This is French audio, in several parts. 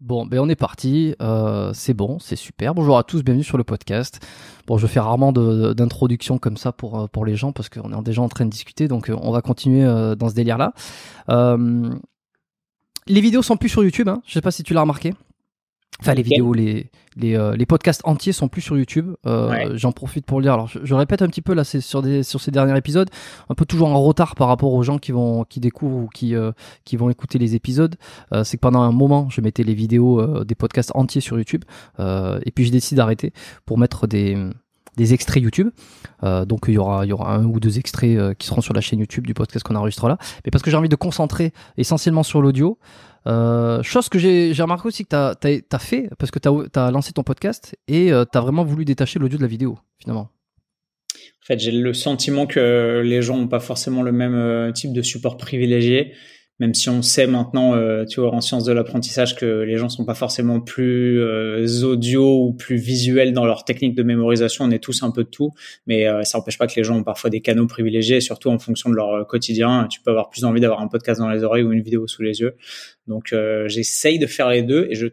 Bon, ben on est parti, euh, c'est bon, c'est super. Bonjour à tous, bienvenue sur le podcast. Bon, je fais rarement d'introduction comme ça pour, euh, pour les gens parce qu'on est déjà en train de discuter, donc euh, on va continuer dans ce délire-là. les vidéos sont plus sur YouTube, hein. je sais pas si tu l'as remarqué. Enfin, les vidéos, les, les, euh, les, podcasts entiers sont plus sur YouTube. Euh, j'en profite pour le dire. Alors, je, répète un petit peu là, c'est sur, des, sur ces derniers épisodes, un peu toujours en retard par rapport aux gens qui vont qui découvrent ou qui euh, qui vont écouter les épisodes. c'est que pendant un moment, je mettais les vidéos des podcasts entiers sur YouTube, et puis je décide d'arrêter pour mettre des des extraits YouTube. donc il y aura il y aura un ou deux extraits qui seront sur la chaîne YouTube du podcast qu'on enregistre là. Mais parce que j'ai envie de concentrer essentiellement sur l'audio, euh, chose que j'ai remarqué aussi que tu as, fait, parce que tu as, lancé ton podcast et euh, tu as vraiment voulu détacher l'audio de la vidéo, finalement. En fait, j'ai le sentiment que les gens n'ont pas forcément le même euh, type de support privilégié, même si on sait maintenant, tu vois, en sciences de l'apprentissage, que les gens ne sont pas forcément plus audio ou plus visuels dans leur technique de mémorisation. On est tous un peu de tout, mais ça n'empêche pas que les gens ont parfois des canaux privilégiés, surtout en fonction de leur quotidien. Tu peux avoir plus envie d'avoir un podcast dans les oreilles ou une vidéo sous les yeux. Donc euh, j'essaye de faire les deux et je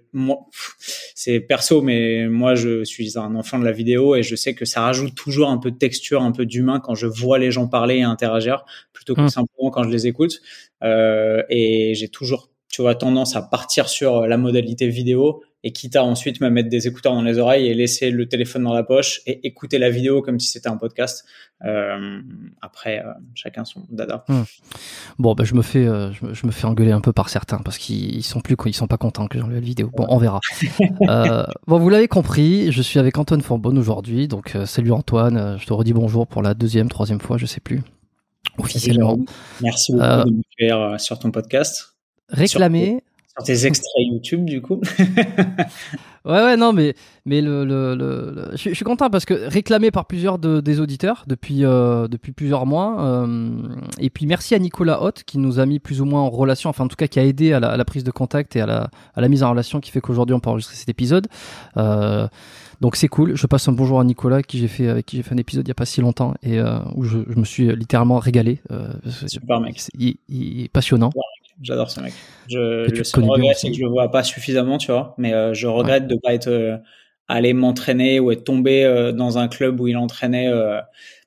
c'est perso mais moi je suis un enfant de la vidéo et je sais que ça rajoute toujours un peu de texture, un peu d'humain quand je vois les gens parler et interagir plutôt que mmh. simplement quand je les écoute. Euh, et j'ai toujours tu vois, tendance à partir sur euh, la modalité vidéo et quitte à ensuite me mettre des écouteurs dans les oreilles et laisser le téléphone dans la poche et écouter la vidéo comme si c'était un podcast. Euh, après, euh, chacun son dada. Hmm. Bon, ben je me fais, je, me, fais engueuler un peu par certains parce qu'ils sont plus, ils sont pas contents que j'enlève la vidéo. Bon, on verra. bon, vous l'avez compris, je suis avec Antoine Forbonne aujourd'hui. Donc, salut Antoine. Je te redis bonjour pour la deuxième, troisième fois, je sais plus. Officiellement. Merci beaucoup de me faire sur ton podcast. Réclamer Sur tes, extraits YouTube, du coup. ouais, ouais, non, mais, mais le, Je, suis content parce que réclamé par plusieurs des auditeurs depuis, euh, depuis plusieurs mois. Euh, et puis merci à Nicolas Hoth qui nous a mis plus ou moins en relation, enfin en tout cas qui a aidé à la, prise de contact et à la, mise en relation qui fait qu'aujourd'hui on peut enregistrer cet épisode. Euh, donc c'est cool. Je passe un bonjour à Nicolas qui j'ai fait qui j'ai fait un épisode il y a pas si longtemps et où je, me suis littéralement régalé. Super mec. Il, il, est passionnant. Ouais, J'adore ce mec. Je, le c'est que je le vois pas suffisamment, tu vois. Mais euh, je regrette de pas être euh, allé m'entraîner ou être tombé euh, dans un club où il entraînait.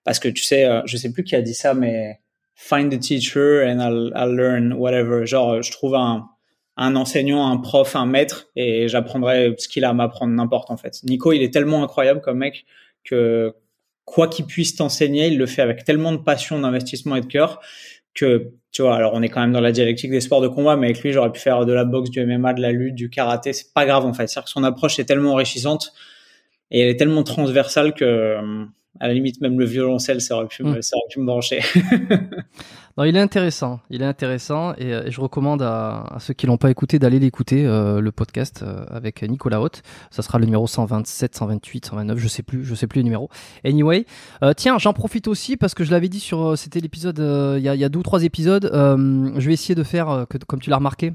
parce que tu sais, je sais plus qui a dit ça, mais find the teacher and I'll, I'll learn whatever. Genre, je trouve un, un enseignant, un prof, un maître, et j'apprendrai ce qu'il a à m'apprendre, n'importe en fait. Nico, il est tellement incroyable comme mec que quoi qu'il puisse t'enseigner, il le fait avec tellement de passion, d'investissement et de cœur que tu vois, alors on est quand même dans la dialectique des sports de combat, mais avec lui, j'aurais pu faire de la boxe, du MMA, de la lutte, du karaté. C'est pas grave en fait. cest que son approche est tellement enrichissante et elle est tellement transversale que, euh, à la limite, même le violoncelle, ça hmm. ça aurait pu me brancher. Non, il est intéressant. Il est intéressant et, euh, je recommande à, ceux qui l'ont pas écouté d'aller l'écouter euh, le podcast euh, avec Nicolas Haute. Ça sera le numéro 127, 128, 129, je sais plus, je sais plus les numéros. Anyway, tiens, j'en profite aussi parce que je l'avais dit sur c'était l'épisode il y a, y, a deux ou trois épisodes. je vais essayer de faire que, comme tu l'as remarqué,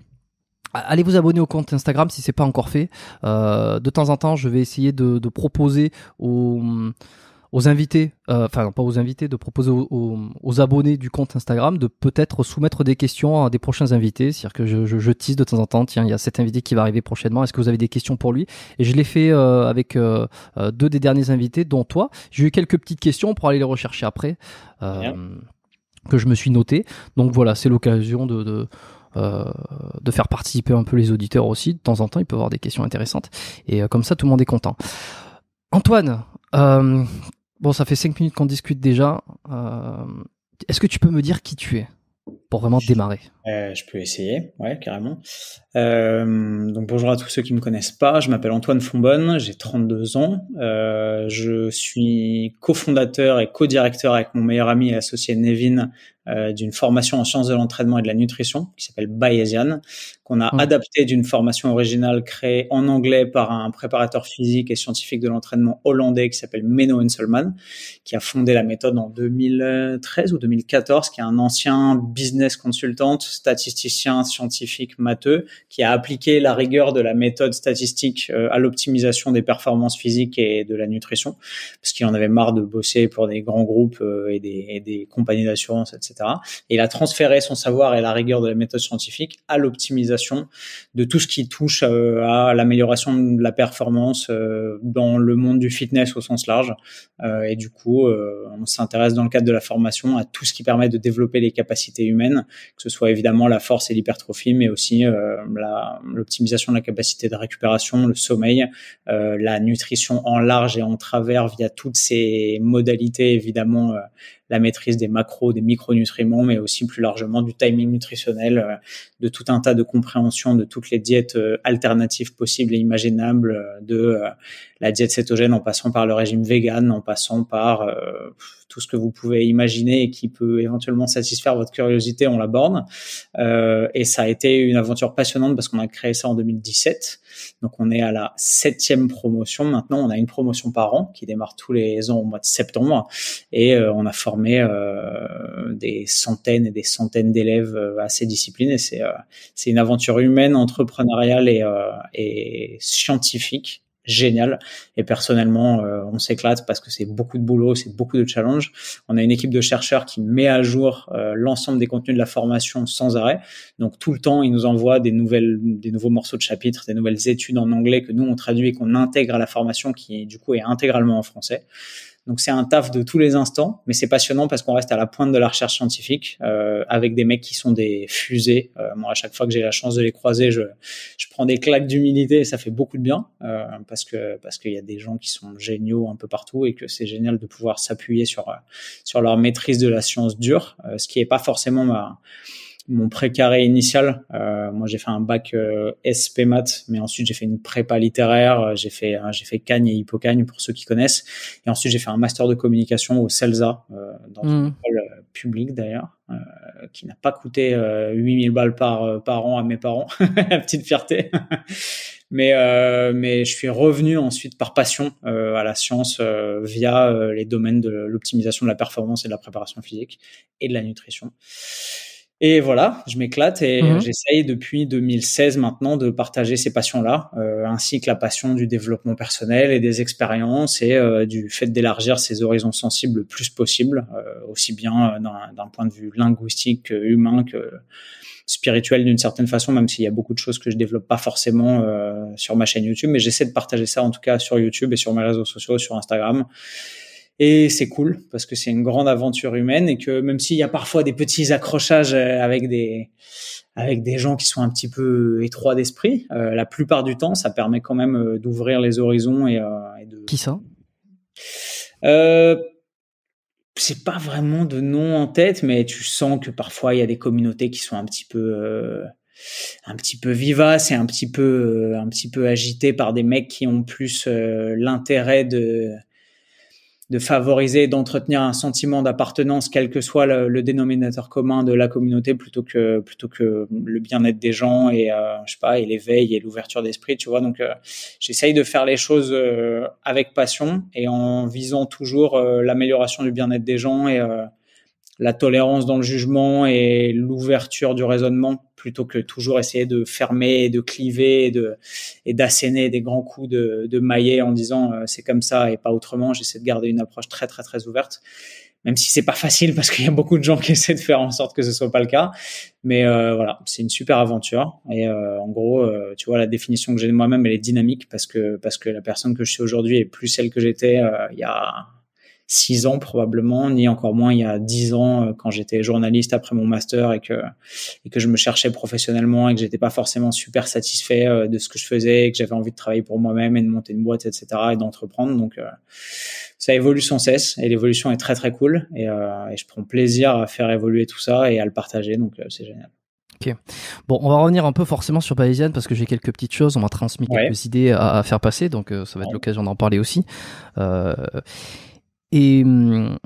Allez vous abonner au compte Instagram si c'est pas encore fait. de temps en temps, je vais essayer de, de proposer aux aux invités, euh, enfin pas aux invités, de proposer aux, abonnés du compte Instagram de peut-être soumettre des questions à des prochains invités. C'est-à-dire que je, je, tease de temps en temps, tiens, il y a cet invité qui va arriver prochainement, est-ce que vous avez des questions pour lui Et je l'ai fait euh, avec euh, deux des derniers invités, dont toi. J'ai eu quelques petites questions pour aller les rechercher après, que je me suis noté. Donc voilà, c'est l'occasion de, de faire participer un peu les auditeurs aussi. De temps en temps, il peut avoir des questions intéressantes. Et comme ça, tout le monde est content. Antoine, Bon, ça fait 5 minutes qu'on discute déjà. Euh, est-ce que tu peux me dire qui tu es pour vraiment démarrer euh, Je peux essayer, ouais, carrément. Euh, donc bonjour à tous ceux qui ne me connaissent pas. Je m'appelle Antoine Fonbonne, j'ai 32 ans. Euh, je suis cofondateur et co-directeur avec mon meilleur ami et associé Nevin d'une formation en sciences de l'entraînement et de la nutrition qui s'appelle Bayesian, qu'on a adapté d'une formation originale créée en anglais par un préparateur physique et scientifique de l'entraînement hollandais qui s'appelle Menno Henselman, qui a fondé la méthode en 2013 ou 2014, qui est un ancien business consultante, statisticien scientifique matheux, qui a appliqué la rigueur de la méthode statistique euh, à l'optimisation des performances physiques et de la nutrition, parce qu'il en avait marre de bosser pour des grands groupes euh, et des, compagnies d'assurance, etc. il a transféré son savoir et la rigueur de la méthode scientifique à l'optimisation de tout ce qui touche euh, à l'amélioration de la performance dans le monde du fitness au sens large. et du coup, on s'intéresse dans le cadre de la formation à tout ce qui permet de développer les capacités humaines que ce soit évidemment la force et l'hypertrophie, mais aussi euh, l'optimisation de la capacité de récupération, le sommeil, euh, la nutrition en large et en travers via toutes ces modalités évidemment euh, la maîtrise des macros, des micronutriments, mais aussi plus largement du timing nutritionnel, euh, de tout un tas de compréhension de toutes les diètes euh, alternatives possibles et imaginables, euh, de la diète cétogène en passant par le régime vegan, en passant par tout ce que vous pouvez imaginer et qui peut éventuellement satisfaire votre curiosité, on la borne. et ça a été une aventure passionnante parce qu'on a créé ça en 2017. Donc on est à la septième promotion maintenant. On a une promotion par an qui démarre tous les ans au mois de septembre et on a formé euh, des centaines et des centaines d'élèves euh, à ces disciplines. Et euh, c'est, une aventure humaine, entrepreneuriale et, et scientifique géniale Et personnellement, on s'éclate parce que c'est beaucoup de boulot, c'est beaucoup de challenges. On a une équipe de chercheurs qui met à jour l'ensemble des contenus de la formation sans arrêt. Donc tout le temps, ils nous envoient des nouvelles, des nouveaux morceaux de chapitres, des nouvelles études en anglais que nous on traduit et qu'on intègre à la formation qui du coup est intégralement en français. Donc c'est un taf de tous les instants, mais c'est passionnant parce qu'on reste à la pointe de la recherche scientifique euh, avec des mecs qui sont des fusées. Euh, moi, à chaque fois que j'ai la chance de les croiser, je, je prends des claques d'humilité et ça fait beaucoup de bien euh, parce que parce qu'il y a des gens qui sont géniaux un peu partout et que c'est génial de pouvoir s'appuyer sur sur leur maîtrise de la science dure, ce qui n'est pas forcément ma mon précaré initial. Euh, moi, j'ai fait un bac euh, SP maths, mais ensuite j'ai fait une prépa littéraire. Euh, j'ai fait j'ai fait Cagne et Hippocagne pour ceux qui connaissent. Et ensuite j'ai fait un master de communication au CELSA, dans une mmh. école publique d'ailleurs, qui n'a pas coûté 8000 balles par par an à mes parents. La petite fierté. mais mais je suis revenu ensuite par passion à la science via les domaines de l'optimisation de la performance et de la préparation physique et de la nutrition. Et voilà, je m'éclate et mhm. j'essaye depuis 2016 maintenant de partager ces passions-là, euh, ainsi que la passion du développement personnel et des expériences et euh, du fait d'élargir ses horizons sensibles le plus possible, euh, aussi bien d'un point de vue linguistique, humain que spirituel d'une certaine façon, même s'il y a beaucoup de choses que je développe pas forcément sur ma chaîne YouTube, mais j'essaie de partager ça en tout cas sur YouTube et sur mes réseaux sociaux, sur Instagram. Et c'est cool parce que c'est une grande aventure humaine et que même s'il y a parfois des petits accrochages euh, avec des avec des gens qui sont un petit peu étroits d'esprit, euh, la plupart du temps, ça permet quand même euh, d'ouvrir les horizons et, de. Qui ça euh, C'est pas vraiment de nom en tête, mais tu sens que parfois il y a des communautés qui sont un petit peu un petit peu et un petit peu un petit peu agité par des mecs qui ont plus l'intérêt de de favoriser d'entretenir un sentiment d'appartenance, quel que soit le, dénominateur commun de la communauté, plutôt que plutôt que le bien-être des gens et euh, je sais pas et l'éveil et l'ouverture d'esprit, tu vois. Donc euh, j'essaye de faire les choses euh, avec passion et en visant toujours l'amélioration du bien-être des gens et la tolérance dans le jugement et l'ouverture du raisonnement plutôt que toujours essayer de fermer, de cliver, de et d'asséner des grands coups de, de maillet en disant euh, c'est comme ça et pas autrement. J'essaie de garder une approche très très très ouverte, même si c'est pas facile parce qu'il y a beaucoup de gens qui essaient de faire en sorte que ce soit pas le cas. Mais euh, voilà, c'est une super aventure et euh, en gros, tu vois la définition que j'ai de moi-même elle est dynamique parce que parce que la personne que je suis aujourd'hui est plus celle que j'étais il y a six ans probablement, ni encore moins il y a dix ans euh, quand j'étais journaliste après mon master et que et que je me cherchais professionnellement et que j'étais pas forcément super satisfait euh, de ce que je faisais, et que j'avais envie de travailler pour moi-même et de monter une boîte, etc. et d'entreprendre. Donc euh, ça évolue sans cesse et l'évolution est très très cool et, je prends plaisir à faire évoluer tout ça et à le partager. Donc c'est génial. ok Bon, on va revenir un peu forcément sur Bayesian parce que j'ai quelques petites choses, on m'a transmis quelques idées à, faire passer, donc ça va être l'occasion d'en parler aussi. Euh, et hum,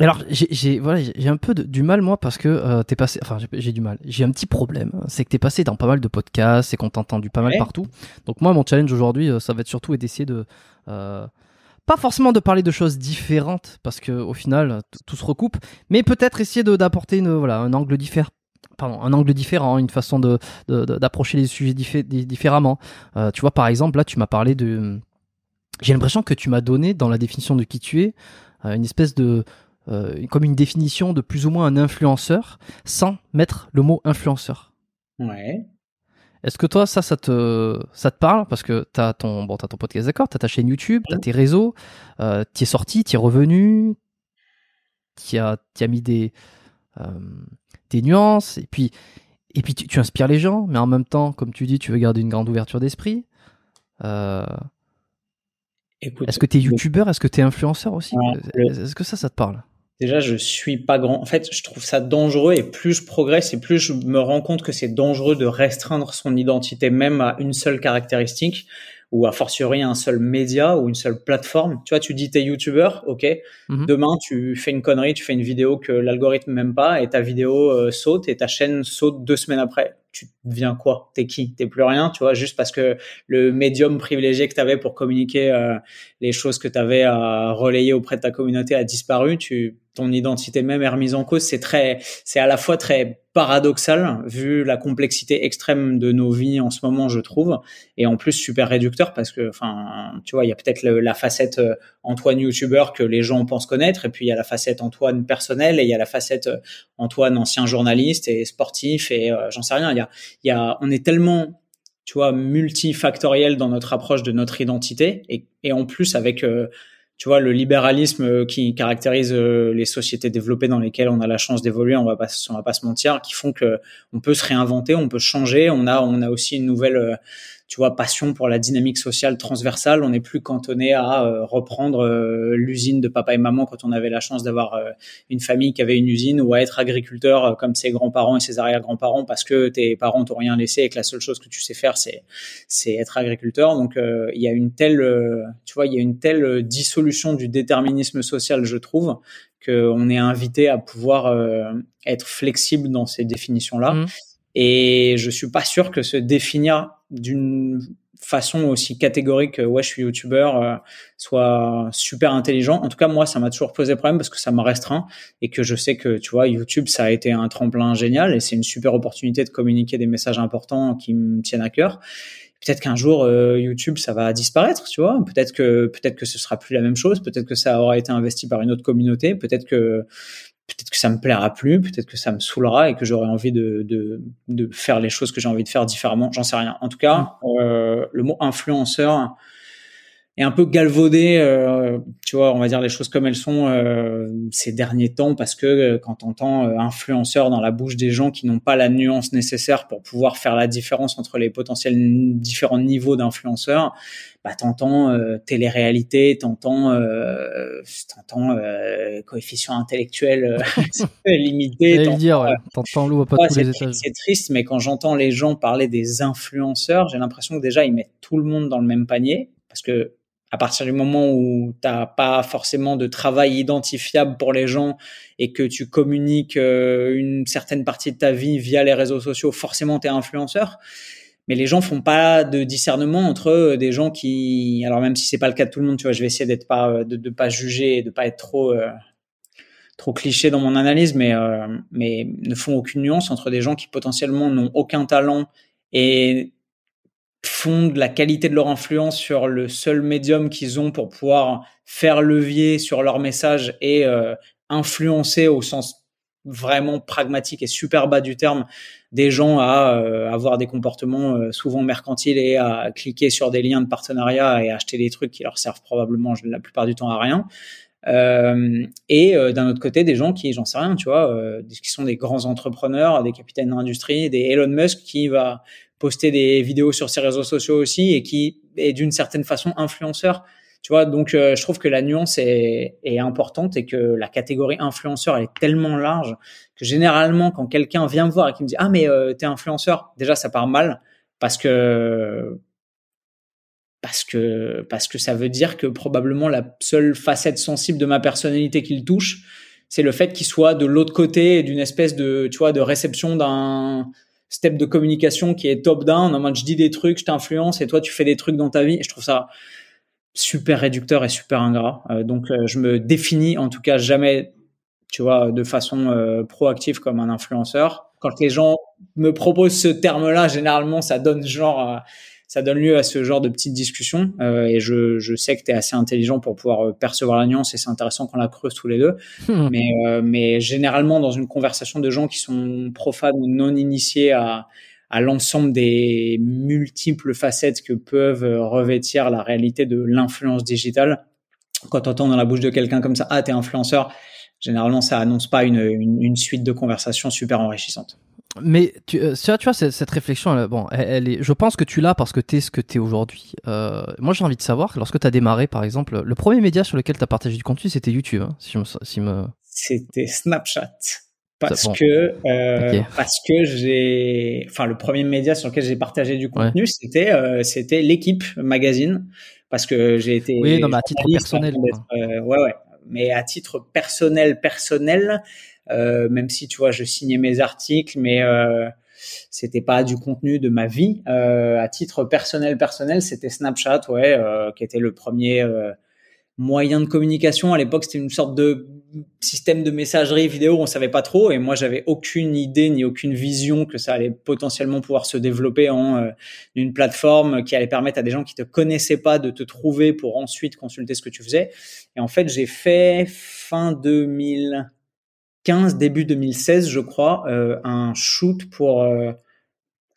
alors, j'ai un peu du mal moi parce que euh, t'es passé, enfin j'ai du mal, j'ai un petit problème, c'est que t'es passé dans pas mal de podcasts, et qu'on t'a entendu pas mal partout. Donc moi, mon challenge aujourd'hui, euh, ça va être surtout d'essayer de euh, pas forcément de parler de choses différentes parce que au final tout se recoupe, mais peut-être essayer d'apporter un angle différent Pardon, un angle différent, une façon d'approcher les sujets différemment. tu vois, par exemple, là, tu m'as parlé de hum, j'ai l'impression que tu m'as donné dans la définition de qui tu es euh, une espèce de euh, comme une définition de plus ou moins un influenceur sans mettre le mot influenceur. Ouais. Est-ce que toi ça ça te ça te parle parce que t'as ton bon as ton podcast d'accord t'as ta chaîne YouTube t'as mm. tes réseaux euh, t'y es sorti t'y es revenu t'y as, as mis des euh, des nuances et puis et puis tu, tu, inspires les gens mais en même temps comme tu dis tu veux garder une grande ouverture d'esprit euh, est-ce que tu es youtubeur Est-ce que tu es influenceur aussi Est-ce que ça, ça te parle Déjà, je suis pas grand. En fait, je trouve ça dangereux et plus je progresse et plus je me rends compte que c'est dangereux de restreindre son identité même à une seule caractéristique ou à fortiori un seul média ou une seule plateforme. Tu vois, tu dis t'es youtubeur, ok. Mm-hmm. Demain, tu fais une connerie, tu fais une vidéo que l'algorithme n'aime pas et ta vidéo euh, saute et ta chaîne saute deux semaines après tu deviens quoi T'es qui T'es plus rien, tu vois, juste parce que le médium privilégié que tu avais pour communiquer euh, les choses que tu avais à relayer auprès de ta communauté a disparu, tu ton identité même est remise en cause, c'est très c'est à la fois très paradoxal vu la complexité extrême de nos vies en ce moment, je trouve, et en plus super réducteur parce que enfin, tu vois, il y a peut-être la facette Antoine euh, youtubeur que les gens pensent connaître et puis il y a la facette Antoine personnel et il y a la facette Antoine euh, ancien journaliste et sportif et j'en sais rien, on est tellement, tu vois, multifactoriel dans notre approche de notre identité et, en plus avec euh, tu vois, le libéralisme euh, qui caractérise euh, les sociétés développées dans lesquelles on a la chance d'évoluer, on va on va pas se mentir, qui font que on peut se réinventer, on peut changer, on a, on a aussi une nouvelle, tu vois, passion pour la dynamique sociale transversale. On n'est plus cantonné à euh, reprendre euh, l'usine de papa et maman quand on avait la chance d'avoir euh, une famille qui avait une usine ou à être agriculteur comme ses grands-parents et ses arrière-grands-parents parce que tes parents t'ont rien laissé et que la seule chose que tu sais faire, c'est, c'est être agriculteur. Donc, il y a une telle, tu vois, il y a une telle dissolution du déterminisme social, je trouve, qu'on est invité à pouvoir être flexible dans ces définitions-là. Mmh. Et je suis pas sûr que se définir d'une façon aussi catégorique, euh, ouais, je suis youtubeur, euh, soit super intelligent. En tout cas, moi, ça m'a toujours posé problème parce que ça m'a restreint et que je sais que, tu vois, YouTube, ça a été un tremplin génial et c'est une super opportunité de communiquer des messages importants qui me tiennent à cœur. Peut-être qu'un jour euh, YouTube ça va disparaître, tu vois. Peut-être que peut-être que ce sera plus la même chose. Peut-être que ça aura été investi par une autre communauté. Peut-être que peut-être que ça me plaira plus, peut-être que ça me saoulera et que j'aurai envie de, faire les choses que j'ai envie de faire différemment. J'en sais rien. En tout cas, mm. euh, le mot influenceur, et un peu galvaudé, euh, tu vois, on va dire les choses comme elles sont euh, ces derniers temps, parce que euh, quand on entend influenceur dans la bouche des gens qui n'ont pas la nuance nécessaire pour pouvoir faire la différence entre les potentiels différents niveaux d'influenceurs, bah t'entends télé-réalité, t'entends t'entends coefficient intellectuel limité, t'entends tous les c'est, c'est triste, mais quand j'entends les gens parler des influenceurs, j'ai l'impression que déjà ils mettent tout le monde dans le même panier parce que à partir du moment où tu t'as pas forcément de travail identifiable pour les gens et que tu communiques euh, une certaine partie de ta vie via les réseaux sociaux, forcément tu es influenceur. Mais les gens font pas de discernement entre euh, des gens qui, alors même si c'est pas le cas de tout le monde, tu vois, je vais essayer d'être pas, euh, de, pas juger et de pas être trop trop cliché dans mon analyse, mais, mais ne font aucune nuance entre des gens qui potentiellement n'ont aucun talent et fondent la qualité de leur influence sur le seul médium qu'ils ont pour pouvoir faire levier sur leur message et euh, influencer au sens vraiment pragmatique et super bas du terme des gens à euh, avoir des comportements euh, souvent mercantiles et à cliquer sur des liens de partenariat et acheter des trucs qui leur servent probablement la plupart du temps à rien. et d'un autre côté, des gens qui, j'en sais rien, tu vois, qui sont des grands entrepreneurs, des capitaines d'industrie, des Elon Musk qui va poster des vidéos sur ses réseaux sociaux aussi et qui est d'une certaine façon influenceur. Tu vois, donc euh, je trouve que la nuance est, importante et que la catégorie influenceur est tellement large que généralement quand quelqu'un vient me voir et qui me dit ah mais tu euh, t'es influenceur, déjà ça part mal parce que parce que parce que ça veut dire que probablement la seule facette sensible de ma personnalité qu'il touche, c'est le fait qu'il soit de l'autre côté d'une espèce de tu de réception d'un step de communication qui est top-down, en mode je dis des trucs, je t'influence et toi tu fais des trucs dans ta vie. Je trouve ça super réducteur et super ingrat. Euh, donc euh, je me définis en tout cas jamais, tu vois, de façon euh, proactive comme un influenceur. Quand les gens me proposent ce terme-là, généralement ça donne genre ça donne lieu à ce genre de petites discussions. Euh, et je, sais que tu es assez intelligent pour pouvoir euh, percevoir la nuance et c'est intéressant qu'on la creuse tous les deux. Euh, mais, généralement, dans une conversation de gens qui sont profanes ou non initiés à, l'ensemble des multiples facettes que peuvent revêtir la réalité de l'influence digitale, quand tu entends dans la bouche de quelqu'un comme ça, ah, t'es influenceur, généralement, ça annonce pas une, suite de conversation super enrichissante mais tu, euh, tu vois, cette réflexion, bon, elle, est, je pense que tu l'as parce que tu es ce que tu es aujourd'hui. Euh, moi, j'ai envie de savoir, lorsque tu as démarré, par exemple, le premier média sur lequel tu as partagé du contenu, c'était YouTube, hein, si, C'était Snapchat. Parce, que, euh, parce que j'ai. Enfin, le premier média sur lequel j'ai partagé du contenu, c'était c'était l'équipe magazine. Parce que j'ai été. Oui, non, mais à titre personnel. ouais, ouais. Mais à titre personnel, personnel, euh, même si tu vois, je signais mes articles, mais euh, c'était pas du contenu de ma vie. Euh, à titre personnel, personnel, c'était Snapchat, ouais, qui était le premier moyen de communication. À l'époque, c'était une sorte de système de messagerie vidéo, on savait pas trop. Et moi, j'avais aucune idée ni aucune vision que ça allait potentiellement pouvoir se développer en une plateforme qui allait permettre à des gens qui te connaissaient pas de te trouver pour ensuite consulter ce que tu faisais. Et en fait, j'ai fait fin 2000. 2015, début 2016, je crois, euh, un shoot pour Cosmopolitan euh,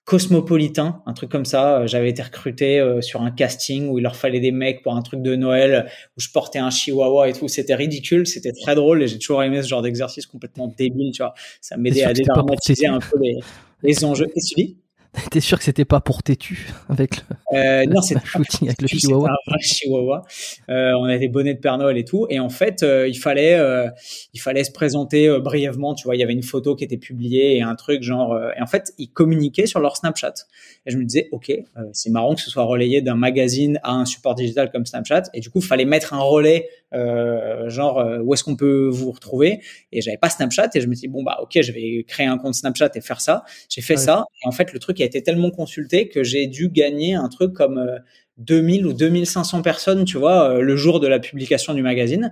Cosmopolitain, un truc comme ça. Euh, j'avais été recruté sur un casting où il leur fallait des mecs pour un truc de Noël où je portais un chihuahua et tout. C'était ridicule, c'était très drôle et j'ai toujours aimé ce genre d'exercice complètement débile, tu vois. Ça m'aidait à dédramatiser un peu les, les enjeux. et ce T'es sûr que c'était pas pour têtu avec le, euh, non, c'était shooting avec le chihuahua. Un vrai chihuahua. Euh, on avait des bonnets de Père Noël et tout, et en fait, euh, il fallait, euh, il fallait se présenter euh, brièvement. Tu vois, il y avait une photo qui était publiée et un truc genre. et en fait, ils communiquaient sur leur Snapchat. Et je me disais, ok, c'est marrant que ce soit relayé d'un magazine à un support digital comme Snapchat. Et du coup, il fallait mettre un relais euh, genre euh, où est-ce qu'on peut vous retrouver Et j'avais pas Snapchat et je me suis dit bon bah ok, je vais créer un compte Snapchat et faire ça. J'ai fait ça et en fait le truc a été tellement consulté que j'ai dû gagner un truc comme 2000 euh, ou 2500 personnes, tu vois, le jour de la publication du magazine.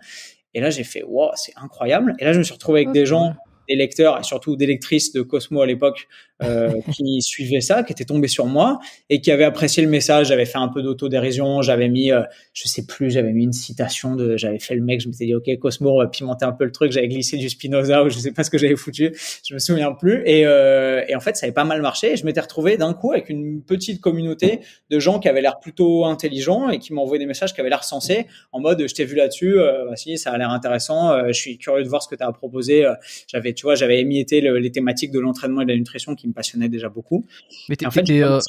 Et là j'ai fait wow, c'est incroyable. Et là je me suis retrouvé avec oh, des gens des lecteurs et surtout des lectrices de Cosmo à l'époque euh, qui suivait ça, qui était tombé sur moi et qui avait apprécié le message. J'avais fait un peu d'autodérision, j'avais mis, euh, je sais plus, j'avais mis une citation de, j'avais fait le mec, je m'étais dit, ok, Cosmo, on va pimenter un peu le truc. J'avais glissé du Spinoza ou je sais pas ce que j'avais foutu, je me souviens plus. Et, euh, et en fait, ça avait pas mal marché. Et je m'étais retrouvé d'un coup avec une petite communauté de gens qui avaient l'air plutôt intelligents et qui m'envoyaient des messages qui avaient l'air sensés, en mode, je t'ai vu là-dessus, bah, si ça a l'air intéressant, je suis curieux de voir ce que tu as proposé j'avais, tu vois, j'avais émietté les thématiques de l'entraînement et de la nutrition me passionnait déjà beaucoup. Mais en fait, euh,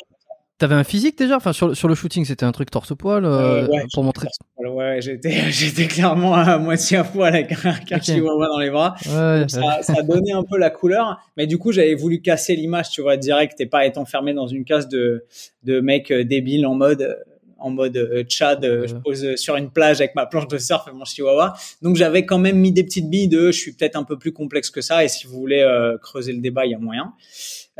T'avais un physique déjà enfin, sur, le shooting, c'était un truc torse-poil euh, euh, pour montrer. Ouais, j'étais, j'étais clairement à moitié à poil avec un, chihuahua dans les bras. Ça, donnait un peu la couleur. Mais du coup, j'avais voulu casser l'image, tu vois, direct et pas être enfermé dans une case de, de mec débile en mode en mode Chad, je pose sur une plage avec ma planche de surf et mon chihuahua. Donc j'avais quand même mis des petites billes de je suis peut-être un peu plus complexe que ça et si vous voulez creuser le débat, il y a moyen.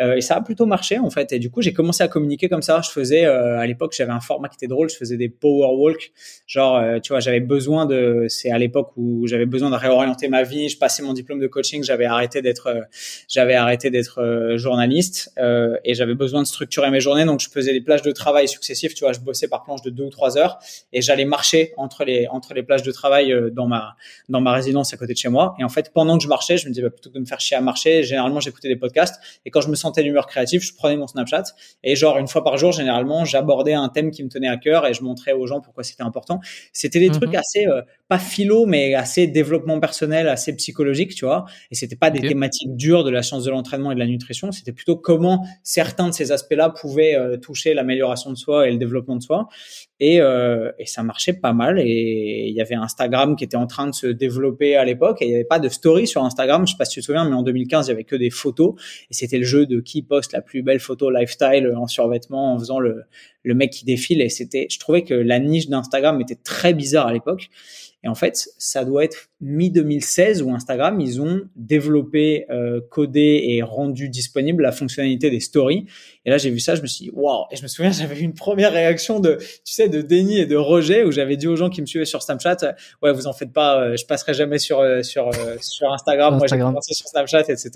Euh, et ça a plutôt marché en fait. Et du coup, j'ai commencé à communiquer comme ça. Je faisais euh, à l'époque, j'avais un format qui était drôle. Je faisais des power walk, genre euh, tu vois, j'avais besoin de. C'est à l'époque où j'avais besoin de réorienter ma vie. Je passais mon diplôme de coaching. J'avais arrêté d'être, j'avais arrêté d'être journaliste et j'avais besoin de structurer mes journées. Donc je faisais des plages de travail successives. Tu vois, je bossais par planche de deux ou trois heures et j'allais marcher entre les entre les plages de travail dans ma dans ma résidence à côté de chez moi. Et en fait, pendant que je marchais, je me disais bah, plutôt que de me faire chier à marcher, généralement j'écoutais des podcasts. Et quand je me l'humeur créative, je prenais mon Snapchat et genre une fois par jour, généralement, j'abordais un thème qui me tenait à cœur et je montrais aux gens pourquoi c'était important. C'était des mmh trucs assez euh, pas philo, mais assez développement personnel, assez psychologique, tu vois. Et c'était pas des thématiques dures de la science de l'entraînement et de la nutrition. C'était plutôt comment certains de ces aspects-là pouvaient euh, toucher l'amélioration de soi et le développement de soi. Et, euh, et, ça marchait pas mal. Et il y avait Instagram qui était en train de se développer à l'époque. Et il n'y avait pas de story sur Instagram. Je sais pas si tu te souviens, mais en 2015, il y avait que des photos. Et c'était le jeu de qui poste la plus belle photo lifestyle euh, en survêtement, en faisant le, le mec qui défile. Et c'était, je trouvais que la niche d'Instagram était très bizarre à l'époque. Et en fait, ça doit être mi-2016 où Instagram, ils ont développé, euh, codé et rendu disponible la fonctionnalité des stories. Et là, j'ai vu ça, je me suis dit, waouh! Et je me souviens, j'avais eu une première réaction de, tu sais, de déni et de rejet où j'avais dit aux gens qui me suivaient sur Snapchat, ouais, vous en faites pas, euh, je passerai jamais sur, euh, sur, sur Instagram, Instagram. moi j'ai commencé sur Snapchat, etc.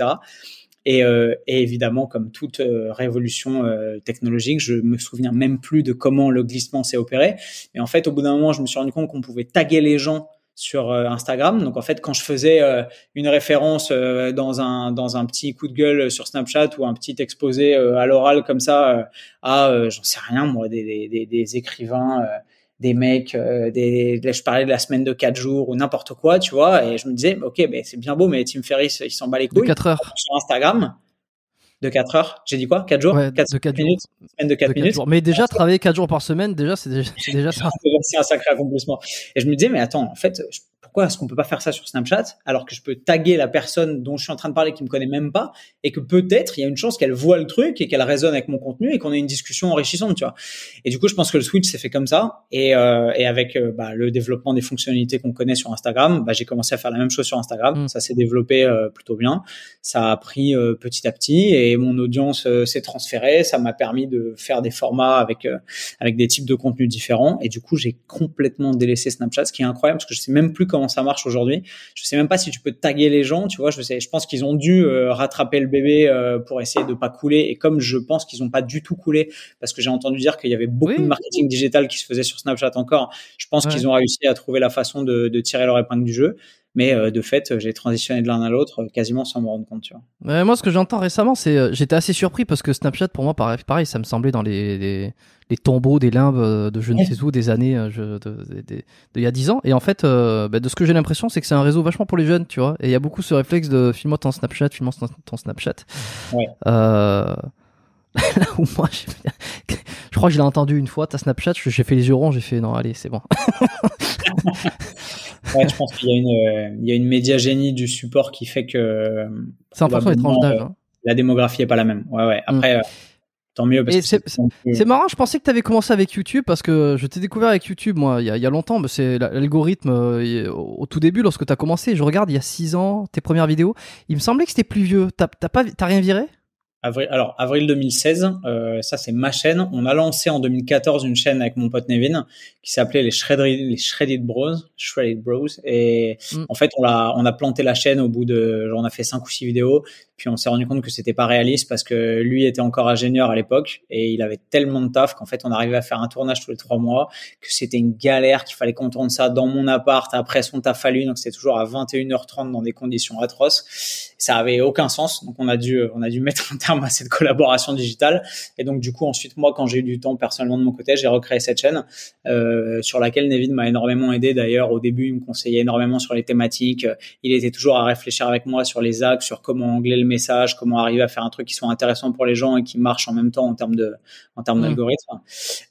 Et, euh, et évidemment, comme toute euh, révolution euh, technologique, je me souviens même plus de comment le glissement s'est opéré. Mais en fait, au bout d'un moment, je me suis rendu compte qu'on pouvait taguer les gens sur euh, Instagram. Donc en fait, quand je faisais une référence dans un dans un petit coup de gueule sur Snapchat ou un petit exposé à l'oral comme ça à j'en sais rien moi des écrivains des mecs, euh, des, je parlais de la semaine de 4 jours ou n'importe quoi, tu vois, et je me disais, ok, ben, c'est bien beau, mais Tim Ferris, euh, il s'en bat les couilles. De 4 heures. Sur Instagram, de 4 heures, j'ai dit quoi 4 jours ouais, 4 de minutes, de 4, minutes. Mais déjà, travailler 4 jours par semaine, déjà, c'est déjà, ça. c'est un sacré accomplissement. Et je me disais, mais attends, en fait, je pourquoi est-ce qu'on peut pas faire ça sur Snapchat alors que je peux taguer la personne dont je suis en train de parler qui me connaît même pas et que peut-être il y a une chance qu'elle voit le truc et qu'elle résonne avec mon contenu et qu'on ait une discussion enrichissante, tu vois. Et du coup, je pense que le switch s'est fait comme ça et, euh, et avec euh, bah, le développement des fonctionnalités qu'on connaît sur Instagram, bah, j'ai commencé à faire la même chose sur Instagram. Mm. Ça s'est développé euh, plutôt bien, ça a pris euh, petit à petit et mon audience s'est transférée. Ça m'a permis de faire des formats avec avec des types de contenus différents et du coup, j'ai complètement délaissé Snapchat, ce qui est incroyable parce que je sais même plus comment ça marche aujourd'hui. Je sais même pas si tu peux taguer les gens, tu vois. Je sais, je pense qu'ils ont dû euh, rattraper le bébé euh, pour essayer de pas couler. Et comme je pense qu'ils ont pas du tout coulé, parce que j'ai entendu dire qu'il y avait beaucoup de marketing digital qui se faisait sur Snapchat encore, je pense qu'ils ont réussi à trouver la façon de tirer leur épingle du jeu. Mais euh, de fait, euh, j'ai transitionné de l'un à l'autre euh, quasiment sans me rendre compte. Tu moi, ce que j'entends récemment, c'est j'étais assez surpris parce que Snapchat, pour moi, pareil, pareil ça me semblait dans les, tombeaux des limbes de je ne sais où des années d'il y a 10 ans. Et en fait, bah, de ce que j'ai l'impression, c'est que c'est un réseau vachement pour les jeunes, tu vois. Et il y a beaucoup ce réflexe de filme-moi ton Snapchat, filme-moi ton Snapchat. Ouais là où moi, je, crois que je l'ai entendu une fois, ta Snapchat, j'ai fait les yeux ronds, j'ai fait non, allez, c'est bon. ouais, je pense qu'il y a une, euh, médiagénie du support qui fait que. Euh, c'est un hein. euh, La démographie est pas la même. Ouais, ouais. Mm. Après. tant mieux. C'est marrant, je pensais que tu avais commencé avec YouTube parce que je t'ai découvert avec YouTube, moi, il y, a, longtemps. C'est l'algorithme au tout début, lorsque tu as commencé. Je regarde il y a 6 ans tes premières vidéos. Il me semblait que c'était plus vieux. T'as rien viré Avril, alors, avril 2016, euh, ça c'est ma chaîne. On a lancé en 2014 une chaîne avec mon pote Nevin qui s'appelait les Shredded, les Bros, Shredded Bros. Et mm. en fait, on a, on a planté la chaîne au bout de, genre, on a fait cinq ou six vidéos, puis on s'est rendu compte que c'était pas réaliste parce que lui était encore ingénieur à l'époque et il avait tellement de taf qu'en fait, on arrivait à faire un tournage tous les trois mois, que c'était une galère, qu'il fallait qu'on tourne ça dans mon appart après son taf à lui, donc c'était toujours à 21h30 dans des conditions atroces. Ça avait aucun sens, donc on a dû, on a dû mettre un terme à cette collaboration digitale. Et donc, du coup, ensuite, moi, quand j'ai eu du temps personnellement de mon côté, j'ai recréé cette chaîne. Euh, euh, sur laquelle Nevin m'a énormément aidé d'ailleurs. Au début, il me conseillait énormément sur les thématiques. Il était toujours à réfléchir avec moi sur les axes, sur comment angler le message, comment arriver à faire un truc qui soit intéressant pour les gens et qui marche en même temps en termes de, en termes mmh. d'algorithme.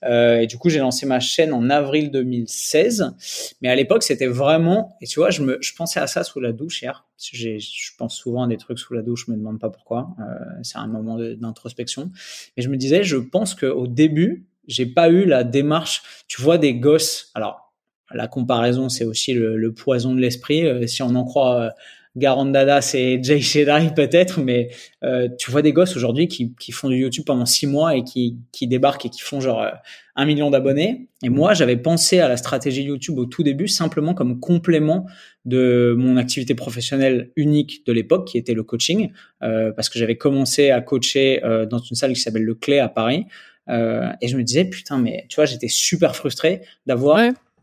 Euh, et du coup, j'ai lancé ma chaîne en avril 2016. Mais à l'époque, c'était vraiment, et tu vois, je me, je pensais à ça sous la douche hier. Je pense souvent à des trucs sous la douche, je me demande pas pourquoi. Euh, c'est un moment d'introspection. Mais je me disais, je pense qu'au début, j'ai pas eu la démarche. Tu vois des gosses. Alors, la comparaison, c'est aussi le, poison de l'esprit. Euh, si on en croit euh, Garandada, c'est Jay Shedai peut-être, mais euh, tu vois des gosses aujourd'hui qui, qui, font du YouTube pendant six mois et qui, qui débarquent et qui font genre euh, un million d'abonnés. Et moi, j'avais pensé à la stratégie YouTube au tout début simplement comme complément de mon activité professionnelle unique de l'époque, qui était le coaching, parce que j'avais commencé à coacher dans une salle qui s'appelle Le Clé à Paris. Euh, et je me disais, putain, mais tu vois, j'étais super frustré d'avoir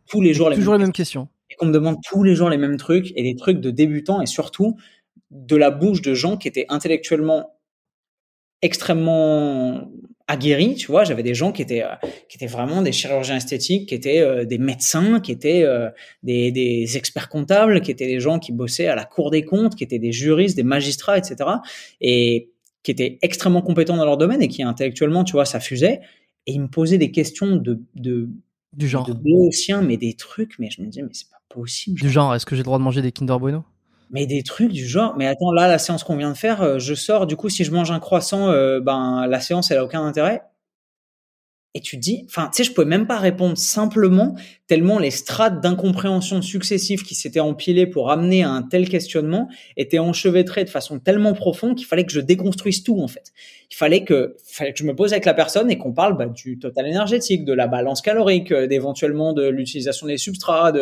tous les jours les toujours les mêmes questions. Et qu'on me demande tous les jours les mêmes trucs et des trucs de débutants et surtout de la bouche de gens qui étaient intellectuellement extrêmement aguerris, tu vois, j'avais des gens qui étaient euh, qui étaient vraiment des chirurgiens esthétiques, qui étaient euh, des médecins, qui étaient des, des, experts comptables, qui étaient des gens qui bossaient à la Cour des comptes, qui étaient des juristes, des magistrats, etc. Et qui étaient extrêmement compétents dans leur domaine et qui intellectuellement, tu vois, ça fusait. Et ils me posaient des questions de, du genre de sien mais des trucs, mais je me disais, mais c'est pas possible. Du genre, est-ce que j'ai le droit de manger des Kinder Bueno mais des trucs du genre, mais attends, là, la séance qu'on vient de faire, euh, je sors, du coup, si je mange un croissant, euh, ben, la séance, elle a aucun intérêt. Et tu dis, enfin, tu sais, je pouvais même pas répondre simplement, tellement les strates d'incompréhension successives qui s'étaient empilées pour amener à un tel questionnement étaient enchevêtrées de façon tellement profonde qu'il fallait que je déconstruise tout, en fait. Il fallait que, je me pose avec la personne et qu'on parle bah, du total énergétique, de la balance calorique, euh, éventuellement de l'utilisation des substrats,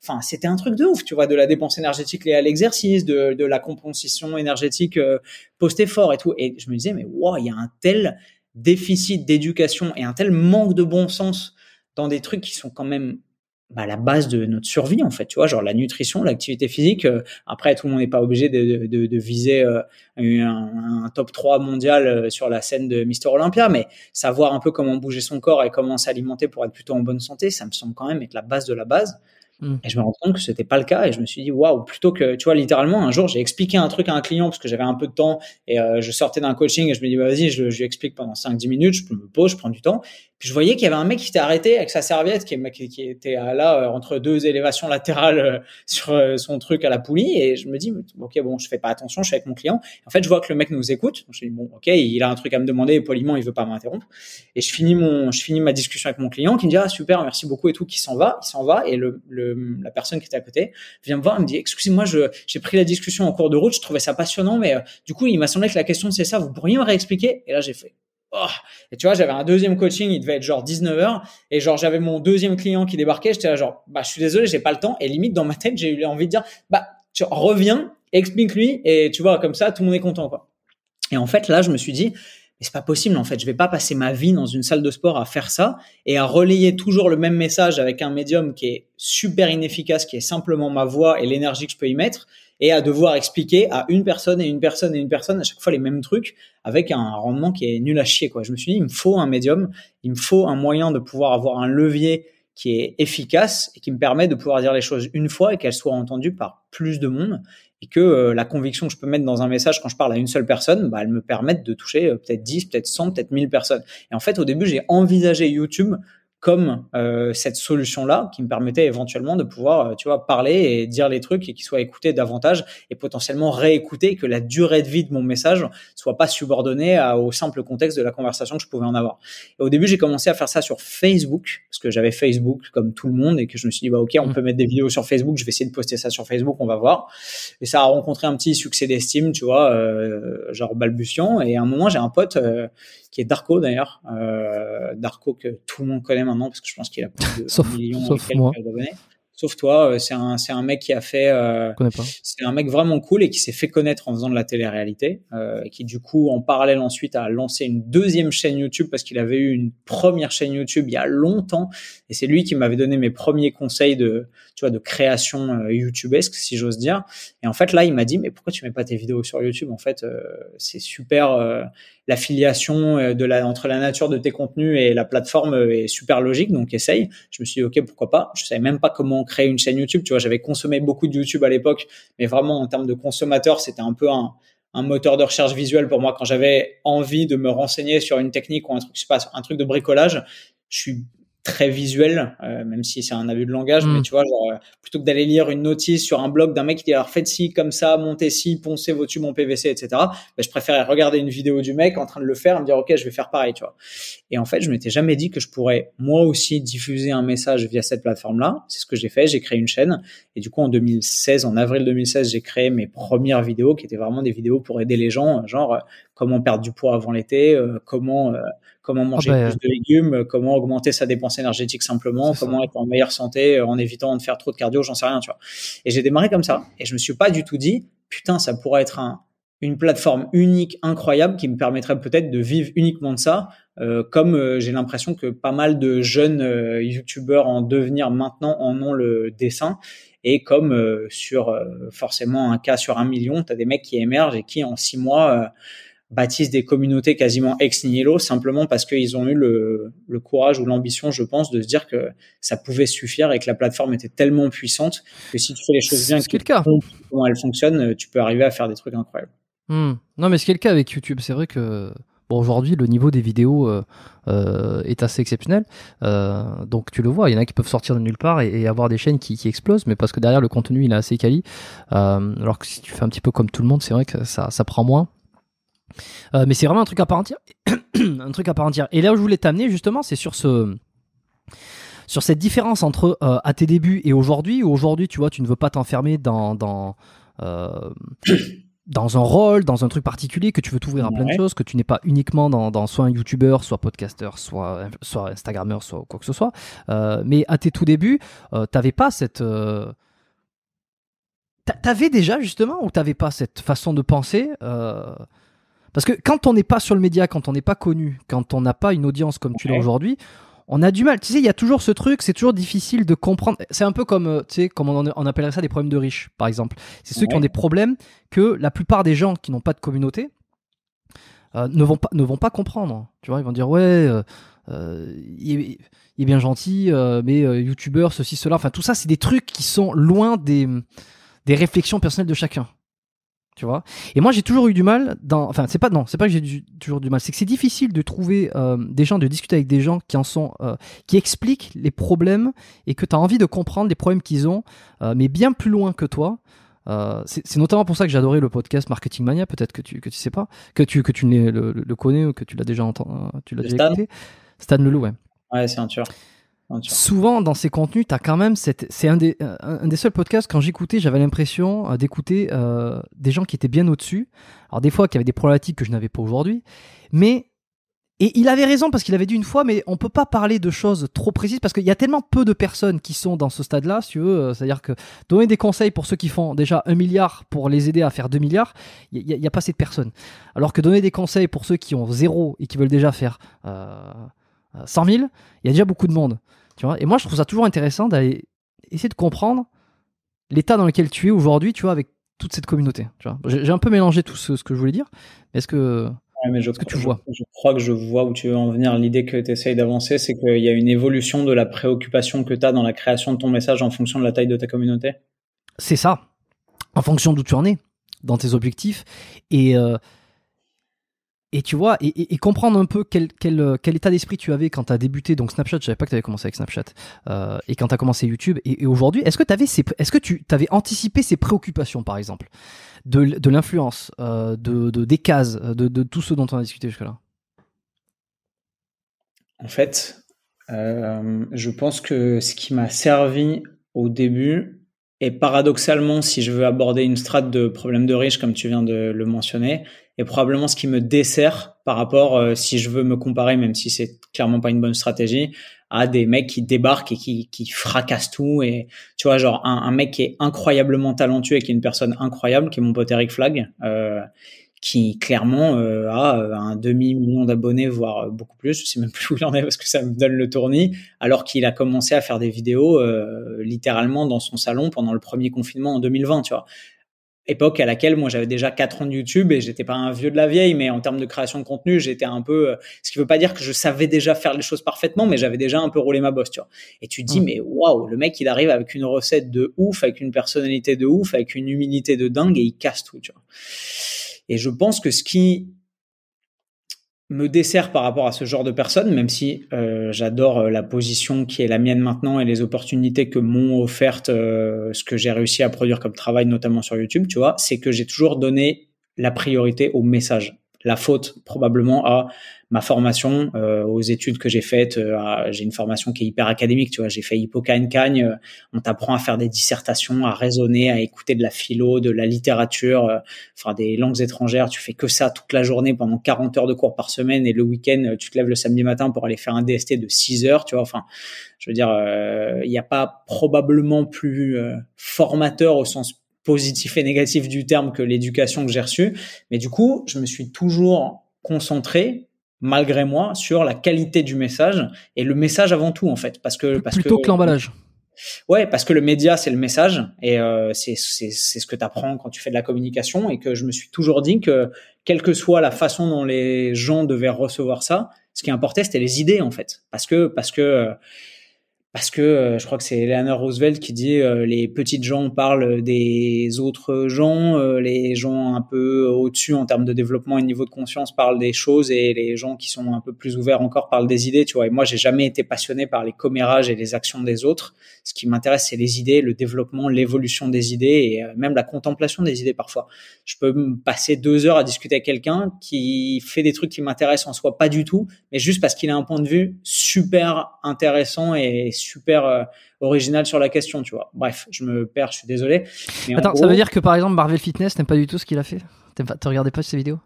enfin, c'était un truc de ouf, tu vois, de la dépense énergétique liée à l'exercice, de, la compensation énergétique euh, post-effort et tout. Et je me disais, mais wow, il y a un tel, déficit d'éducation et un tel manque de bon sens dans des trucs qui sont quand même bah, la base de notre survie en fait tu vois genre la nutrition l'activité physique euh, après tout le monde n'est pas obligé de, viser euh, un, top 3 mondial euh, sur la scène de Mister Olympia mais savoir un peu comment bouger son corps et comment s'alimenter pour être plutôt en bonne santé ça me semble quand même être la base de la base Mm. Et je me rends compte que c'était pas le cas et je me suis dit waouh, plutôt que tu vois littéralement un jour j'ai expliqué un truc à un client parce que j'avais un peu de temps et euh, je sortais d'un coaching et je me dis bah, vas-y, je, je, lui explique pendant 5 10 minutes, je me pose, je prends du temps. Puis je voyais qu'il y avait un mec qui était arrêté avec sa serviette qui, était euh, là euh, entre deux élévations latérales sur son truc à la poulie et je me dis OK, bon, je fais pas attention, je suis avec mon client. En fait, je vois que le mec nous écoute. Donc, je dis bon, OK, il a un truc à me demander poliment, il veut pas m'interrompre. Et je finis mon je finis ma discussion avec mon client qui me dit ah super, merci beaucoup et tout qui s'en va, il s'en va et le euh, la personne qui était à côté vient me voir, me dit excusez-moi, j'ai pris la discussion en cours de route, je trouvais ça passionnant, mais euh, du coup il m'a semblé que la question c'est ça, vous pourriez me réexpliquer Et là j'ai fait Oh. Et tu vois, j'avais un deuxième coaching, il devait être genre 19h, et genre j'avais mon deuxième client qui débarquait, j'étais là genre, bah je suis désolé, j'ai pas le temps, et limite dans ma tête, j'ai eu envie de dire, bah tu reviens, explique-lui, et tu vois, comme ça, tout le monde est content, quoi. Et en fait, là, je me suis dit, mais c'est pas possible en fait. Je vais pas passer ma vie dans une salle de sport à faire ça et à relayer toujours le même message avec un médium qui est super inefficace, qui est simplement ma voix et l'énergie que je peux y mettre, et à devoir expliquer à une personne et une personne et une personne à chaque fois les mêmes trucs avec un rendement qui est nul à chier quoi. Je me suis dit il me faut un médium, il me faut un moyen de pouvoir avoir un levier qui est efficace et qui me permet de pouvoir dire les choses une fois et qu'elles soient entendues par plus de monde et que euh, la conviction que je peux mettre dans un message quand je parle à une seule personne, bah, elle me permet de toucher euh, peut-être 10, peut-être 100, peut-être 1000 personnes. Et en fait, au début, j'ai envisagé YouTube comme euh, cette solution-là qui me permettait éventuellement de pouvoir, euh, tu vois, parler et dire les trucs et qu'ils soient écoutés davantage et potentiellement réécoutés, que la durée de vie de mon message soit pas subordonnée au simple contexte de la conversation que je pouvais en avoir. Et au début, j'ai commencé à faire ça sur Facebook parce que j'avais Facebook comme tout le monde et que je me suis dit bah ok, on mmh. peut mettre des vidéos sur Facebook, je vais essayer de poster ça sur Facebook, on va voir. Et ça a rencontré un petit succès d'estime, tu vois, euh, genre balbutiant. Et à un moment, j'ai un pote euh, qui est Darko d'ailleurs, euh, Darko que tout le monde connaît maintenant parce que je pense qu'il a plus de sauf, millions d'abonnés. Sauf toi, euh, c'est un, c'est un mec qui a fait, euh, c'est un mec vraiment cool et qui s'est fait connaître en faisant de la télé-réalité, euh, qui du coup en parallèle ensuite a lancé une deuxième chaîne YouTube parce qu'il avait eu une première chaîne YouTube il y a longtemps et c'est lui qui m'avait donné mes premiers conseils de, tu vois, de création YouTube-esque, si j'ose dire. Et en fait là, il m'a dit mais pourquoi tu mets pas tes vidéos sur YouTube En fait, c'est super la filiation euh, de la, entre la nature de tes contenus et la plateforme euh, est super logique, donc essaye. Je me suis dit, ok, pourquoi pas Je savais même pas comment créer une chaîne YouTube. Tu vois, j'avais consommé beaucoup de YouTube à l'époque, mais vraiment en termes de consommateur, c'était un peu un, moteur de recherche visuelle pour moi quand j'avais envie de me renseigner sur une technique ou un truc, je sais pas, un truc de bricolage. Je suis très visuel, euh, même si c'est un abus de langage, mais mm. tu vois, euh, plutôt que d'aller lire une notice sur un blog d'un mec qui dit alors faites ci comme ça, montez ci, poncez vos tubes en PVC, etc. Bah, je préférais regarder une vidéo du mec en train de le faire et me dire ok, je vais faire pareil, tu vois. Et en fait, je m'étais jamais dit que je pourrais moi aussi diffuser un message via cette plateforme-là. C'est ce que j'ai fait. J'ai créé une chaîne et du coup en 2016, en avril 2016, j'ai créé mes premières vidéos qui étaient vraiment des vidéos pour aider les gens, genre euh, comment perdre du poids avant l'été, comment comment ah manger bah, plus de légumes, euh, comment augmenter sa dépense énergétique simplement, comment être en meilleure santé euh, en évitant de faire trop de cardio, j'en sais rien, tu vois. Et j'ai démarré comme ça. Et je me suis pas du tout dit, putain, ça pourrait être une plateforme unique, incroyable, qui me permettrait peut-être de vivre uniquement de ça, euh, comme j'ai l'impression que pas mal de jeunes youtubers youtubeurs en devenir maintenant en ont le dessin. Et comme sur forcément un cas sur un million, tu as des mecs qui émergent et qui en six mois bâtissent des communautés quasiment ex nihilo simplement parce qu'ils ont eu le, courage ou l'ambition, je pense, de se dire que ça pouvait suffire et que la plateforme était tellement puissante que si tu fais les choses bien, que le cas. comment elle fonctionne euh, tu peux arriver à faire des trucs incroyables. Hmm. Non, mais ce qui est le cas avec YouTube, c'est vrai que aujourd'hui, le niveau des vidéos euh, euh, est assez exceptionnel. donc, tu le vois, il y en a qui peuvent sortir de nulle part et, avoir des chaînes qui, explosent, mais parce que derrière, le contenu, il est assez quali. alors que si tu fais un petit peu comme tout le monde, c'est vrai que ça prend moins. Euh, mais c'est vraiment un truc à part entière. un truc à Et là où je voulais t'amener justement, c'est sur ce sur cette différence entre euh, à tes débuts et aujourd'hui, où aujourd'hui, tu vois, tu ne veux pas t'enfermer dans dans, euh, un rôle, dans un truc particulier, que tu veux t'ouvrir à plein de choses, que tu n'es pas uniquement dans, soit un youtubeur, soit podcasteur, soit, soit instagrammeur, soit quoi que ce soit. mais à tes tout débuts, t'avais pas cette. T'avais déjà justement ou t'avais pas cette façon de penser parce que quand on n'est pas sur le média, quand on n'est pas connu, quand on n'a pas une audience comme tu l'as aujourd'hui, on a du mal. Tu sais, il y a toujours ce truc, c'est toujours difficile de comprendre. C'est un peu comme, euh, tu sais, comme on, appellerait ça des problèmes de riches, par exemple. C'est ceux qui ont des problèmes que la plupart des gens qui n'ont pas de communauté euh, ne, vont pas, ne vont pas comprendre. Tu vois, ils vont dire, ouais, euh, il, est, bien gentil, mais youtubeur, ceci, cela. Enfin, tout ça, c'est des trucs qui sont loin des, des réflexions personnelles de chacun tu vois. Et moi, j'ai toujours eu du mal dans. Enfin, c'est pas non, c'est pas que j'ai toujours du mal, c'est que c'est difficile de trouver euh, des gens, de discuter avec des gens qui en sont, euh, qui expliquent les problèmes et que tu as envie de comprendre les problèmes qu'ils ont, euh, mais bien plus loin que toi. c'est notamment pour ça que j'adorais le podcast Marketing Mania. Peut-être que tu que tu sais pas, que tu que tu le, connais ou que tu l'as déjà entendu, tu Stan. écouté. Stan Leloup, ouais. Ouais, c'est un tueur souvent dans ces contenus, tu as quand même C'est un des, euh, des seuls podcasts, quand j'écoutais, j'avais l'impression euh, d'écouter euh, des gens qui étaient bien au-dessus. Alors, des fois, y avait des problématiques que je n'avais pas aujourd'hui. Mais. Et il avait raison parce qu'il avait dit une fois, mais on peut pas parler de choses trop précises parce qu'il y a tellement peu de personnes qui sont dans ce stade-là, si tu veux. C'est-à-dire que donner des conseils pour ceux qui font déjà un milliard pour les aider à faire deux milliards, il n'y a, pas assez de personnes. Alors que donner des conseils pour ceux qui ont zéro et qui veulent déjà faire euh, 100 000, il y a déjà beaucoup de monde. Tu vois et moi, je trouve ça toujours intéressant d'aller essayer de comprendre l'état dans lequel tu es aujourd'hui, tu vois, avec toute cette communauté. Tu vois j'ai un peu mélangé tout ce, que je voulais dire. est-ce que, mais est -ce que tu vois je, crois que je vois où tu veux en venir. L'idée que tu essayes d'avancer, c'est qu'il y a une évolution de la préoccupation que tu as dans la création de ton message en fonction de la taille de ta communauté. C'est ça. En fonction d'où tu en es, dans tes objectifs. Et. Euh, et tu vois, et, comprendre un peu euh, quel, état d'esprit tu avais quand tu as débuté donc Snapchat, je savais pas que tu avais commencé avec Snapchat, euh, et quand tu as commencé YouTube, et, aujourd'hui, est-ce que, tu avais anticipé ces préoccupations, par exemple, de, l'influence, euh, de, des cases, de, tout ce dont on a discuté jusque-là En fait, je pense que ce qui m'a servi au début, et paradoxalement, si je veux aborder une strate de problèmes de riche, comme tu viens de le mentionner, et probablement ce qui me dessert par rapport, euh, si je veux me comparer, même si c'est clairement pas une bonne stratégie, à des mecs qui débarquent et qui, qui fracassent tout. Et tu vois, genre un, mec qui est incroyablement talentueux et qui est une personne incroyable, qui est mon pote Eric Flag, euh, qui clairement euh, a un demi-million d'abonnés, voire beaucoup plus. Je sais même plus où il en est parce que ça me donne le tournis. Alors qu'il a commencé à faire des vidéos littéralement dans son salon pendant le premier confinement en 2020, tu vois époque à laquelle moi j'avais déjà quatre ans de YouTube et j'étais pas un vieux de la vieille, mais en termes de création de contenu, j'étais un peu. Euh, ce qui veut pas dire que je savais déjà faire les choses parfaitement, mais j'avais déjà un peu roulé ma bosse, tu vois. Et tu dis, mmh. mais waouh, le mec il arrive avec une recette de ouf, avec une personnalité de ouf, avec une humilité de dingue et il casse tout, tu vois. Et je pense que ce qui me dessert par rapport à ce genre de personnes, même si euh, j'adore euh, la position qui est la mienne maintenant et les opportunités que m'ont offertes euh, ce que j'ai réussi à produire comme travail, notamment sur YouTube, tu vois, c'est que j'ai toujours donné la priorité au message la faute probablement à ma formation, euh, aux études que j'ai faites. Euh, j'ai une formation qui est hyper académique, tu vois. J'ai fait Hippocagne Cagne. Euh, on t'apprend à faire des dissertations, à raisonner, à écouter de la philo, de la littérature, enfin des langues étrangères. Tu fais que ça toute la journée pendant 40 heures de cours par semaine et le week-end, tu te lèves le samedi matin pour aller faire un DST de 6 heures, tu vois. Enfin, je veux dire, il n'y a pas probablement plus formateur au sens positif et négatif du terme que l'éducation que j'ai reçue. Mais du coup, je me suis toujours concentré malgré moi sur la qualité du message et le message avant tout en fait parce que parce plutôt que, l'emballage ouais parce que le média c'est le message et euh, c'est ce que tu apprends quand tu fais de la communication et que je me suis toujours dit que quelle que soit la façon dont les gens devaient recevoir ça ce qui importait c'était les idées en fait parce que parce que euh, parce que euh, je crois que c'est Eleanor Roosevelt qui dit euh, les petites gens parlent des autres gens, euh, les gens un peu au-dessus en termes de développement et niveau de conscience parlent des choses et les gens qui sont un peu plus ouverts encore parlent des idées, tu vois. Et moi, j'ai jamais été passionné par les commérages et les actions des autres. Ce qui m'intéresse, c'est les idées, le développement, l'évolution des idées et même la contemplation des idées parfois. Je peux passer deux heures à discuter avec quelqu'un qui fait des trucs qui m'intéressent en soi pas du tout, mais juste parce qu'il a un point de vue super intéressant et super super euh, original sur la question, tu vois. Bref, je me perds, je suis désolé. Attends, ça veut dire que par exemple Marvel Fitness n'aime pas du tout ce qu'il a fait Tu pas, regardais pas ses vidéos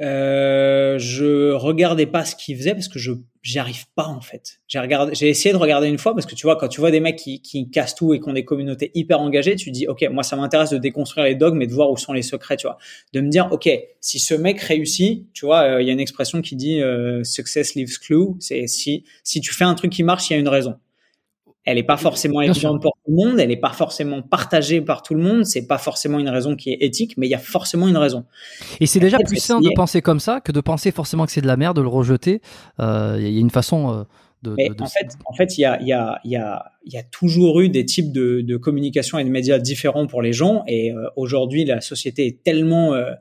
euh, je regardais pas ce qu'il faisait parce que je j'y arrive pas en fait. J'ai regardé, j'ai essayé de regarder une fois parce que tu vois quand tu vois des mecs qui, cassent tout et qui ont des communautés hyper engagées, tu dis ok moi ça m'intéresse de déconstruire les dogmes et de voir où sont les secrets, tu vois, de me dire ok si ce mec réussit, tu vois euh, il y a une expression qui dit euh, success leaves clue, c'est si si tu fais un truc qui marche il y a une raison elle n'est pas forcément évidente pour tout le monde, elle n'est pas forcément partagée par tout le monde, c'est pas forcément une raison qui est éthique, mais il y a forcément une raison. Et c'est déjà plus sain de penser comme ça que de penser forcément que c'est de la merde, de le rejeter. Euh, il y a une façon euh, de. En fait, il y a, toujours eu des types de, communication et de médias différents pour les gens, et euh, aujourd'hui, la société est tellement euh,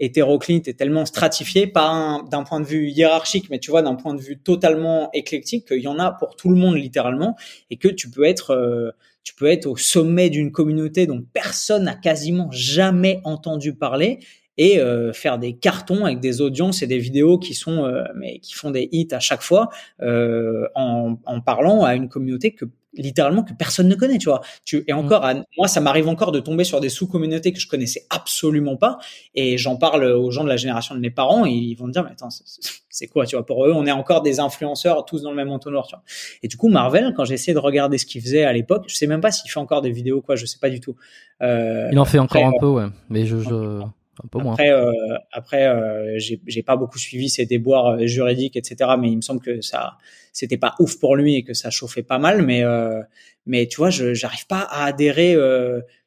hétéroclite est tellement stratifié, par d'un point de vue hiérarchique, mais tu vois, d'un point de vue totalement éclectique, qu'il y en a pour tout le monde littéralement, et que tu peux être, euh, tu peux être au sommet d'une communauté dont personne n'a quasiment jamais entendu parler et euh, faire des cartons avec des audiences et des vidéos qui sont, euh, mais qui font des hits à chaque fois en, en parlant à une communauté que littéralement que personne ne connaît, tu vois. Tu, et mmh. encore, moi, ça m'arrive encore de tomber sur des sous-communautés que je connaissais absolument pas. Et j'en parle aux gens de la génération de mes parents et ils vont me dire, mais attends, c'est quoi, tu vois. Pour eux, on est encore des influenceurs tous dans le même entonnoir, tu vois. Et du coup, Marvel, quand j'ai essayé de regarder ce qu'il faisait à l'époque, je sais même pas s'il fait encore des vidéos, quoi, je sais pas du tout. Euh, il en fait encore un euh, peu, ouais. Mais je... Hein. Après, euh, après euh, j'ai pas beaucoup suivi ses déboires euh, juridiques, etc. Mais il me semble que ça, c'était pas ouf pour lui et que ça chauffait pas mal. Mais, mais tu vois, je j'arrive pas à adhérer.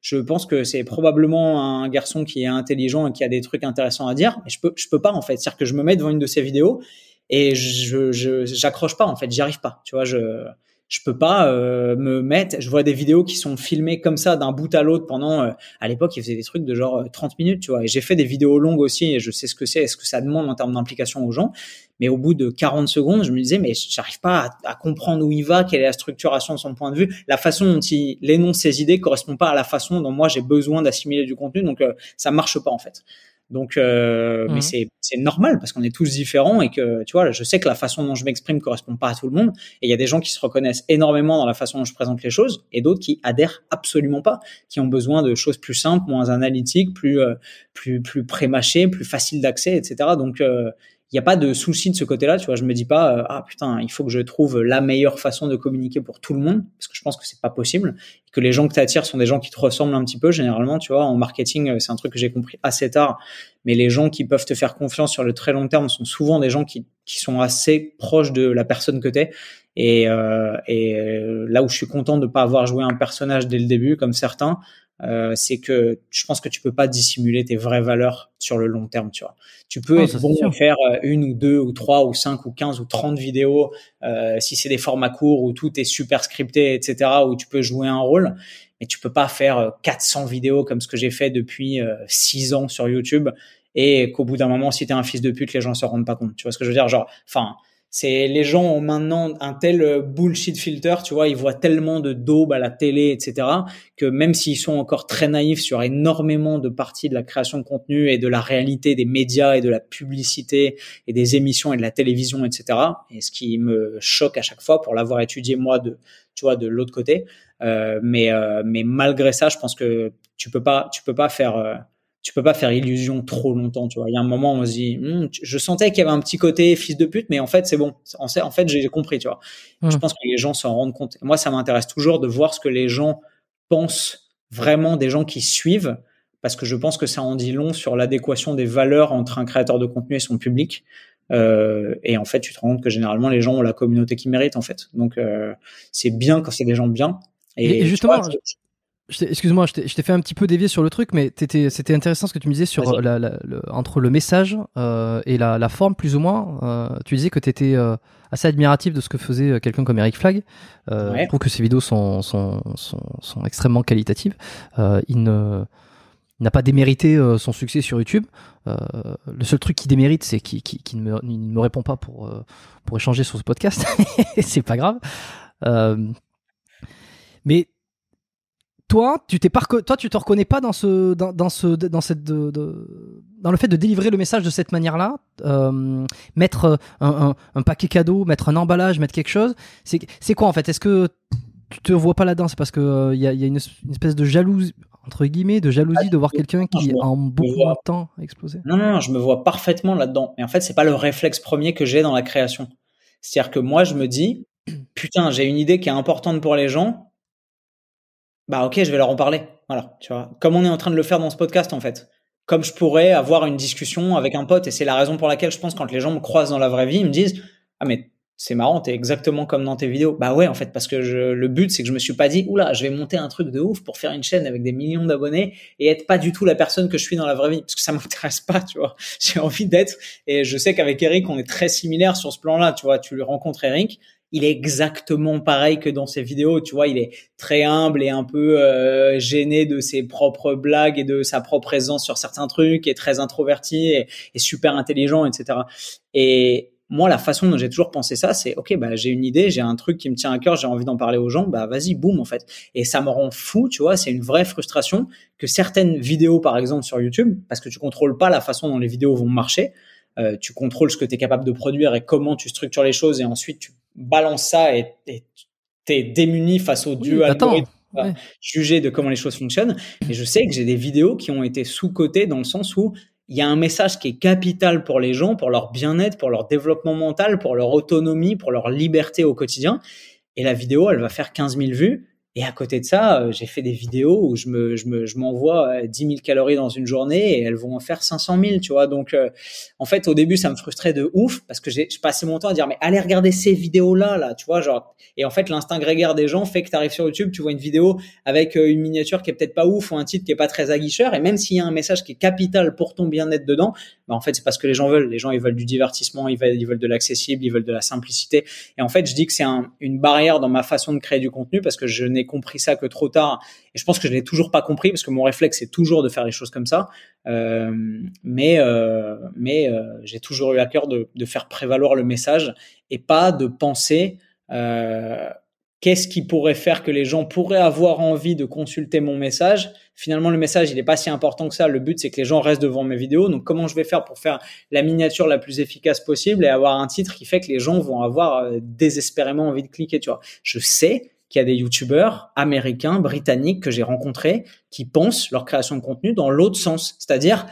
je pense que c'est probablement un garçon qui est intelligent et qui a des trucs intéressants à dire. Mais je peux, je peux pas en fait. C'est-à-dire que je me mets devant une de ses vidéos et je j'accroche pas en fait. J'y arrive pas. Tu vois, je je peux pas euh, me mettre. Je vois des vidéos qui sont filmées comme ça d'un bout à l'autre pendant. Euh, à l'époque, ils faisaient des trucs de genre 30 euh, minutes, tu vois. Et j'ai fait des vidéos longues aussi, et je sais ce que c'est, et ce que ça demande en termes d'implication aux gens. Mais au bout de 40 secondes, je me disais, mais j'arrive pas à, comprendre où il va, quelle est la structuration de son point de vue, la façon dont il énonce ses idées correspond pas à la façon dont moi j'ai besoin d'assimiler du contenu, donc euh, ça marche pas en fait. Donc, euh, mais mmh. c'est, normal parce qu'on est tous différents et que, tu vois, je sais que la façon dont je m'exprime correspond pas à tout le monde. Et il y a des gens qui se reconnaissent énormément dans la façon dont je présente les choses et d'autres qui adhèrent absolument pas, qui ont besoin de choses plus simples, moins analytiques, plus, euh, plus, plus prémâchées, plus faciles d'accès, etc. Donc, euh, il n'y a pas de souci de ce côté-là. Tu vois, je me dis pas euh, ah putain, il faut que je trouve la meilleure façon de communiquer pour tout le monde parce que je pense que c'est pas possible. que les gens que tu attires sont des gens qui te ressemblent un petit peu généralement. Tu vois, en marketing, euh, c'est un truc que j'ai compris assez tard. Mais les gens qui peuvent te faire confiance sur le très long terme sont souvent des gens qui, sont assez proches de la personne que tu es. et euh, là où je suis content de ne pas avoir joué un personnage dès le début comme certains, euh, c'est que je pense que tu peux pas dissimuler tes vraies valeurs sur le long terme, tu vois. Tu peux bon faire euh, une ou deux ou trois ou cinq ou quinze ou trente vidéos euh, si c'est des formats courts où tout est super scripté, etc., où tu peux jouer un rôle, mais tu peux pas faire 400 vidéos comme ce que j'ai fait depuis six ans sur YouTube et qu'au bout d'un moment, si t'es un fils de pute, les gens se rendent pas compte. Tu vois ce que je veux dire Genre, enfin, c'est les gens ont maintenant un tel euh, bullshit filter, tu vois, ils voient tellement de daubes à la télé, etc., que même s'ils sont encore très naïfs sur énormément de parties de la création de contenu et de la réalité des médias et de la publicité et des émissions et de la télévision, etc. Et ce qui me choque à chaque fois pour l'avoir étudié moi de, tu vois, de l'autre côté. Euh, mais euh, mais malgré ça, je pense que tu peux pas, tu peux pas faire euh, tu peux pas faire illusion trop longtemps, tu vois. Il y a un moment, on se dit, hum, je sentais qu'il y avait un petit côté fils de pute, mais en fait, c'est bon. En, fait, j'ai compris, tu vois. Hum. Je pense que les gens s'en rendent compte. Moi, ça m'intéresse toujours de voir ce que les gens pensent vraiment des gens qui suivent, parce que je pense que ça en dit long sur l'adéquation des valeurs entre un créateur de contenu et son public. Euh, et en fait, tu te rends compte que généralement, les gens ont la communauté qu'ils méritent, en fait. Donc, euh, c'est bien quand c'est des gens bien. Et, justement, Excuse-moi, je t'ai fait un petit peu dévier sur le truc, mais c'était intéressant ce que tu me disais sur euh, la, entre le message euh, et la, la, forme, plus ou moins. Euh, tu disais que tu étais assez admiratif de ce que faisait quelqu'un comme Eric Flagg. Je trouve que ses vidéos sont, sont, sont, extrêmement qualitatives. il ne n'a pas démérité son succès sur YouTube. le seul truc qui démérite, c'est qu'il ne, me répond pas pour, pour échanger sur ce podcast. c'est pas grave. Euh, mais toi, tu t'es toi, tu te reconnais pas dans ce, dans, ce, dans cette, dans le fait de délivrer le message de cette manière-là, euh, mettre un, paquet cadeau, mettre un emballage, mettre quelque chose. C'est, quoi en fait Est-ce que tu te vois pas là-dedans C'est parce que il euh, y a, une, espèce de jalousie entre guillemets, de jalousie de voir quelqu'un qui en beaucoup de temps explosé. Non, non, je me vois parfaitement là-dedans. Et en fait, c'est pas le réflexe premier que j'ai dans la création. C'est-à-dire que moi, je me dis, putain, j'ai une idée qui est importante pour les gens bah ok, je vais leur en parler. Voilà, tu vois. Comme on est en train de le faire dans ce podcast, en fait. Comme je pourrais avoir une discussion avec un pote, et c'est la raison pour laquelle je pense quand les gens me croisent dans la vraie vie, ils me disent ah mais c'est marrant, t'es exactement comme dans tes vidéos. Bah ouais, en fait, parce que je, le but, c'est que je me suis pas dit, oula, je vais monter un truc de ouf pour faire une chaîne avec des millions d'abonnés et être pas du tout la personne que je suis dans la vraie vie, parce que ça m'intéresse pas, tu vois. J'ai envie d'être, et je sais qu'avec Eric, on est très similaire sur ce plan-là, tu vois. Tu le rencontres Eric, il est exactement pareil que dans ses vidéos. Tu vois, il est très humble et un peu euh, gêné de ses propres blagues et de sa propre présence sur certains trucs, et très introverti et, super intelligent, etc. Et, moi, la façon dont j'ai toujours pensé ça, c'est ok, bah, j'ai une idée, j'ai un truc qui me tient à cœur, j'ai envie d'en parler aux gens, bah vas-y, boum en fait. Et ça me rend fou, tu vois, c'est une vraie frustration que certaines vidéos, par exemple sur YouTube, parce que tu contrôles pas la façon dont les vidéos vont marcher, euh, tu contrôles ce que tu es capable de produire et comment tu structures les choses, et ensuite tu balance ça et t'es démuni face au dieu oui, juger de comment les choses fonctionnent. Et je sais que j'ai des vidéos qui ont été sous-cotées dans le sens où il y a un message qui est capital pour les gens, pour leur bien-être, pour leur développement mental, pour leur autonomie, pour leur liberté au quotidien. Et la vidéo, elle va faire 15 000 vues. Et à côté de ça, euh, j'ai fait des vidéos où je me, je me, je m'envoie 10 euh, 000 calories dans une journée et elles vont en faire 500 000, tu vois. Donc, euh, en fait, au début, ça me frustrait de ouf parce que j'ai, je passais mon temps à dire, mais allez regarder ces vidéos-là, là, tu vois, genre. Et en fait, l'instinct grégaire des gens fait que tu arrives sur YouTube, tu vois une vidéo avec une miniature qui est peut-être pas ouf ou un titre qui est pas très aguicheur. Et même s'il y a un message qui est capital pour ton bien-être dedans, bah, en fait, c'est parce que les gens veulent. Les gens, ils veulent du divertissement, ils veulent, ils veulent de l'accessible, ils veulent de la simplicité. Et en fait, je dis que c'est un, une barrière dans ma façon de créer du contenu parce que je n'ai compris ça que trop tard. Et je pense que je n'ai toujours pas compris parce que mon réflexe c'est toujours de faire les choses comme ça. Euh, mais euh, mais euh, j'ai toujours eu à cœur de, de, faire prévaloir le message et pas de penser qu'est-ce qui pourrait faire que les gens pourraient avoir envie de consulter mon message. Finalement, le message il n'est pas si important que ça. Le but c'est que les gens restent devant mes vidéos. Donc comment je vais faire pour faire la miniature la plus efficace possible et avoir un titre qui fait que les gens vont avoir désespérément envie de cliquer. Tu vois, je sais qu'il y a des youtubeurs américains, britanniques que j'ai rencontrés qui pensent leur création de contenu dans l'autre sens. C'est-à-dire,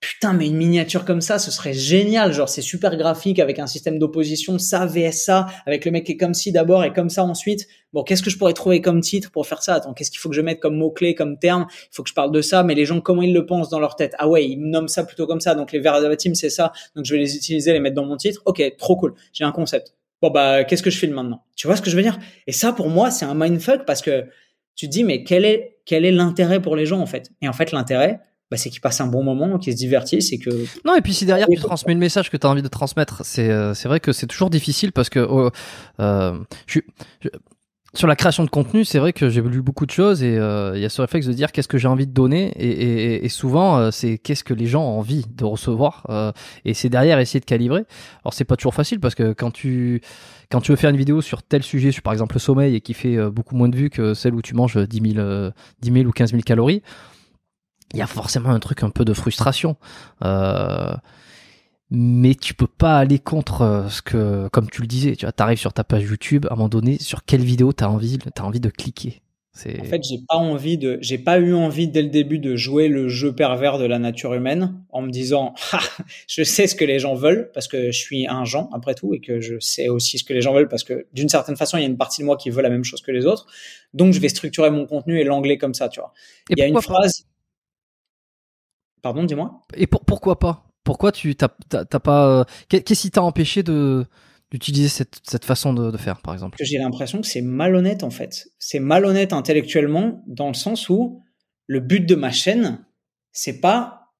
putain, mais une miniature comme ça, ce serait génial. Genre, c'est super graphique avec un système d'opposition, ça, VSA, avec le mec qui est comme ci d'abord et comme ça ensuite. Bon, qu'est-ce que je pourrais trouver comme titre pour faire ça? Attends, qu'est-ce qu'il faut que je mette comme mot-clé, comme terme? Il faut que je parle de ça, mais les gens, comment ils le pensent dans leur tête? Ah ouais, ils nomment ça plutôt comme ça. Donc, les verbatim, c'est ça. Donc, je vais les utiliser, les mettre dans mon titre. Ok, trop cool. J'ai un concept bon bah qu'est-ce que je fais maintenant Tu vois ce que je veux dire Et ça pour moi c'est un mindfuck parce que tu te dis mais quel est quel est l'intérêt pour les gens en fait Et en fait l'intérêt bah, c'est qu'ils passent un bon moment, qu'ils se divertissent et que. Non, et puis si derrière tu transmets le message que tu as envie de transmettre, euh, c'est, vrai que c'est toujours difficile parce que. Oh, euh, je, sur la création de contenu, c'est vrai que j'ai lu beaucoup de choses et euh, il y a ce réflexe de dire qu'est-ce que j'ai envie de donner et, souvent euh, c'est qu'est-ce que les gens ont envie de recevoir euh, et c'est derrière essayer de calibrer. Alors c'est pas toujours facile parce que quand tu quand tu veux faire une vidéo sur tel sujet, sur par exemple le sommeil et qui fait beaucoup moins de vues que celle où tu manges 10 000, ou 15 000 calories, il y a forcément un truc un peu de frustration mais tu peux pas aller contre euh, ce que, comme tu le disais, tu vois, arrives sur ta page YouTube, à un moment donné, sur quelle vidéo t'as envie, as envie de cliquer. En fait, j'ai pas envie de, j'ai pas eu envie dès le début de jouer le jeu pervers de la nature humaine en me disant, ah, je sais ce que les gens veulent parce que je suis un genre après tout et que je sais aussi ce que les gens veulent parce que d'une certaine façon, il y a une partie de moi qui veut la même chose que les autres. Donc, je vais structurer mon contenu et l'anglais comme ça, tu vois. il y a une phrase. Pardon, dis-moi. Et pourquoi pas pourquoi tu t'as pas euh, qu'est-ce qui t'a empêché de d'utiliser cette, façon de, faire, par exemple J'ai l'impression que c'est malhonnête, en fait. C'est malhonnête intellectuellement, dans le sens où le but de ma chaîne, c'est pas,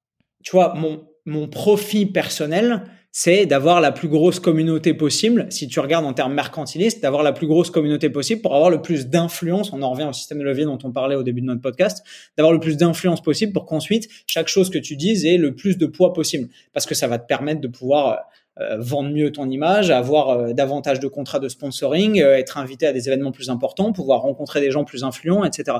tu vois, mon, mon profit personnel, c'est d'avoir la plus grosse communauté possible. Si tu regardes en termes mercantilistes, d'avoir la plus grosse communauté possible pour avoir le plus d'influence. On en revient au système de levier dont on parlait au début de notre podcast. D'avoir le plus d'influence possible pour qu'ensuite chaque chose que tu dises ait le plus de poids possible, parce que ça va te permettre de pouvoir euh, euh, vendre mieux ton image, avoir euh, davantage de contrats de sponsoring, être invité à des événements plus importants, pouvoir rencontrer des gens plus influents, etc.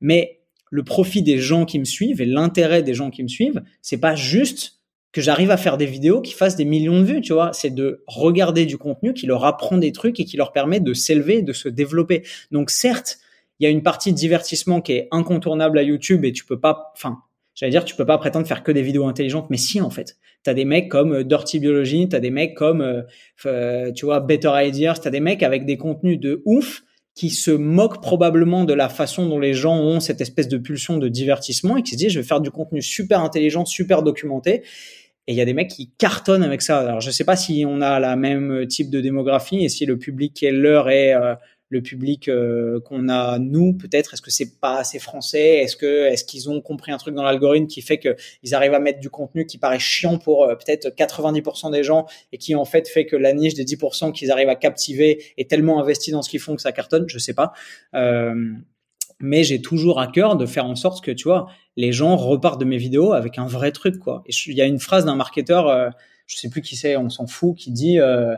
Mais le profit des gens qui me suivent et l'intérêt des gens qui me suivent, c'est pas juste que j'arrive à faire des vidéos qui fassent des millions de vues, tu vois. C'est de regarder du contenu qui leur apprend des trucs et qui leur permet de s'élever, de se développer. Donc certes, il y a une partie de divertissement qui est incontournable à YouTube et tu peux pas, enfin, j'allais dire, tu peux pas prétendre faire que des vidéos intelligentes, mais si en fait. T'as des mecs comme euh, Dirty Biology, t'as des mecs comme, euh, euh, tu vois, Better Ideas, t'as des mecs avec des contenus de ouf qui se moquent probablement de la façon dont les gens ont cette espèce de pulsion de divertissement et qui se disent, je vais faire du contenu super intelligent, super documenté et il y a des mecs qui cartonnent avec ça. Alors, je sais pas si on a la même type de démographie et si le public qui est leur est euh, le public euh, qu'on a nous peut-être Est-ce que c'est pas assez français Est-ce que est-ce qu'ils ont compris un truc dans l'algorithme qui fait que ils arrivent à mettre du contenu qui paraît chiant pour euh, peut-être 90% des gens et qui en fait fait que la niche des 10% qu'ils arrivent à captiver est tellement investie dans ce qu'ils font que ça cartonne Je sais pas mais j'ai toujours à cœur de faire en sorte que, tu vois, les gens repartent de mes vidéos avec un vrai truc, quoi. Il y a une phrase d'un marketeur, euh, je sais plus qui c'est, on s'en fout, qui dit euh,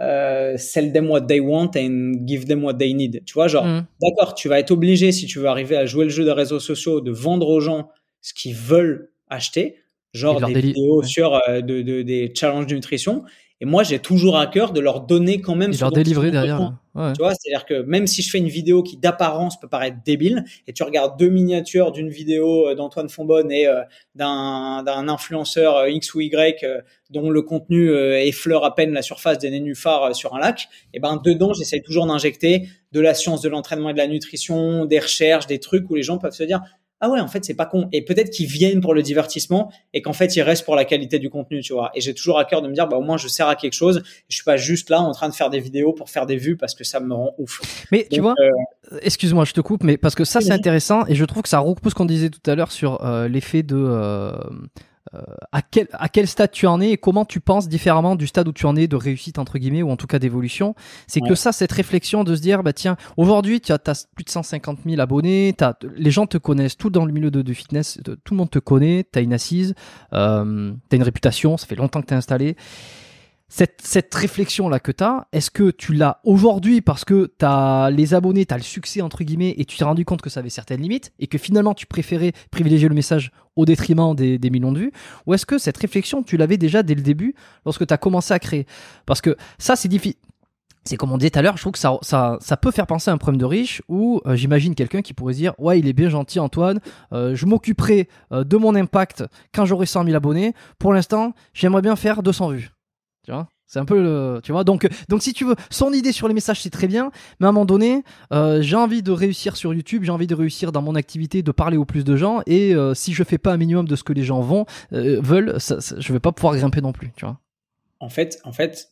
euh sell them what they want and give them what they need. Tu vois, genre, mm. d'accord, tu vas être obligé, si tu veux arriver à jouer le jeu des réseaux sociaux, de vendre aux gens ce qu'ils veulent acheter, genre des vidéos sur euh, des challenges de nutrition. Et moi, j'ai toujours à cœur de leur donner quand même. De leur délivrer derrière. Tu vois, c'est-à-dire que même si je fais une vidéo qui d'apparence peut paraître débile, et tu regardes deux miniatures d'une vidéo euh, d'Antoine Fonbonne et euh, d'un, d'un influenceur euh, X ou Y dont le contenu effleure à peine la surface des nénuphars sur un lac, et eh ben dedans j'essaie toujours d'injecter de la science de l'entraînement et de la nutrition, des recherches, des trucs où les gens peuvent se dire ah ouais, en fait, c'est pas con. Et peut-être qu'ils viennent pour le divertissement et qu'en fait, ils restent pour la qualité du contenu, tu vois. Et j'ai toujours à cœur de me dire, bah, au moins, je sers à quelque chose. Je suis pas juste là en train de faire des vidéos pour faire des vues parce que ça me rend ouf. Mais tu vois, euh, excuse-moi, je te coupe, mais parce que ça, c'est intéressant et je trouve que ça repousse ce qu'on disait tout à l'heure sur euh, l'effet de, euh, euh, à, quel, à quel stade tu en es et comment tu penses différemment du stade où tu en es de réussite entre guillemets ou en tout cas d'évolution. C'est que ça, cette réflexion de se dire, bah tiens, aujourd'hui tu as, plus de 150 000 abonnés, les gens te connaissent, tout dans le milieu de, fitness, tout le monde te connaît, tu as une assise, euh, tu as une réputation, ça fait longtemps que tu es installé cette, réflexion-là que tu as, est-ce que tu l'as aujourd'hui parce que tu as les abonnés, tu as le succès, entre guillemets, et tu t'es rendu compte que ça avait certaines limites, et que finalement tu préférais privilégier le message au détriment des, millions de vues, ou est-ce que cette réflexion, tu l'avais déjà dès le début, lorsque tu as commencé à créer Parce que ça, c'est difficile c'est comme on disait tout à l'heure, je trouve que ça, ça, peut faire penser à un problème de riche où euh, j'imagine quelqu'un qui pourrait dire Ouais, il est bien gentil, Antoine, euh, je m'occuperai euh, de mon impact quand j'aurai 100 000 abonnés. Pour l'instant, j'aimerais bien faire 200 vues. Tu vois c'est un peu tu vois donc donc si tu veux son idée sur les messages c'est très bien mais à un moment donné euh, j'ai envie de réussir sur YouTube j'ai envie de réussir dans mon activité de parler au plus de gens et euh, si je fais pas un minimum de ce que les gens vont euh, veulent je vais pas pouvoir grimper non plus tu vois en fait en fait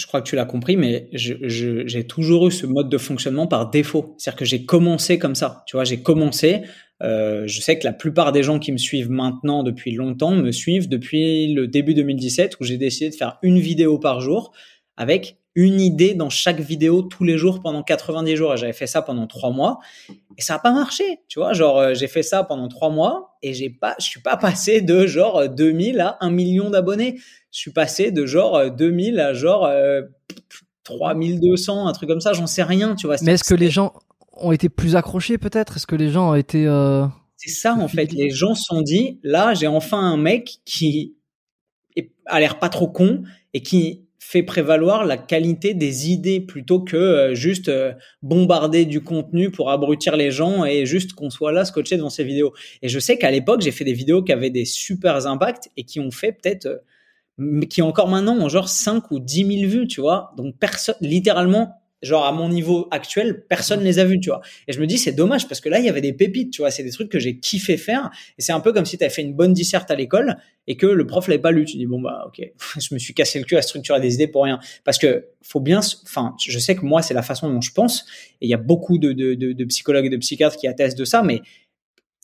je crois que tu l'as compris, mais j'ai toujours eu ce mode de fonctionnement par défaut. C'est-à-dire que j'ai commencé comme ça. Tu vois, j'ai commencé. Euh, je sais que la plupart des gens qui me suivent maintenant depuis longtemps me suivent depuis le début 2017 où j'ai décidé de faire une vidéo par jour avec une idée dans chaque vidéo tous les jours pendant 90 jours. Et j'avais fait ça pendant trois mois et ça n'a pas marché. Tu vois, genre, euh, j'ai fait ça pendant trois mois et j'ai pas, je suis pas passé de genre 2000 euh, à 1 million d'abonnés. Je suis passé de genre 2000 euh, à genre 3200, un truc comme ça. J'en sais rien, tu vois. Mais est-ce que les gens ont été plus accrochés peut-être Est-ce que les gens ont été. C'est ça en fait. Les gens se sont dit, là, j'ai enfin un mec qui a l'air pas trop con et qui fait prévaloir la qualité des idées plutôt que euh, juste euh, bombarder du contenu pour abrutir les gens et juste qu'on soit là scotché devant ces vidéos. Et je sais qu'à l'époque, j'ai fait des vidéos qui avaient des super impacts et qui ont fait peut-être, euh, qui encore maintenant ont genre 5 ou 10 000 vues, tu vois. Donc personne, littéralement, genre à mon niveau actuel, personne mmh. les a vus, tu vois. Et je me dis, c'est dommage parce que là, il y avait des pépites, tu vois. C'est des trucs que j'ai kiffé faire. Et c'est un peu comme si tu avais fait une bonne disserte à l'école et que le prof l'avait pas lu. Tu dis, bon, bah, ok, je me suis cassé le cul à structurer des idées pour rien. Parce que faut bien, enfin, je sais que moi, c'est la façon dont je pense. Et il y a beaucoup de, de psychologues et de psychiatres qui attestent de ça, mais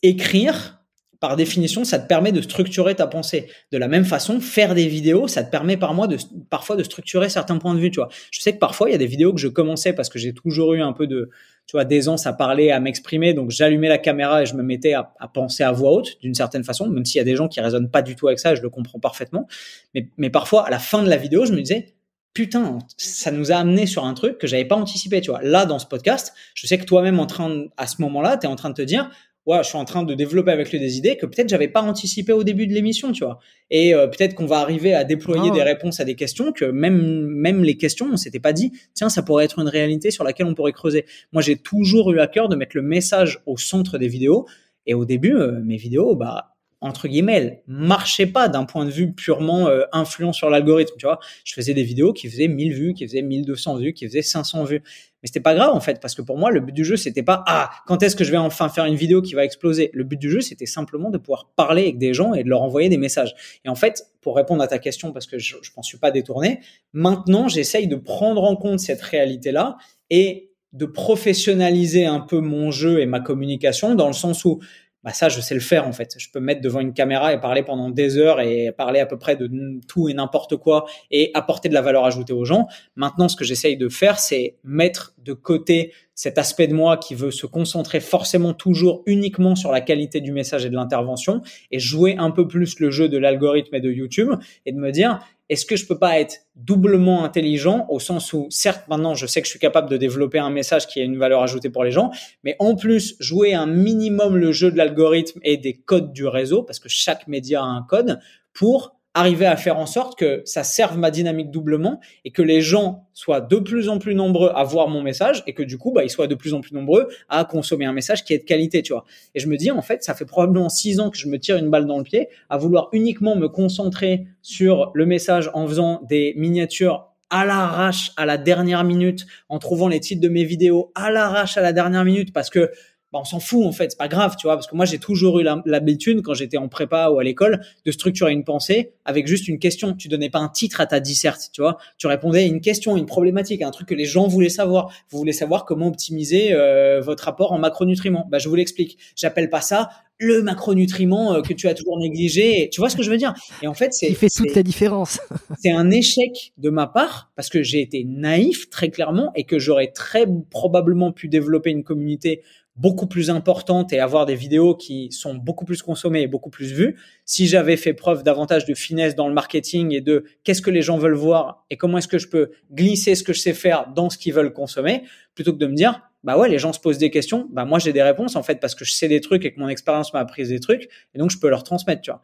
écrire, par définition, ça te permet de structurer ta pensée. De la même façon, faire des vidéos, ça te permet par moi de, parfois de structurer certains points de vue, tu vois. Je sais que parfois, il y a des vidéos que je commençais parce que j'ai toujours eu un peu de, tu vois, d'aisance à parler, à m'exprimer. Donc, j'allumais la caméra et je me mettais à, penser à voix haute d'une certaine façon, même s'il y a des gens qui raisonnent pas du tout avec ça, je le comprends parfaitement. Mais, mais parfois, à la fin de la vidéo, je me disais, putain, ça nous a amené sur un truc que j'avais pas anticipé, tu vois. Là, dans ce podcast, je sais que toi-même, en train, à ce moment-là, tu es en train de te dire, ouais, je suis en train de développer avec lui des idées que peut-être j'avais pas anticipé au début de l'émission, tu vois. Et euh, peut-être qu'on va arriver à déployer des réponses à des questions que même même les questions, on s'était pas dit, tiens, ça pourrait être une réalité sur laquelle on pourrait creuser. Moi, j'ai toujours eu à cœur de mettre le message au centre des vidéos. Et au début, euh, mes vidéos, bah entre guillemets, marchait pas d'un point de vue purement euh, influent sur l'algorithme, tu vois. Je faisais des vidéos qui faisaient 1000 vues, qui faisaient 1200 vues, qui faisaient 500 vues. Mais c'était pas grave en fait parce que pour moi le but du jeu c'était pas ah quand est-ce que je vais enfin faire une vidéo qui va exploser. Le but du jeu c'était simplement de pouvoir parler avec des gens et de leur envoyer des messages. Et en fait, pour répondre à ta question parce que je, je m'en suis pas détourné, maintenant j'essaye de prendre en compte cette réalité là et de professionnaliser un peu mon jeu et ma communication dans le sens où bah ça, je sais le faire en fait. Je peux mettre devant une caméra et parler pendant des heures et parler à peu près de tout et n'importe quoi et apporter de la valeur ajoutée aux gens. Maintenant, ce que j'essaye de faire, c'est mettre de côté cet aspect de moi qui veut se concentrer forcément toujours uniquement sur la qualité du message et de l'intervention et jouer un peu plus le jeu de l'algorithme et de YouTube et de me dire, est-ce que je peux pas être doublement intelligent au sens où, certes, maintenant, je sais que je suis capable de développer un message qui a une valeur ajoutée pour les gens, mais en plus, jouer un minimum le jeu de l'algorithme et des codes du réseau, parce que chaque média a un code, pour arriver à faire en sorte que ça serve ma dynamique doublement et que les gens soient de plus en plus nombreux à voir mon message et que du coup, bah, ils soient de plus en plus nombreux à consommer un message qui est de qualité, tu vois. Et je me dis, en fait, ça fait probablement six ans que je me tire une balle dans le pied à vouloir uniquement me concentrer sur le message en faisant des miniatures à l'arrache à la dernière minute, en trouvant les titres de mes vidéos à l'arrache à la dernière minute parce que bah, on s'en fout en fait, c'est pas grave, tu vois, parce que moi j'ai toujours eu l'habitude quand j'étais en prépa ou à l'école de structurer une pensée avec juste une question. Tu donnais pas un titre à ta disserte, tu vois, tu répondais à une question, une problématique, un truc que les gens voulaient savoir. Vous voulez savoir comment optimiser euh, votre rapport en macronutriments Bah je vous l'explique. J'appelle pas ça le macronutriment euh, que tu as toujours négligé. tu vois ce que je veux dire Et en fait, c'est il fait toute la différence. c'est un échec de ma part parce que j'ai été naïf très clairement et que j'aurais très probablement pu développer une communauté beaucoup plus importante et avoir des vidéos qui sont beaucoup plus consommées et beaucoup plus vues. Si j'avais fait preuve davantage de finesse dans le marketing et de qu'est-ce que les gens veulent voir et comment est-ce que je peux glisser ce que je sais faire dans ce qu'ils veulent consommer, plutôt que de me dire, bah ouais, les gens se posent des questions, bah moi j'ai des réponses en fait parce que je sais des trucs et que mon expérience m'a appris des trucs et donc je peux leur transmettre, tu vois.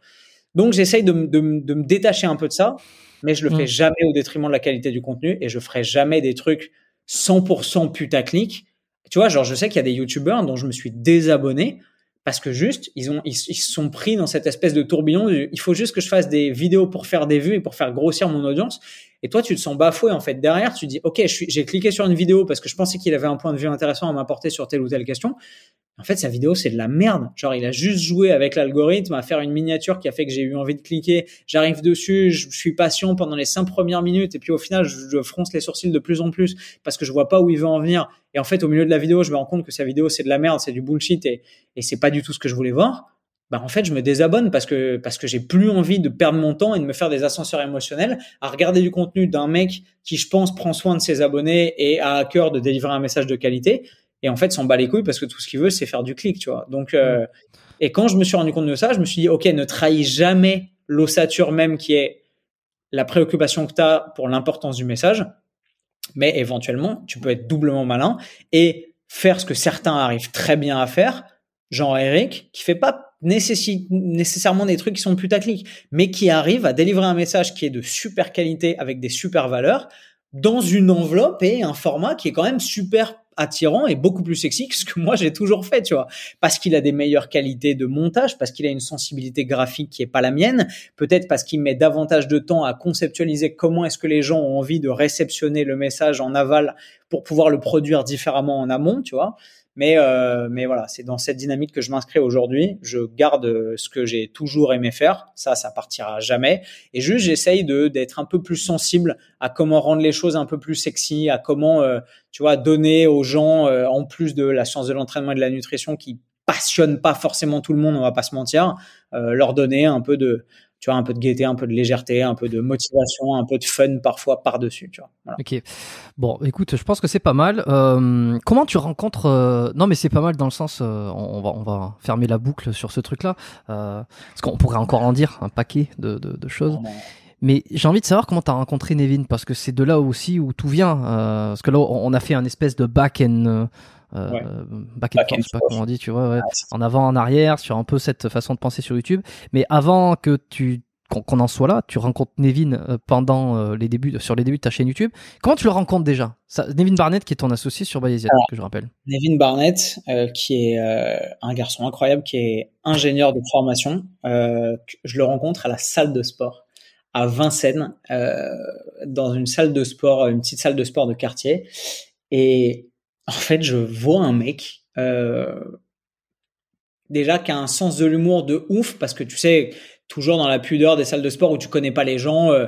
Donc j'essaye de, me détacher un peu de ça, mais je le fais mmh. jamais au détriment de la qualité du contenu et je ferai jamais des trucs 100% putaclic tu vois, genre, je sais qu'il y a des youtubeurs dont je me suis désabonné parce que juste, ils ont, ils, sont pris dans cette espèce de tourbillon. il faut juste que je fasse des vidéos pour faire des vues et pour faire grossir mon audience. Et toi, tu te sens bafoué en fait. Derrière, tu dis, ok, j'ai cliqué sur une vidéo parce que je pensais qu'il avait un point de vue intéressant à m'apporter sur telle ou telle question. En fait, sa vidéo, c'est de la merde. Genre, il a juste joué avec l'algorithme à faire une miniature qui a fait que j'ai eu envie de cliquer. J'arrive dessus, je suis patient pendant les cinq premières minutes et puis au final, je fronce les sourcils de plus en plus parce que je vois pas où il veut en venir. Et en fait, au milieu de la vidéo, je me rends compte que sa vidéo, c'est de la merde, c'est du bullshit et, et c'est pas du tout ce que je voulais voir bah en fait je me désabonne parce que parce que j'ai plus envie de perdre mon temps et de me faire des ascenseurs émotionnels à regarder du contenu d'un mec qui je pense prend soin de ses abonnés et a à cœur de délivrer un message de qualité et en fait s'en bat les couilles parce que tout ce qu'il veut c'est faire du clic tu vois donc euh, et quand je me suis rendu compte de ça je me suis dit ok ne trahis jamais l'ossature même qui est la préoccupation que tu as pour l'importance du message mais éventuellement tu peux être doublement malin et faire ce que certains arrivent très bien à faire genre Eric qui fait pas nécessairement des trucs qui sont plus putaclic, mais qui arrivent à délivrer un message qui est de super qualité avec des super valeurs dans une enveloppe et un format qui est quand même super attirant et beaucoup plus sexy que ce que moi j'ai toujours fait, tu vois. Parce qu'il a des meilleures qualités de montage, parce qu'il a une sensibilité graphique qui est pas la mienne, peut-être parce qu'il met davantage de temps à conceptualiser comment est-ce que les gens ont envie de réceptionner le message en aval pour pouvoir le produire différemment en amont, tu vois. Mais, euh, mais voilà, c'est dans cette dynamique que je m'inscris aujourd'hui. Je garde ce que j'ai toujours aimé faire. Ça, ça partira jamais. Et juste, j'essaye de d'être un peu plus sensible à comment rendre les choses un peu plus sexy, à comment, euh, tu vois, donner aux gens, euh, en plus de la science de l'entraînement et de la nutrition qui passionne pas forcément tout le monde, on va pas se mentir, leur donner un peu de tu vois, un peu de gaieté, un peu de légèreté, un peu de motivation, un peu de fun parfois par-dessus, tu vois. Ok. Bon, écoute, je pense que c'est pas mal. Euh, comment tu rencontres euh, Non, mais c'est pas mal dans le sens, euh, on, va, on va fermer la boucle sur ce truc-là, parce qu'on pourrait encore en dire un paquet de, de, choses. Mais j'ai envie de savoir comment tu as rencontré Nevin, parce que c'est de là aussi où tout vient. parce que là, on a fait un espèce de back end euh, pas comment on dit, tu vois, ah, en avant, en arrière, sur un peu cette façon de penser sur YouTube. Mais avant que tu qu'on en soit là, tu rencontres Nevin euh, pendant euh, les débuts, sur les débuts de ta chaîne YouTube. Comment tu le rencontres déjà Ça, Nevin Barnett, qui est ton associé sur Bayesian, que je rappelle. Nevin Barnett, qui est un garçon incroyable, qui est ingénieur de formation. je le rencontre à la salle de sport à Vincennes, dans une salle de sport, une petite salle de sport de quartier. Et en fait, je vois un mec euh, déjà qui a un sens de l'humour de ouf parce que tu sais toujours dans la pudeur des salles de sport où tu connais pas les gens, euh,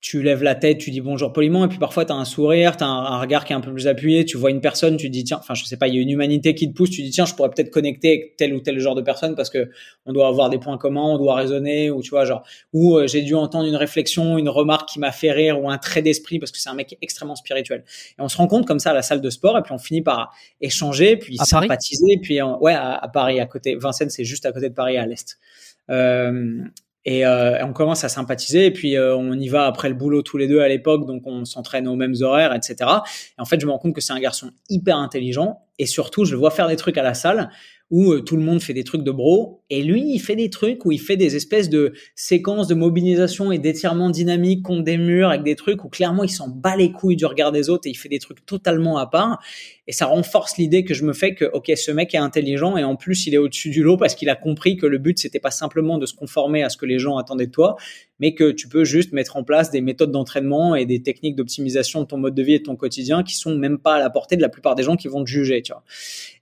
tu lèves la tête, tu dis bonjour poliment, et puis parfois tu as un sourire, tu as un, regard qui est un peu plus appuyé, tu vois une personne, tu dis tiens, enfin je sais pas, il y a une humanité qui te pousse, tu dis tiens, je pourrais peut-être connecter avec tel ou tel genre de personne parce que on doit avoir des points communs, on doit raisonner, ou tu vois, genre, ou euh, j'ai dû entendre une réflexion, une remarque qui m'a fait rire, ou un trait d'esprit parce que c'est un mec extrêmement spirituel. Et on se rend compte comme ça à la salle de sport, et puis on finit par échanger, puis sympathiser, puis ouais, à, Paris, à côté, Vincennes c'est juste à côté de Paris, à l'est. Euh, et euh, on commence à sympathiser et puis euh, on y va après le boulot tous les deux à l'époque, donc on s'entraîne aux mêmes horaires, etc. Et en fait, je me rends compte que c'est un garçon hyper intelligent et surtout, je le vois faire des trucs à la salle où euh, tout le monde fait des trucs de bro et lui, il fait des trucs où il fait des espèces de séquences de mobilisation et d'étirement dynamique contre des murs avec des trucs où clairement il s'en bat les couilles du regard des autres et il fait des trucs totalement à part. Et ça renforce l'idée que je me fais que, ok, ce mec est intelligent et en plus il est au-dessus du lot parce qu'il a compris que le but c'était pas simplement de se conformer à ce que les gens attendaient de toi, mais que tu peux juste mettre en place des méthodes d'entraînement et des techniques d'optimisation de ton mode de vie et de ton quotidien qui sont même pas à la portée de la plupart des gens qui vont te juger, tu vois.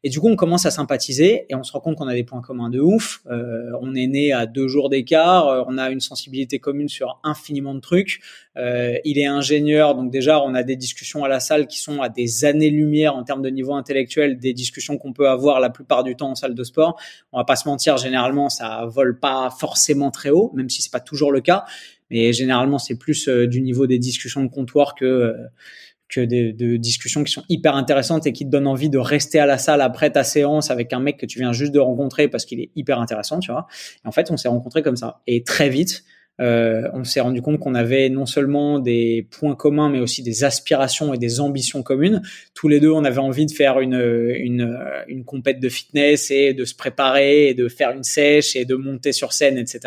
Et du coup, on commence à sympathiser et on se rend compte qu'on a des points communs de ouf euh, on est né à deux jours d'écart, euh, on a une sensibilité commune sur infiniment de trucs. Euh, il est ingénieur, donc déjà on a des discussions à la salle qui sont à des années-lumière en termes de niveau intellectuel, des discussions qu'on peut avoir la plupart du temps en salle de sport. On va pas se mentir, généralement ça vole pas forcément très haut, même si c'est pas toujours le cas. Mais généralement c'est plus du niveau des discussions de comptoir que que des de discussions qui sont hyper intéressantes et qui te donnent envie de rester à la salle après ta séance avec un mec que tu viens juste de rencontrer parce qu'il est hyper intéressant, tu vois. en fait, on s'est rencontrés comme ça. Et très vite, euh, on s'est rendu compte qu'on avait non seulement des points communs, mais aussi des aspirations et des ambitions communes. Tous les deux, on avait envie de faire une, une, une compète de fitness et de se préparer et de faire une sèche et de monter sur scène, etc.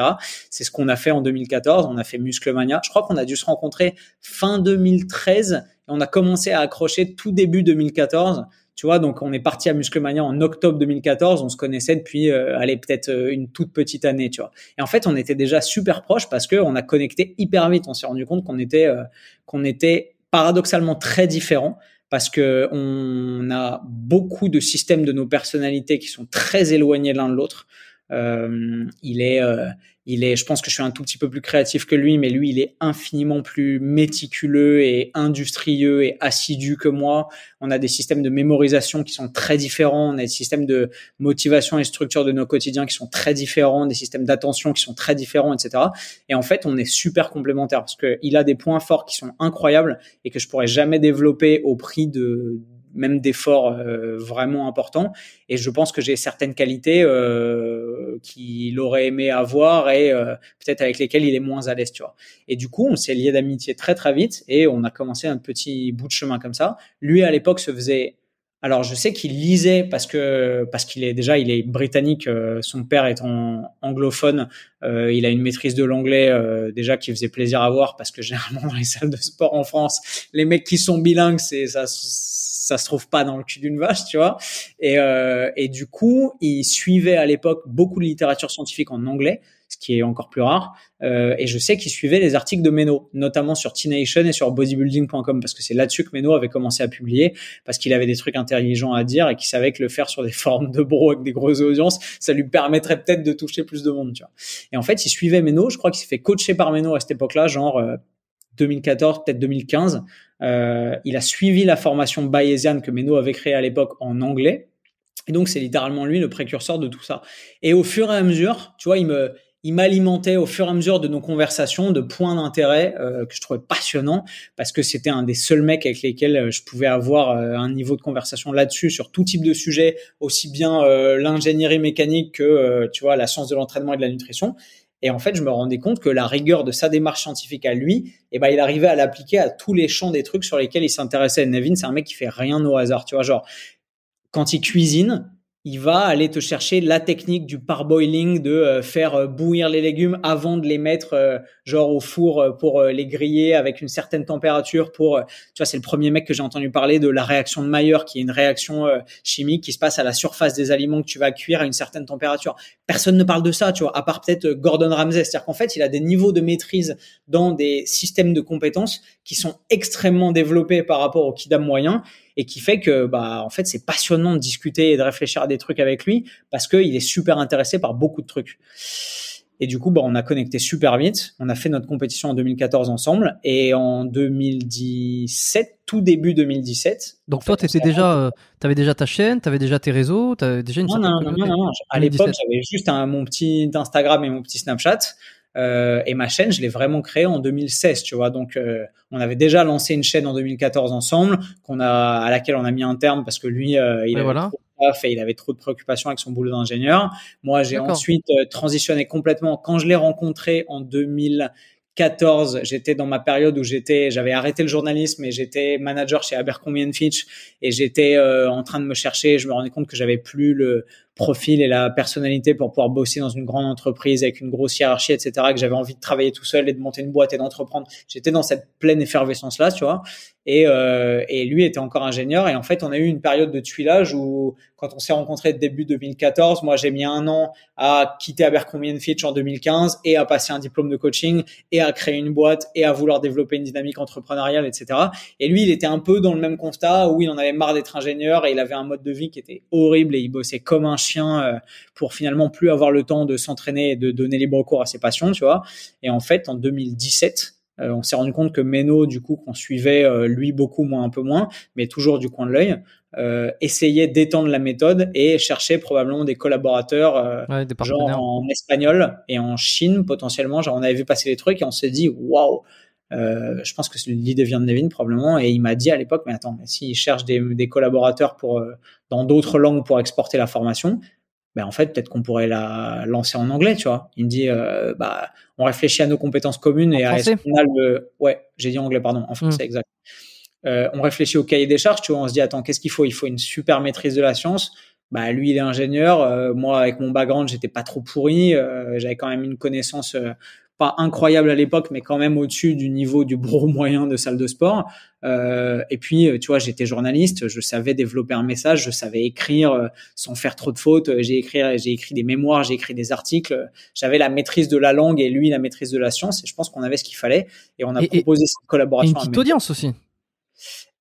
C'est ce qu'on a fait en 2014. On a fait Musclemania, Je crois qu'on a dû se rencontrer fin 2013 on a commencé à accrocher tout début 2014. Tu vois, donc on est parti à Musclemania en octobre 2014. On se connaissait depuis, euh, allez, peut-être euh, une toute petite année, tu vois. Et en fait, on était déjà super proches parce que on a connecté hyper vite. On s'est rendu compte qu'on était, euh, qu'on était paradoxalement très différents parce qu'on a beaucoup de systèmes de nos personnalités qui sont très éloignés l'un de l'autre. il est, il est, je pense que je suis un tout petit peu plus créatif que lui, mais lui, il est infiniment plus méticuleux et industrieux et assidu que moi. On a des systèmes de mémorisation qui sont très différents. On a des systèmes de motivation et structure de nos quotidiens qui sont très différents, des systèmes d'attention qui sont très différents, etc. Et en fait, on est super complémentaires parce qu'il a des points forts qui sont incroyables et que je pourrais jamais développer au prix de même d'efforts euh, vraiment importants. Et je pense que j'ai certaines qualités euh, qu'il aurait aimé avoir et euh, peut-être avec lesquelles il est moins à l'aise, tu vois. Et du coup, on s'est lié d'amitié très très vite et on a commencé un petit bout de chemin comme ça. Lui, à l'époque, se faisait alors je sais qu'il lisait parce que parce qu'il est déjà il est britannique, euh, son père étant anglophone, euh, il a une maîtrise de l'anglais euh, déjà qui faisait plaisir à voir parce que généralement dans les salles de sport en France, les mecs qui sont bilingues, c'est ça ça se trouve pas dans le cul d'une vache, tu vois. Et, et du coup, il suivait à l'époque beaucoup de littérature scientifique en anglais ce qui est encore plus rare. Euh, et je sais qu'il suivait les articles de Meno, notamment sur T-Nation et sur bodybuilding.com, parce que c'est là-dessus que Meno avait commencé à publier, parce qu'il avait des trucs intelligents à dire et qu'il savait que le faire sur des formes de bro avec des grosses audiences, ça lui permettrait peut-être de toucher plus de monde, tu vois. Et en fait, il suivait Meno, je crois qu'il s'est fait coacher par Meno à cette époque-là, genre... 2014, euh, peut-être 2015, euh, il a suivi la formation bayésienne que Meno avait créée à l'époque en anglais. Et donc, c'est littéralement lui le précurseur de tout ça. Et au fur et à mesure, tu vois, il me, il m'alimentait au fur et à mesure de nos conversations de points d'intérêt euh, que je trouvais passionnants parce que c'était un des seuls mecs avec lesquels euh, je pouvais avoir euh, un niveau de conversation là-dessus sur tout type de sujet, aussi bien l'ingénierie mécanique que tu vois la science de l'entraînement et de la nutrition. Et en fait, je me rendais compte que la rigueur de sa démarche scientifique à lui, eh ben, il arrivait à l'appliquer à tous les champs des trucs sur lesquels il s'intéressait. Nevin, c'est un mec qui fait rien au hasard, tu vois, genre quand il cuisine, il va aller te chercher la technique du parboiling, de euh, faire euh, bouillir les légumes avant de les mettre euh, genre au four pour les griller avec une certaine température. Pour tu vois, c'est le premier mec que j'ai entendu parler de la réaction de Maillard, qui est une réaction chimique qui se passe à la surface des aliments que tu vas cuire à une certaine température. Personne ne parle de ça, tu vois, à part peut-être Gordon Ramsay. C'est-à-dire qu'en fait, il a des niveaux de maîtrise dans des systèmes de compétences qui sont extrêmement développés par rapport au kidam moyen et qui fait que bah en fait c'est passionnant de discuter et de réfléchir à des trucs avec lui parce qu'il est super intéressé par beaucoup de trucs. Et du coup, bah, on a connecté super vite. On a fait notre compétition en 2014 ensemble. Et en 2017, tout début 2017. Donc, toi, tu déjà, euh, tu avais déjà ta chaîne, tu avais déjà tes réseaux, tu avais déjà une non, non, non, non, non, À l'époque, j'avais juste mon petit Instagram et mon petit Snapchat. Euh, et ma chaîne, je l'ai vraiment créée en 2016, tu vois. Donc, euh, on avait déjà lancé une chaîne en 2014 ensemble, qu'on a à laquelle on a mis un terme parce que lui, euh, il avait voilà. trop de il avait trop de préoccupations avec son boulot d'ingénieur. Moi, j'ai ensuite transitionné complètement quand je l'ai rencontré en 2014, j'étais dans ma période où j'étais, j'avais arrêté le journalisme et j'étais manager chez Abercrombie Fitch et j'étais en train de me chercher. Je me rendais compte que j'avais plus le, profil et la personnalité pour pouvoir bosser dans une grande entreprise avec une grosse hiérarchie, etc., que j'avais envie de travailler tout seul et de monter une boîte et d'entreprendre. J'étais dans cette pleine effervescence-là, tu vois. Et, euh, et, lui était encore ingénieur. Et en fait, on a eu une période de tuilage où, quand on s'est rencontrés début 2014, moi, j'ai mis un an à quitter Abercrombie Fitch en 2015 et à passer un diplôme de coaching et à créer une boîte et à vouloir développer une dynamique entrepreneuriale, etc. Et lui, il était un peu dans le même constat où il en avait marre d'être ingénieur et il avait un mode de vie qui était horrible et il bossait comme un chien euh, pour finalement plus avoir le temps de s'entraîner et de donner libre cours à ses passions, tu vois. Et en fait, en 2017, euh, on s'est rendu compte que Meno, du coup, qu'on suivait euh, lui beaucoup, moins un peu moins, mais toujours du coin de l'œil, essayait d'étendre la méthode et cherchait probablement des collaborateurs, genre en espagnol et en Chine potentiellement. Genre, on avait vu passer les trucs et on s'est dit, waouh, euh, je pense que c'est l'idée vient de Nevin probablement, et il m'a dit à l'époque, mais attends, mais cherche cherche des, collaborateurs pour euh, dans d'autres langues pour exporter la formation, ben en fait peut-être qu'on pourrait la lancer en anglais, tu vois. Il me dit, euh, bah on réfléchit à nos compétences communes en et français. à ce qu'on a ouais, j'ai dit anglais pardon, en mm. français exact. on réfléchit au cahier des charges, tu vois, on se dit attends, qu'est-ce qu'il faut Il faut une super maîtrise de la science. Bah lui il est ingénieur, moi avec mon background j'étais pas trop pourri, j'avais quand même une connaissance pas incroyable à l'époque, mais quand même au-dessus du niveau du bro moyen de salle de sport. Euh, et puis, euh, tu vois, j'étais journaliste, je savais développer un message, je savais écrire euh, sans faire trop de fautes. J'ai écrit, j'ai écrit des mémoires, j'ai écrit des articles. J'avais la maîtrise de la langue et lui la maîtrise de la science. Et je pense qu'on avait ce qu'il fallait. Et on a proposé cette collaboration. Et une petite audience aussi.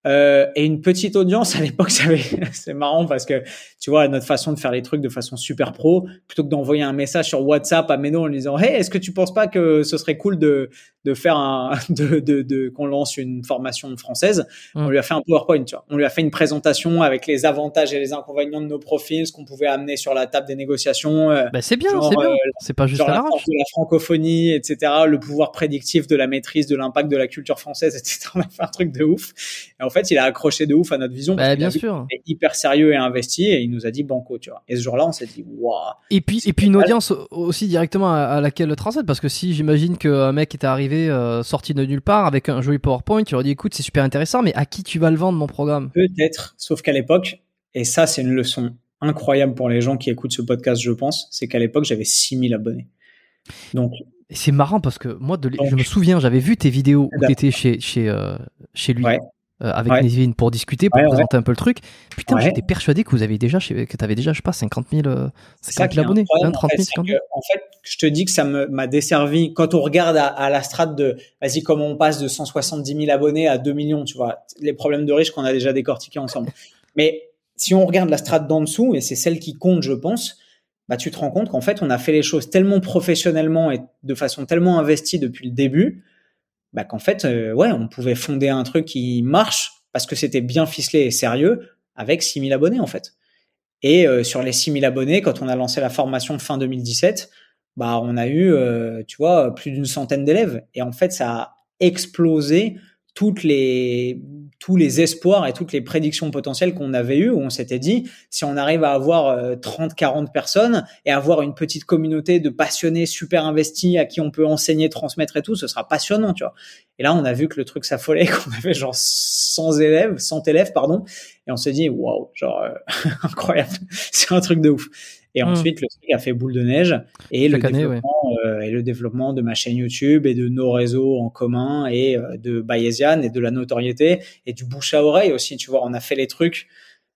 Euh, et une petite audience à l'époque, c'est marrant parce que tu vois notre façon de faire les trucs de façon super pro, plutôt que d'envoyer un message sur WhatsApp à Méno en lui disant hey est-ce que tu penses pas que ce serait cool de de faire un, de, de, de qu'on lance une formation française. Hum. On lui a fait un PowerPoint, tu vois. On lui a fait une présentation avec les avantages et les inconvénients de nos profils, ce qu'on pouvait amener sur la table des négociations. Euh, bah c'est bien, c'est bien. Euh, c'est pas juste la, francophonie, etc. Le pouvoir prédictif de la maîtrise, de l'impact de la culture française, etc. On a fait un truc de ouf. Et en fait, il a accroché de ouf à notre vision. Bah, bien sûr. Il est hyper sérieux et investi et il nous a dit banco, tu vois. Et ce jour-là, on s'est dit waouh. Et puis, et puis une audience aussi directement à, laquelle le transmettre parce que si j'imagine qu'un mec est arrivé euh, sorti de nulle part avec un joli PowerPoint, tu leur dis écoute, c'est super intéressant, mais à qui tu vas le vendre mon programme Peut-être, sauf qu'à l'époque, et ça c'est une leçon incroyable pour les gens qui écoutent ce podcast, je pense, c'est qu'à l'époque j'avais 6000 abonnés. Donc c'est marrant parce que moi, de, je me souviens, j'avais vu tes vidéos où tu étais chez, chez, euh, chez lui. Euh, avec ouais. pour discuter, pour présenter un peu le truc. Putain, j'étais persuadé que vous avez déjà, que tu avais déjà, je sais pas, 50 000, euh, abonnés. 30 en fait, je te dis que ça m'a desservi. Quand on regarde à, la strate de, vas-y, comment on passe de 170 000 abonnés à 2 millions, tu vois, les problèmes de riches qu'on a déjà décortiqués ensemble. Mais si on regarde la strate d'en dessous, et c'est celle qui compte, je pense, bah, tu te rends compte qu'en fait, on a fait les choses tellement professionnellement et de façon tellement investie depuis le début bah, qu'en fait, euh, ouais, on pouvait fonder un truc qui marche parce que c'était bien ficelé et sérieux avec 6000 abonnés en fait. Et euh, sur les 6000 abonnés, quand on a lancé la formation fin 2017, bah, on a eu, euh, tu vois, plus d'une centaine d'élèves. Et en fait, ça a explosé toutes les, tous les espoirs et toutes les prédictions potentielles qu'on avait eues, où on s'était dit, si on arrive à avoir 30, euh, 40 personnes et avoir une petite communauté de passionnés super investis à qui on peut enseigner, transmettre et tout, ce sera passionnant, tu vois. Et là, on a vu que le truc s'affolait, qu'on avait genre 100 élèves, 100 élèves, pardon, et on s'est dit, waouh, genre, euh, incroyable, c'est un truc de ouf. Et hmm. ensuite, le truc a fait boule de neige et le, développement, euh, et le développement de ma chaîne YouTube et de nos réseaux en commun et euh, de Bayesian et de la notoriété et du bouche à oreille aussi. Tu vois, on a fait les trucs.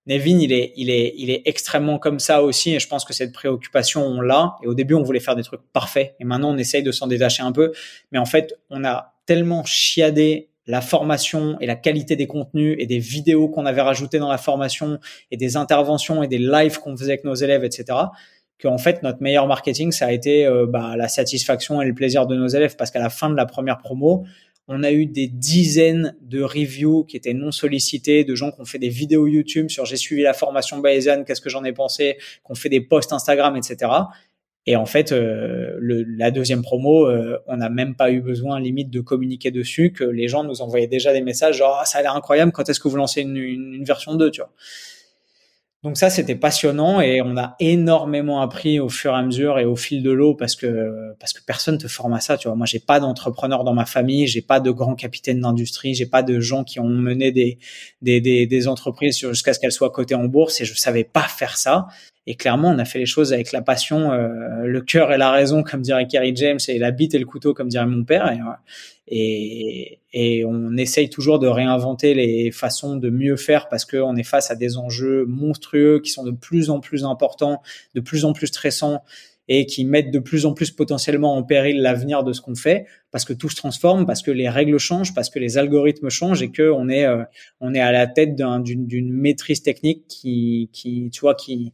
Nevin, il est, il est, il est extrêmement comme ça aussi, et je pense que cette préoccupation, on l'a. Et au début, on voulait faire des trucs parfaits, et maintenant, on essaye de s'en détacher un peu. Mais en fait, on a tellement chiadé la formation et la qualité des contenus et des vidéos qu'on avait rajoutées dans la formation et des interventions et des lives qu'on faisait avec nos élèves, etc. Que en fait notre meilleur marketing ça a été euh, bah, la satisfaction et le plaisir de nos élèves parce qu'à la fin de la première promo on a eu des dizaines de reviews qui étaient non sollicités, de gens qui ont fait des vidéos YouTube sur j'ai suivi la formation Bayesian, qu'est-ce que j'en ai pensé, qu'on fait des posts Instagram, etc. Et en fait, euh, le, la deuxième promo, euh, on n'a même pas eu besoin limite de communiquer dessus, que les gens nous envoyaient déjà des messages genre ah, ça a l'air incroyable, quand est-ce que vous lancez une, une, version 2, tu vois. Donc ça, c'était passionnant et on a énormément appris au fur et à mesure et au fil de l'eau parce que parce que personne te forme à ça, tu vois. Moi, j'ai pas d'entrepreneur dans ma famille, j'ai pas de grand capitaine d'industrie, j'ai pas de gens qui ont mené des des, des, des entreprises jusqu'à ce qu'elles soient cotées en bourse et je savais pas faire ça. Et clairement, on a fait les choses avec la passion, euh, le cœur et la raison, comme dirait Kerry James, et la bite et le couteau, comme dirait mon père. Et, euh, et, on essaye toujours de réinventer les façons de mieux faire parce qu'on est face à des enjeux monstrueux qui sont de plus en plus importants, de plus en plus stressants et qui mettent de plus en plus potentiellement en péril l'avenir de ce qu'on fait parce que tout se transforme, parce que les règles changent, parce que les algorithmes changent et que on est euh, on est à la tête d'une maîtrise technique qui qui tu vois qui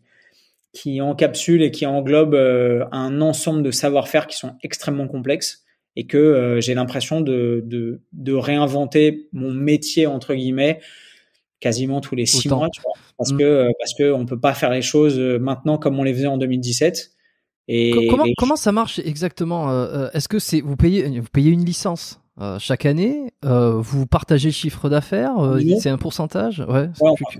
qui encapsule et qui englobe euh, un ensemble de savoir-faire qui sont extrêmement complexes et que euh, j'ai l'impression de, réinventer mon métier, entre guillemets, quasiment tous les six mois, parce, qu'on mm. que, euh, parce que on peut pas faire les choses maintenant comme on les faisait en 2017. Et, comment, ça marche exactement Est-ce que c'est vous payez, vous payez une licence chaque année, vous partagez le chiffre d'affaires, c'est un pourcentage Ouais,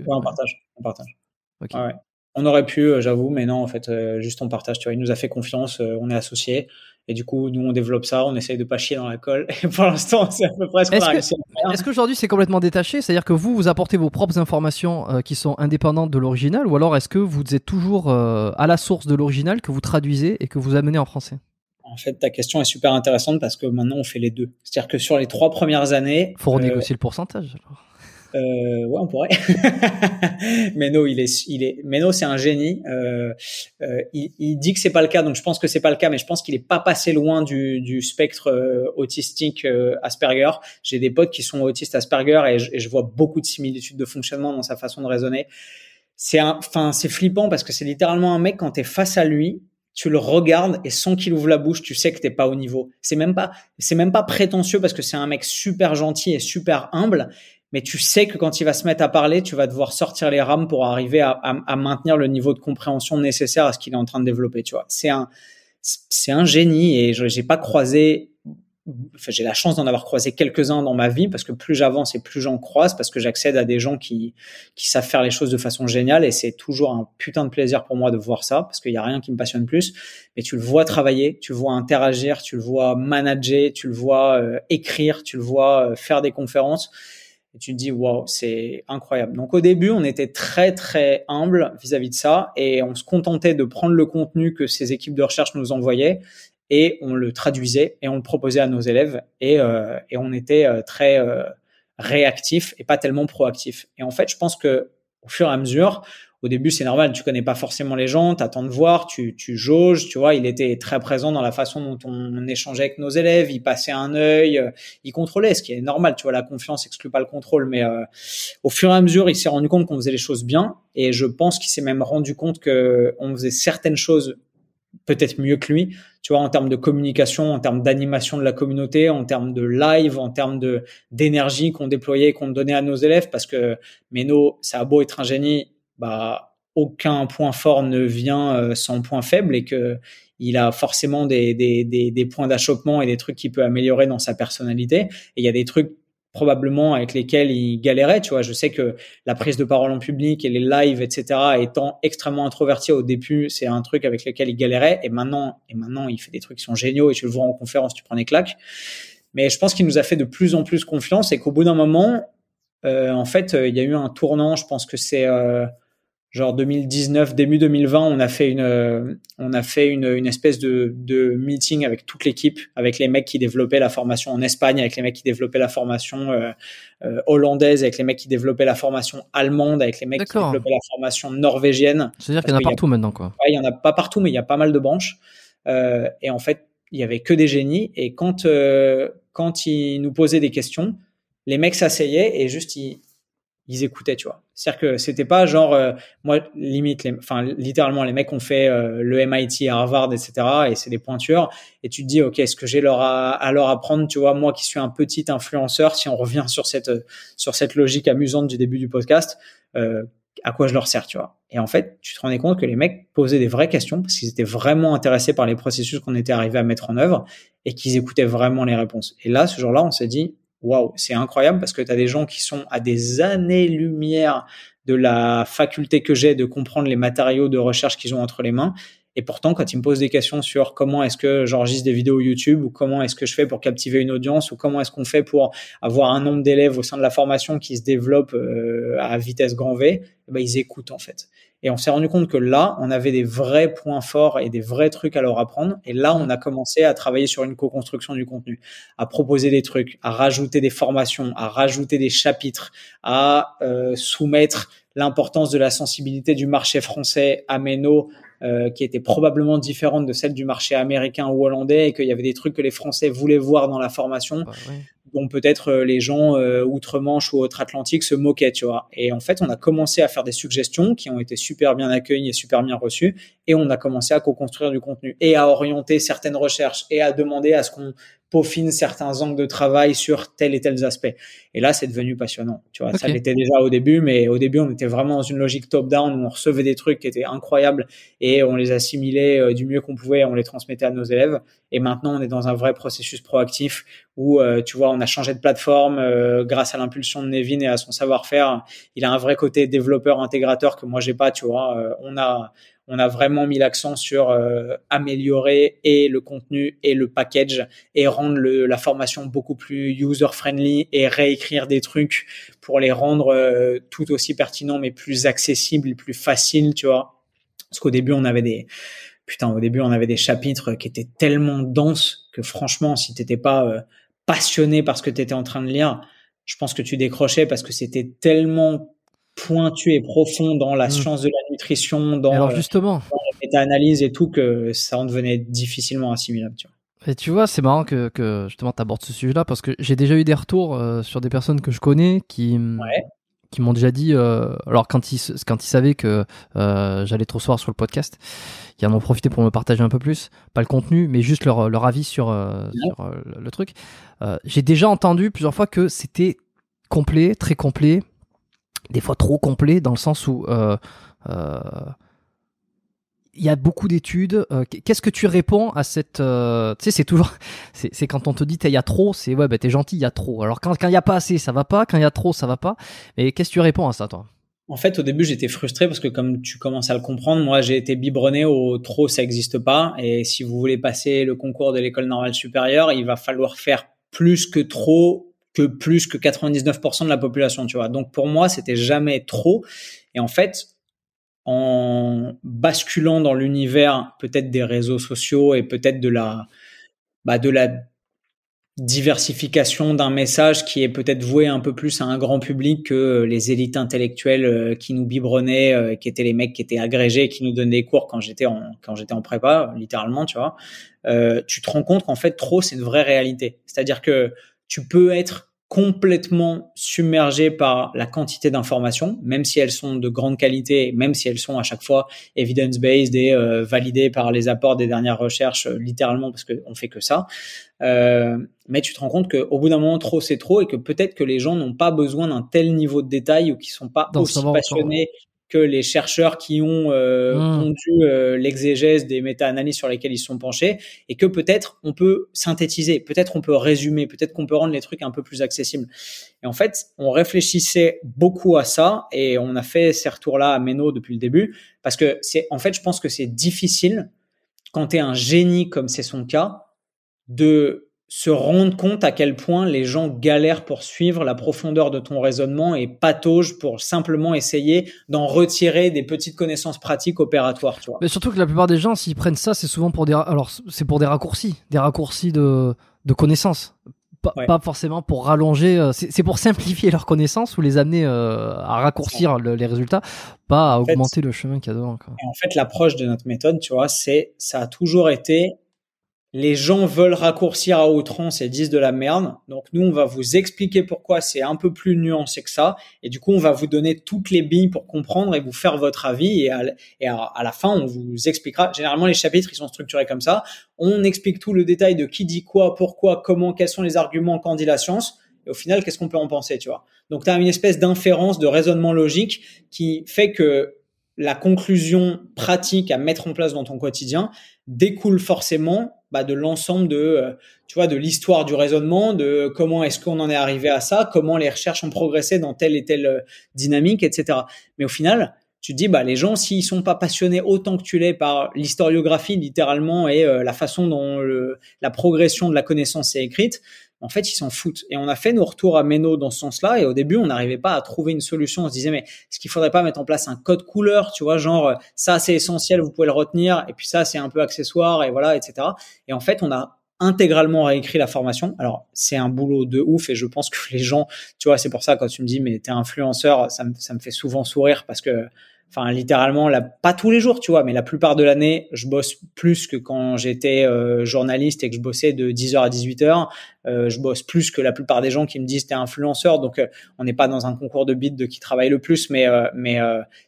on, partage. On partage. ouais. On aurait pu, euh, j'avoue, mais non, en fait, euh, juste on partage. Tu vois, il nous a fait confiance, euh, on est associé, Et du coup, nous, on développe ça, on essaye de pas chier dans la colle. Et pour l'instant, c'est à peu près ce est Est-ce qu'aujourd'hui, c'est complètement détaché C'est-à-dire que vous, vous apportez vos propres informations qui sont indépendantes de l'original Ou alors est-ce que vous êtes toujours à la source de l'original que vous traduisez et que vous amenez en français en fait, ta question est super intéressante parce que maintenant on fait les deux. C'est-à-dire que sur les trois premières années, faut renégocier le pourcentage. Euh, ouais, on pourrait. Meno, il est, il est, Meno, c'est un génie. Euh, euh, il, il, dit que c'est pas le cas, donc je pense que c'est pas le cas, mais je pense qu'il est pas passé loin du, du spectre euh, autistique euh, Asperger. J'ai des potes qui sont autistes Asperger et je, vois beaucoup de similitudes de fonctionnement dans sa façon de raisonner. C'est enfin, c'est flippant parce que c'est littéralement un mec quand t'es face à lui, tu le regardes et sans qu'il ouvre la bouche, tu sais que t'es pas au niveau. C'est même pas, c'est même pas prétentieux parce que c'est un mec super gentil et super humble, mais tu sais que quand il va se mettre à parler, tu vas devoir sortir les rames pour arriver à, à, maintenir le niveau de compréhension nécessaire à ce qu'il est en train de développer. Tu vois, c'est un, c'est un génie et j'ai pas croisé. Enfin, j'ai la chance d'en avoir croisé quelques-uns dans ma vie parce que plus j'avance et plus j'en croise parce que j'accède à des gens qui, qui savent faire les choses de façon géniale et c'est toujours un putain de plaisir pour moi de voir ça parce qu'il n'y a rien qui me passionne plus. Mais tu le vois travailler, tu le vois interagir, tu le vois manager, tu le vois euh, écrire, tu le vois euh, faire des conférences et tu te dis, waouh, c'est incroyable. Donc au début, on était très très humble vis-à-vis de ça et on se contentait de prendre le contenu que ces équipes de recherche nous envoyaient et on le traduisait et on le proposait à nos élèves et, euh, on était euh, très euh, réactif et pas tellement proactif. Et en fait, je pense que au fur et à mesure, au début, c'est normal, tu connais pas forcément les gens, tu attends de voir, tu, tu jauges, tu vois. Il était très présent dans la façon dont on, échangeait avec nos élèves, il passait un œil, euh, il contrôlait, ce qui est normal, tu vois. La confiance exclut pas le contrôle, mais euh, au fur et à mesure, il s'est rendu compte qu'on faisait les choses bien, et je pense qu'il s'est même rendu compte que on faisait certaines choses peut-être mieux que lui, tu vois, en termes de communication, en termes d'animation de la communauté, en termes de live, en termes de d'énergie qu'on déployait, et qu'on donnait à nos élèves, parce que Meno, ça a beau être un génie, bah, aucun point fort ne vient euh, sans point faible et que il a forcément des, des, points d'achoppement et des trucs qu'il peut améliorer dans sa personnalité. Et il y a des trucs probablement avec lesquels il galérait. Tu vois, je sais que la prise de parole en public et les lives, etc., étant extrêmement introverti au début, c'est un truc avec lequel il galérait. Et maintenant, et maintenant, il fait des trucs qui sont géniaux. Et tu le vois en conférence, tu prends des claques. Mais je pense qu'il nous a fait de plus en plus confiance et qu'au bout d'un moment, euh, en fait, euh, il y a eu un tournant. Je pense que c'est genre 2019, début 2020, on a fait une, euh, on a fait une, une espèce de, de, meeting avec toute l'équipe, avec les mecs qui développaient la formation en Espagne, avec les mecs qui développaient la formation euh, euh, hollandaise, avec les mecs qui développaient la formation allemande, avec les mecs qui développaient la formation norvégienne. C'est-à-dire qu'il y en a partout maintenant, quoi. il y en a pas partout, mais il y a pas mal de branches. et en fait, il y avait que des génies. Et quand, quand ils nous posaient des questions, les mecs s'asseyaient et juste ils, ils écoutaient, tu vois. C'est-à-dire que c'était pas genre, euh, moi, limite, enfin, littéralement, les mecs ont fait euh, le MIT à Harvard, etc., et c'est des pointures, et tu te dis, OK, est-ce que j'ai leur à, leur apprendre, tu vois, moi qui suis un petit influenceur, si on revient sur cette, euh, sur cette logique amusante du début du podcast, à quoi je leur sers, tu vois. Et en fait, tu te rendais compte que les mecs posaient des vraies questions parce qu'ils étaient vraiment intéressés par les processus qu'on était arrivé à mettre en œuvre et qu'ils écoutaient vraiment les réponses. Et là, ce jour-là, on s'est dit, waouh, c'est incroyable parce que tu as des gens qui sont à des années-lumière de la faculté que j'ai de comprendre les matériaux de recherche qu'ils ont entre les mains. Et pourtant, quand ils me posent des questions sur comment est-ce que j'enregistre des vidéos YouTube ou comment est-ce que je fais pour captiver une audience ou comment est-ce qu'on fait pour avoir un nombre d'élèves au sein de la formation qui se développe euh, à vitesse grand V, eh ben, ils écoutent en fait. Et on s'est rendu compte que là, on avait des vrais points forts et des vrais trucs à leur apprendre. Et là, on a commencé à travailler sur une co-construction du contenu, à proposer des trucs, à rajouter des formations, à rajouter des chapitres, à euh, soumettre l'importance de la sensibilité du marché français à Méno, euh, qui était probablement différente de celle du marché américain ou hollandais, et qu'il y avait des trucs que les Français voulaient voir dans la formation peut-être euh, les gens euh, outre-Manche ou autre atlantique se moquaient, tu vois. Et en fait, on a commencé à faire des suggestions qui ont été super bien accueillies et super bien reçues, et on a commencé à co-construire du contenu et à orienter certaines recherches et à demander à ce qu'on peaufine certains angles de travail sur tels et tels aspects. Et là, c'est devenu passionnant. Tu vois, ça l'était déjà au début, mais au début, on était vraiment dans une logique top-down où on recevait des trucs qui étaient incroyables et on les assimilait euh, du mieux qu'on pouvait, on les transmettait à nos élèves. Et maintenant, on est dans un vrai processus proactif où, euh, tu vois, on a changé de plateforme euh, grâce à l'impulsion de Nevin et à son savoir-faire. Il a un vrai côté développeur intégrateur que moi j'ai pas. Tu vois, on a on a vraiment mis l'accent sur euh, améliorer et le contenu et le package et rendre le, la formation beaucoup plus user-friendly et réécrire des trucs pour les rendre euh, tout aussi pertinents mais plus accessibles, plus faciles, tu vois. Parce qu'au début, on avait des... Putain, au début, on avait des chapitres qui étaient tellement denses que franchement, si t'étais pas euh, passionné par ce que tu étais en train de lire, je pense que tu décrochais parce que c'était tellement pointu et profond dans la mm. science de la nutrition, dans, Alors euh, justement. et tout, que ça en devenait difficilement assimilable. Tu vois. Et tu vois, c'est marrant que, justement tu abordes ce sujet-là parce que j'ai déjà eu des retours euh, sur des personnes que je connais qui, mm, qui m'ont déjà dit. Euh, alors, quand ils, quand ils savaient que j'allais trop soir sur le podcast, ils en ont profité pour me partager un peu plus, pas le contenu, mais juste leur, avis sur le truc. j'ai déjà entendu plusieurs fois que c'était complet, très complet, des fois trop complet dans le sens où euh, euh, il y a beaucoup d'études. Euh, qu'est-ce que tu réponds à cette... tu sais, c'est toujours... C'est quand on te dit, il y a trop, c'est, ouais, ben, t'es gentil, il y a trop. Alors quand il n'y a pas assez, ça va pas. Quand il y a trop, ça va pas. Mais qu'est-ce que tu réponds à ça, toi En fait, au début, j'étais frustré parce que comme tu commences à le comprendre, moi, j'ai été biberonné au trop, ça n'existe pas. Et si vous voulez passer le concours de l'école normale supérieure, il va falloir faire plus que trop que plus que 99% de la population, tu vois. Donc pour moi, c'était jamais trop. Et en fait, en basculant dans l'univers peut-être des réseaux sociaux et peut-être de la, bah, de la diversification d'un message qui est peut-être voué un peu plus à un grand public que les élites intellectuelles euh, qui nous biberonnaient, euh, qui étaient les mecs qui étaient agrégés, qui nous donnaient des cours quand j'étais en quand j'étais en prépa, littéralement, tu vois. Euh, tu te rends compte qu'en fait trop c'est une vraie réalité. C'est-à-dire que tu peux être complètement submergé par la quantité d'informations, même si elles sont de grande qualité, même si elles sont à chaque fois evidence-based et euh, validées par les apports des dernières recherches, euh, littéralement, parce qu'on fait que ça. Euh, mais tu te rends compte qu'au bout d'un moment, trop c'est trop, et que peut-être que les gens n'ont pas besoin d'un tel niveau de détail ou qui sont pas aussi passionnés que les chercheurs qui ont conduit euh, ah. euh, l'exégèse des méta-analyses sur lesquelles ils sont penchés et que peut-être on peut synthétiser, peut-être on peut résumer, peut-être qu'on peut rendre les trucs un peu plus accessibles. Et en fait, on réfléchissait beaucoup à ça et on a fait ces retours-là à Meno depuis le début parce que c'est, en fait, je pense que c'est difficile quand tu es un génie comme c'est son cas de se rendre compte à quel point les gens galèrent pour suivre la profondeur de ton raisonnement et patauge pour simplement essayer d'en retirer des petites connaissances pratiques opératoires. Mais surtout que la plupart des gens, s'ils prennent ça, c'est souvent pour des, alors c'est pour des raccourcis, des raccourcis de, connaissances. Pas, forcément pour rallonger, euh, c'est pour simplifier leurs connaissances ou les amener euh, à raccourcir les résultats, pas à augmenter le chemin qu'il y a devant. En fait, l'approche de notre méthode, tu vois, c'est ça a toujours été les gens veulent raccourcir à outrance et disent de la merde. Donc nous, on va vous expliquer pourquoi c'est un peu plus nuancé que ça. Et du coup, on va vous donner toutes les billes pour comprendre et vous faire votre avis. Et à, la fin, on vous expliquera. Généralement, les chapitres, ils sont structurés comme ça. On explique tout le détail de qui dit quoi, pourquoi, comment, quels sont les arguments quand dit la science. Et au final, qu'est-ce qu'on peut en penser, tu vois Donc tu as une espèce d'inférence, de raisonnement logique qui fait que la conclusion pratique à mettre en place dans ton quotidien découle forcément bah, de l'ensemble de, euh, tu vois, de l'histoire du raisonnement, de comment est-ce qu'on en est arrivé à ça, comment les recherches ont progressé dans telle et telle euh, dynamique, etc. Mais au final, tu te dis, bah, les gens, s'ils sont pas passionnés autant que tu l'es par l'historiographie, littéralement, et euh, la façon dont la progression de la connaissance est écrite, en fait, ils s'en foutent. Et on a fait nos retours à Méno dans ce sens-là. Et au début, on n'arrivait pas à trouver une solution. On se disait, mais est-ce qu'il faudrait pas mettre en place un code couleur, tu vois, genre euh, ça c'est essentiel, vous pouvez le retenir, et puis ça c'est un peu accessoire, et voilà, etc. Et en fait, on a intégralement réécrit la formation. Alors, c'est un boulot de ouf et je pense que les gens, tu vois, c'est pour ça quand tu me dis mais t'es influenceur, ça me, ça me fait souvent sourire parce que enfin littéralement pas tous les jours tu vois mais la plupart de l'année je bosse plus que quand j'étais euh, journaliste et que je bossais de 10h à 18h euh, je bosse plus que la plupart des gens qui me disent t'es influenceur donc euh, on n'est pas dans un concours de bide de qui travaille le plus mais mais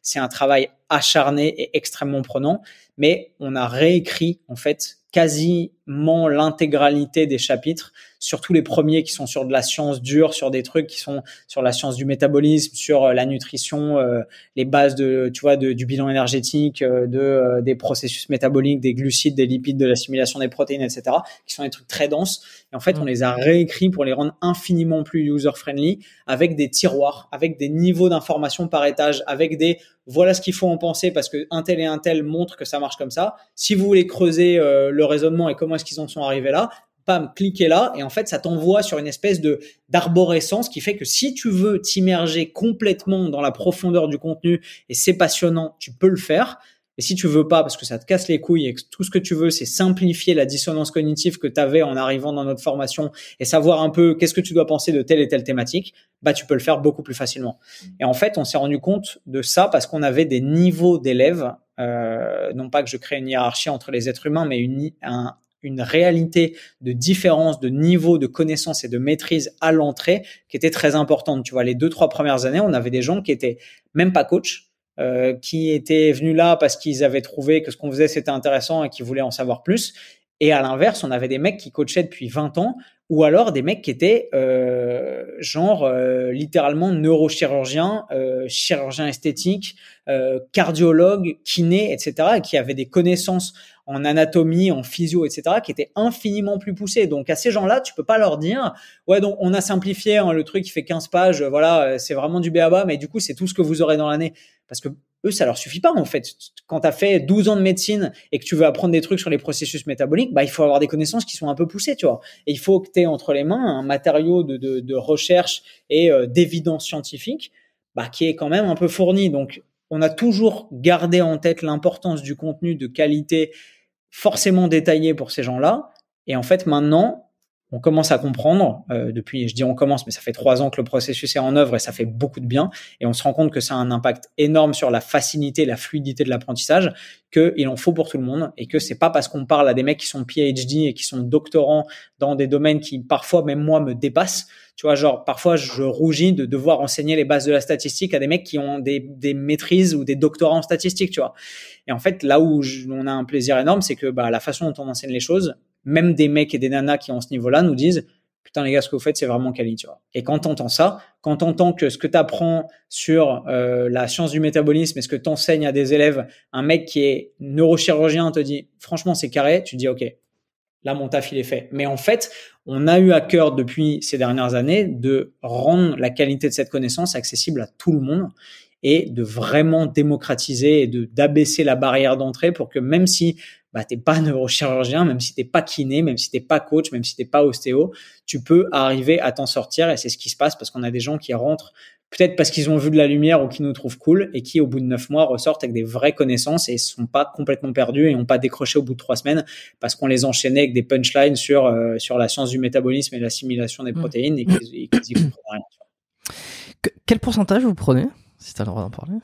c'est un travail acharné et extrêmement prenant mais on a réécrit en fait quasiment l'intégralité des chapitres surtout les premiers qui sont sur de la science dure, sur des trucs qui sont sur la science du métabolisme, sur euh, la nutrition, euh, les bases de, tu vois, du bilan énergétique, euh, de, des processus métaboliques, des glucides, des lipides, de l'assimilation des protéines, etc., qui sont des trucs très denses. Et en fait, mm. on les a réécrits pour les rendre infiniment plus user-friendly avec des tiroirs, avec des niveaux d'information par étage, avec des voilà ce qu'il faut en penser parce que un tel et un tel montre que ça marche comme ça. Si vous voulez creuser le raisonnement et comment est-ce qu'ils en sont arrivés là, pam, cliquez là, et en fait, ça t'envoie sur une espèce de d'arborescence qui fait que si tu veux t'immerger complètement dans la profondeur du contenu et c'est passionnant, tu peux le faire. Et si tu veux pas, parce que ça te casse les couilles et que tout ce que tu veux, c'est simplifier la dissonance cognitive que tu avais en arrivant dans notre formation et savoir un peu qu'est-ce que tu dois penser de telle et telle thématique, bah, tu peux le faire beaucoup plus facilement. Et en fait, on s'est rendu compte de ça parce qu'on avait des niveaux d'élèves, euh, non pas que je crée une hiérarchie entre les êtres humains, mais une, un, une réalité de différence de niveau de connaissance et de maîtrise à l'entrée qui était très importante. Tu vois, les deux, trois premières années, on avait des gens qui étaient même pas coach, euh, qui étaient venus là parce qu'ils avaient trouvé que ce qu'on faisait c'était intéressant et qu'ils voulaient en savoir plus. Et à l'inverse, on avait des mecs qui coachaient depuis 20 ans ou alors des mecs qui étaient euh, genre euh, littéralement neurochirurgiens, euh, chirurgiens esthétiques, euh, cardiologues, kinés, etc., qui avaient des connaissances en anatomie, en physio, etc., qui étaient infiniment plus poussées. Donc à ces gens-là, tu peux pas leur dire, ouais, donc on a simplifié hein, le truc qui fait 15 pages, voilà, c'est vraiment du B.A.B.A. mais du coup c'est tout ce que vous aurez dans l'année, parce que eux, ça leur suffit pas en fait. Quand tu as fait 12 ans de médecine et que tu veux apprendre des trucs sur les processus métaboliques, bah, il faut avoir des connaissances qui sont un peu poussées, tu vois. Et il faut que tu aies entre les mains un matériau de, de, de recherche et euh, d'évidence scientifique bah, qui est quand même un peu fourni. Donc, on a toujours gardé en tête l'importance du contenu de qualité forcément détaillé pour ces gens-là. Et en fait, maintenant, on commence à comprendre euh, depuis, je dis on commence, mais ça fait trois ans que le processus est en œuvre et ça fait beaucoup de bien. Et on se rend compte que ça a un impact énorme sur la facilité, la fluidité de l'apprentissage, qu'il en faut pour tout le monde et que c'est pas parce qu'on parle à des mecs qui sont PhD et qui sont doctorants dans des domaines qui parfois même moi me dépassent. Tu vois, genre parfois je rougis de devoir enseigner les bases de la statistique à des mecs qui ont des, maîtrises ou des doctorats en statistique, tu vois. Et en fait, là où on a un plaisir énorme, c'est que bah, la façon dont on enseigne les choses, même des mecs et des nanas qui ont ce niveau-là nous disent putain les gars ce que vous faites c'est vraiment quali tu vois et quand t'entends ça quand t'entends que ce que t'apprends sur euh, la science du métabolisme et ce que t'enseignes à des élèves un mec qui est neurochirurgien te dit franchement c'est carré tu dis ok là mon taf il est fait mais en fait on a eu à cœur depuis ces dernières années de rendre la qualité de cette connaissance accessible à tout le monde et de vraiment démocratiser et d'abaisser la barrière d'entrée pour que même si bah, t'es pas neurochirurgien, même si t'es pas kiné, même si t'es pas coach, même si t'es pas ostéo, tu peux arriver à t'en sortir et c'est ce qui se passe parce qu'on a des gens qui rentrent peut-être parce qu'ils ont vu de la lumière ou qui nous trouvent cool et qui au bout de neuf mois ressortent avec des vraies connaissances et sont pas complètement perdus et n'ont pas décroché au bout de trois semaines parce qu'on les enchaînait avec des punchlines sur euh, sur la science du métabolisme et l'assimilation des mmh. protéines et qu'ils qu rien. quel pourcentage vous prenez si tu as le droit d'en parler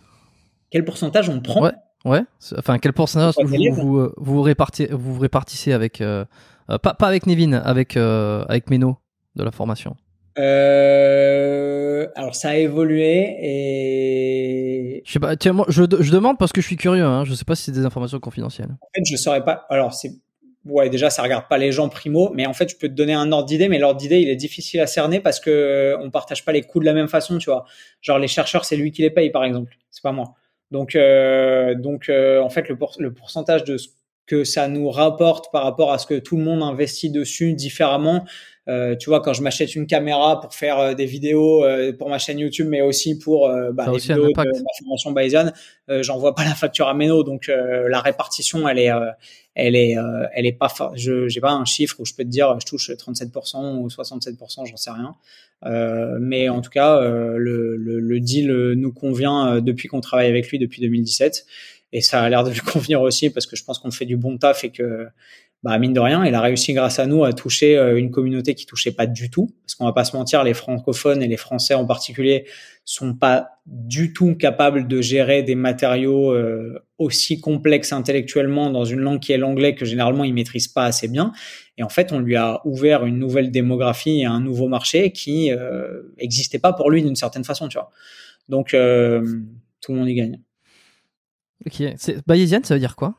Quel pourcentage on prend Ouais. Enfin, quel pourcentage vous, vous, euh, répartissez, vous répartissez avec euh, euh, pas, pas, avec Nevin, avec avec Meno de la formation. Euh, alors ça a évolué et je sais pas. Tiens, moi, je, je demande parce que je suis curieux. Hein. je sais pas si c'est des informations confidentielles. En fait, je saurais pas. Alors c'est ouais déjà ça regarde pas les gens primo, mais en fait je peux te donner un ordre d'idée, mais l'ordre d'idée il est difficile à cerner parce que on partage pas les coûts de la même façon, tu vois. Genre les chercheurs c'est lui qui les paye par exemple, c'est pas moi. Donc, euh, donc euh, en fait, le, le pourcentage de ce que ça nous rapporte par rapport à ce que tout le monde investit dessus différemment, euh, tu vois, quand je m'achète une caméra pour faire euh, des vidéos euh, pour ma chaîne YouTube, mais aussi pour bah, les aussi vidéos de ma formation euh, j'envoie pas la facture à Meno. donc la répartition, elle est, elle est, elle est pas. Je j'ai pas un chiffre où je peux te dire, je touche 37% ou 67%, j'en sais rien. mais en tout cas, le, le, le, deal nous convient depuis qu'on travaille avec lui depuis 2017, et ça a l'air de lui convenir aussi parce que je pense qu'on fait du bon taf et que bah, mine de rien, il a réussi grâce à nous à toucher euh, une communauté qui touchait pas du tout. Parce qu'on va pas se mentir, les francophones et les français en particulier sont pas du tout capables de gérer des matériaux euh, aussi complexes intellectuellement dans une langue qui est l'anglais que généralement ils maîtrisent pas assez bien. Et en fait, on lui a ouvert une nouvelle démographie et un nouveau marché qui n'existait euh, pas pour lui d'une certaine façon, tu vois. Donc, euh, tout le monde y gagne. Ok. Bayésienne, ça veut dire quoi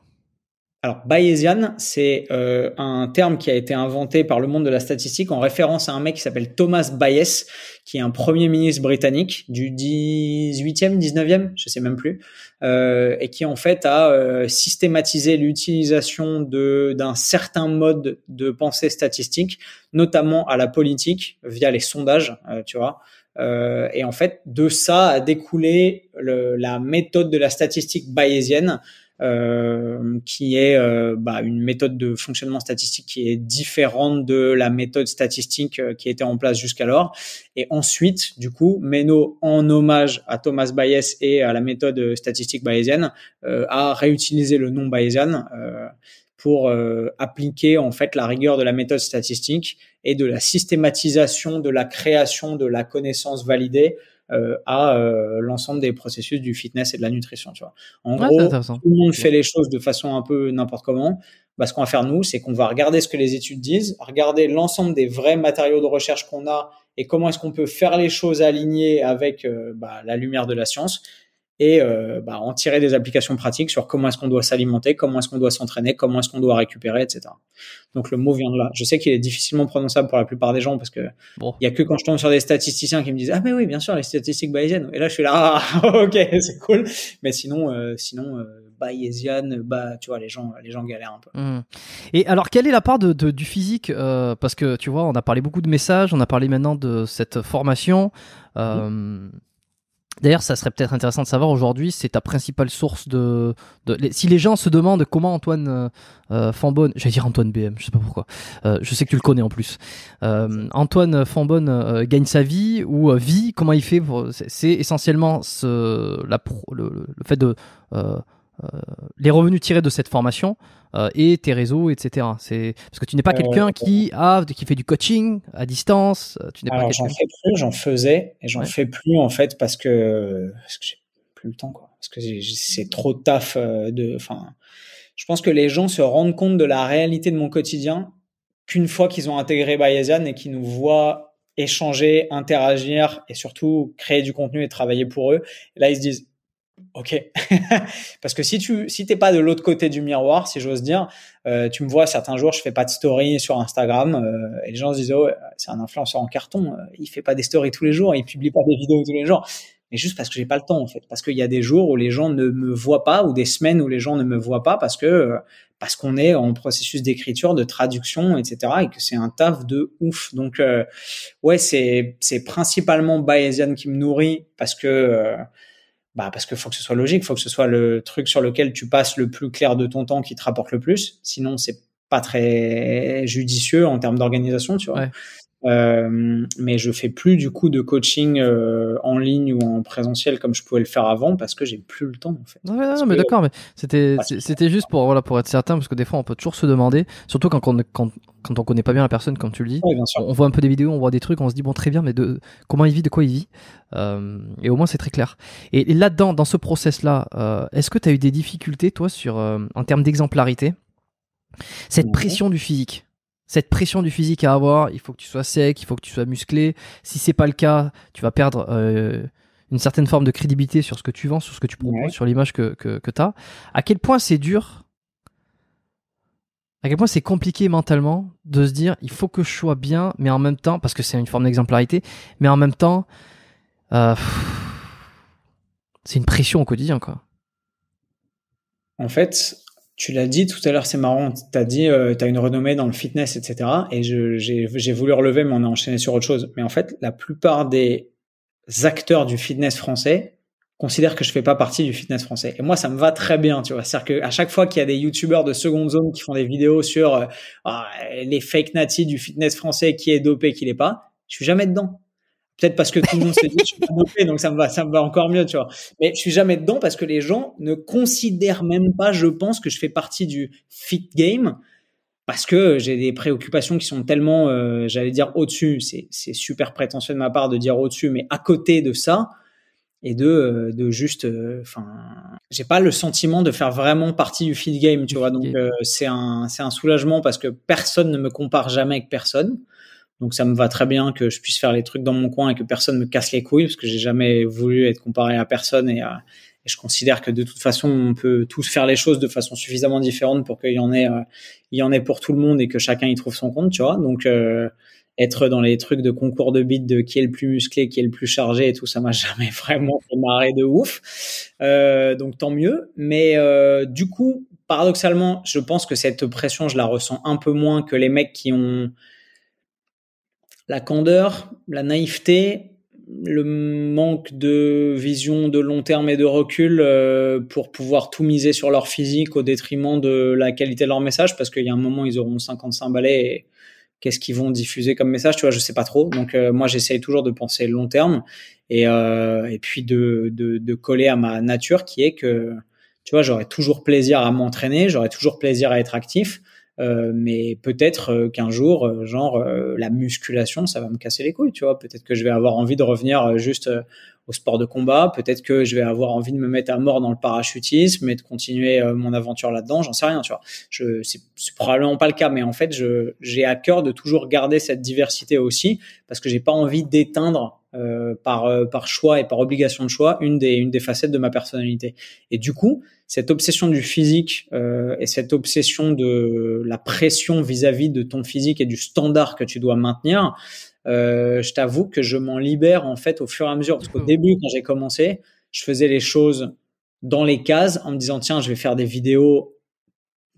alors, Bayesian, c'est euh, un terme qui a été inventé par le monde de la statistique en référence à un mec qui s'appelle Thomas Bayes, qui est un premier ministre britannique du 18e, 19e, je sais même plus, euh, et qui en fait a euh, systématisé l'utilisation d'un certain mode de pensée statistique, notamment à la politique, via les sondages, euh, tu vois. Euh, et en fait, de ça a découlé le, la méthode de la statistique bayésienne euh, qui est euh, bah, une méthode de fonctionnement statistique qui est différente de la méthode statistique euh, qui était en place jusqu'alors. Et ensuite, du coup, Meno, en hommage à Thomas Bayes et à la méthode statistique bayésienne, a réutilisé le nom bayésien pour appliquer en fait la rigueur de la méthode statistique et de la systématisation de la création de la connaissance validée euh, à euh, l'ensemble des processus du fitness et de la nutrition. Tu vois. En ah, gros, tout le monde fait les choses de façon un peu n'importe comment. Bah, ce qu'on va faire nous, c'est qu'on va regarder ce que les études disent, regarder l'ensemble des vrais matériaux de recherche qu'on a et comment est-ce qu'on peut faire les choses alignées avec euh, bah, la lumière de la science et euh, bah, en tirer des applications pratiques sur comment est-ce qu'on doit s'alimenter, comment est-ce qu'on doit s'entraîner, comment est-ce qu'on doit récupérer, etc. Donc le mot vient de là. Je sais qu'il est difficilement prononçable pour la plupart des gens parce que il y a que quand je tombe sur des statisticiens qui me disent ah mais oui bien sûr les statistiques bayésiennes et là je suis là ah, ok c'est cool mais sinon euh, sinon euh, bayésienne bah tu vois les gens les gens galèrent un peu. Mmh. Et alors quelle est la part de, du physique parce que tu vois on a parlé beaucoup de messages, on a parlé maintenant de cette formation. D'ailleurs, ça serait peut-être intéressant de savoir aujourd'hui, c'est ta principale source de, Si les gens se demandent comment Antoine euh, euh Fambonne, j'allais dire Antoine BM, je sais pas pourquoi, euh, je sais que tu le connais en plus. Euh, Antoine Fambonne gagne sa vie ou vit, comment il fait C'est essentiellement ce, le, fait de euh, les revenus tirés de cette formation euh, et tes réseaux, etc. C'est parce que tu n'es pas euh, quelqu'un qui a qui fait du coaching à distance. Tu J'en fais plus, j'en faisais et j'en fais plus en fait parce que j'ai plus le temps quoi. Parce que c'est trop taf de. Enfin, je pense que les gens se rendent compte de la réalité de mon quotidien qu'une fois qu'ils ont intégré Bayesian et qu'ils nous voient échanger, interagir et surtout créer du contenu et travailler pour eux. là, ils se disent Ok, parce que si tu si t'es pas de l'autre côté du miroir, si j'ose dire, euh, tu me vois certains jours, je fais pas de story sur Instagram euh, et les gens se disent oh euh, c'est un influenceur en carton, il fait pas des stories tous les jours, il publie pas des vidéos tous les jours, mais juste parce que j'ai pas le temps en fait, parce qu'il y a des jours où les gens ne me voient pas ou des semaines où les gens ne me voient pas parce que parce qu'on est en processus d'écriture, de traduction, etc. et que c'est un taf de ouf. Donc ouais c'est c'est principalement Bayesian qui me nourrit parce que bah parce que faut que ce soit logique, faut que ce soit le truc sur lequel tu passes le plus clair de ton temps qui te rapporte le plus. Sinon, c'est pas très judicieux en termes d'organisation, tu vois. Euh, mais je fais plus du coup de coaching euh, en ligne ou en présentiel comme je pouvais le faire avant parce que j'ai plus le temps en fait. non, mais d'accord, mais c'était c'était juste pour voilà pour être certain parce que des fois on peut toujours se demander, surtout quand on, quand, quand on connaît pas bien la personne comme tu le dis, on, voit un peu des vidéos, on voit des trucs, on se dit bon très bien mais de comment il vit, de quoi il vit, euh, et au moins c'est très clair. Et, là-dedans dans ce process là, est-ce que tu as eu des difficultés toi sur en termes d'exemplarité, cette pression du physique? cette pression du physique à avoir, il faut que tu sois sec, il faut que tu sois musclé. Si c'est pas le cas, tu vas perdre euh, une certaine forme de crédibilité sur ce que tu vends, sur ce que tu proposes, sur l'image que, tu as. À quel point c'est dur, à quel point c'est compliqué mentalement de se dire il faut que je sois bien, mais en même temps, parce que c'est une forme d'exemplarité, mais en même temps, euh, c'est une pression au quotidien, quoi. En fait, tu l'as dit tout à l'heure, c'est marrant. Tu as dit, euh, tu as une renommée dans le fitness, etc. Et j'ai voulu relever, mais on a enchaîné sur autre chose. Mais en fait, la plupart des acteurs du fitness français considèrent que je fais pas partie du fitness français. Et moi, ça me va très bien, tu vois. C'est-à-dire qu'à chaque fois qu'il y a des youtubeurs de seconde zone qui font des vidéos sur euh, ah, les fake natty du fitness français, qui est dopé, qui l'est pas, je suis jamais dedans. Peut-être parce que tout le monde se dit, je suis pas dopé, donc ça me va, ça me va encore mieux, tu vois. Mais je suis jamais dedans parce que les gens ne considèrent même pas, je pense, que je fais partie du fit game parce que j'ai des préoccupations qui sont tellement, euh, j'allais dire au-dessus. C'est super prétentieux de ma part de dire au-dessus, mais à côté de ça et de, euh, de juste, euh, enfin, j'ai pas le sentiment de faire vraiment partie du fit game, tu vois. Donc c'est un, c'est un soulagement parce que personne ne me compare jamais avec personne. Donc ça me va très bien que je puisse faire les trucs dans mon coin et que personne me casse les couilles parce que j'ai jamais voulu être comparé à personne et, euh, et, je considère que de toute façon on peut tous faire les choses de façon suffisamment différente pour qu'il y en ait euh, il y en ait pour tout le monde et que chacun y trouve son compte, tu vois. Donc euh, être dans les trucs de concours de bide de qui est le plus musclé, qui est le plus chargé et tout, ça m'a jamais vraiment fait marrer de ouf. Euh, donc tant mieux. Mais du coup, paradoxalement, je pense que cette pression, je la ressens un peu moins que les mecs qui ont la candeur, la naïveté, le manque de vision de long terme et de recul euh, pour pouvoir tout miser sur leur physique au détriment de la qualité de leur message parce qu'il y a un moment ils auront 55 balais et qu'est-ce qu'ils vont diffuser comme message tu vois je sais pas trop donc euh, moi j'essaye toujours de penser long terme et, euh, et puis de, de, de, coller à ma nature qui est que tu vois j'aurais toujours plaisir à m'entraîner j'aurais toujours plaisir à être actif euh, mais peut-être euh, qu'un jour, euh, genre, la musculation, ça va me casser les couilles, tu vois. Peut-être que je vais avoir envie de revenir juste au sport de combat. Peut-être que je vais avoir envie de me mettre à mort dans le parachutisme et de continuer mon aventure là-dedans. J'en sais rien, tu vois. Je, c'est, probablement pas le cas, mais en fait, je, j'ai à cœur de toujours garder cette diversité aussi parce que j'ai pas envie d'éteindre euh, par, euh, par choix et par obligation de choix, une des, une des facettes de ma personnalité. Et du coup, cette obsession du physique euh, et cette obsession de la pression vis-à-vis de ton physique et du standard que tu dois maintenir, je t'avoue que je m'en libère en fait au fur et à mesure. Parce qu'au début, quand j'ai commencé, je faisais les choses dans les cases en me disant tiens, je vais faire des vidéos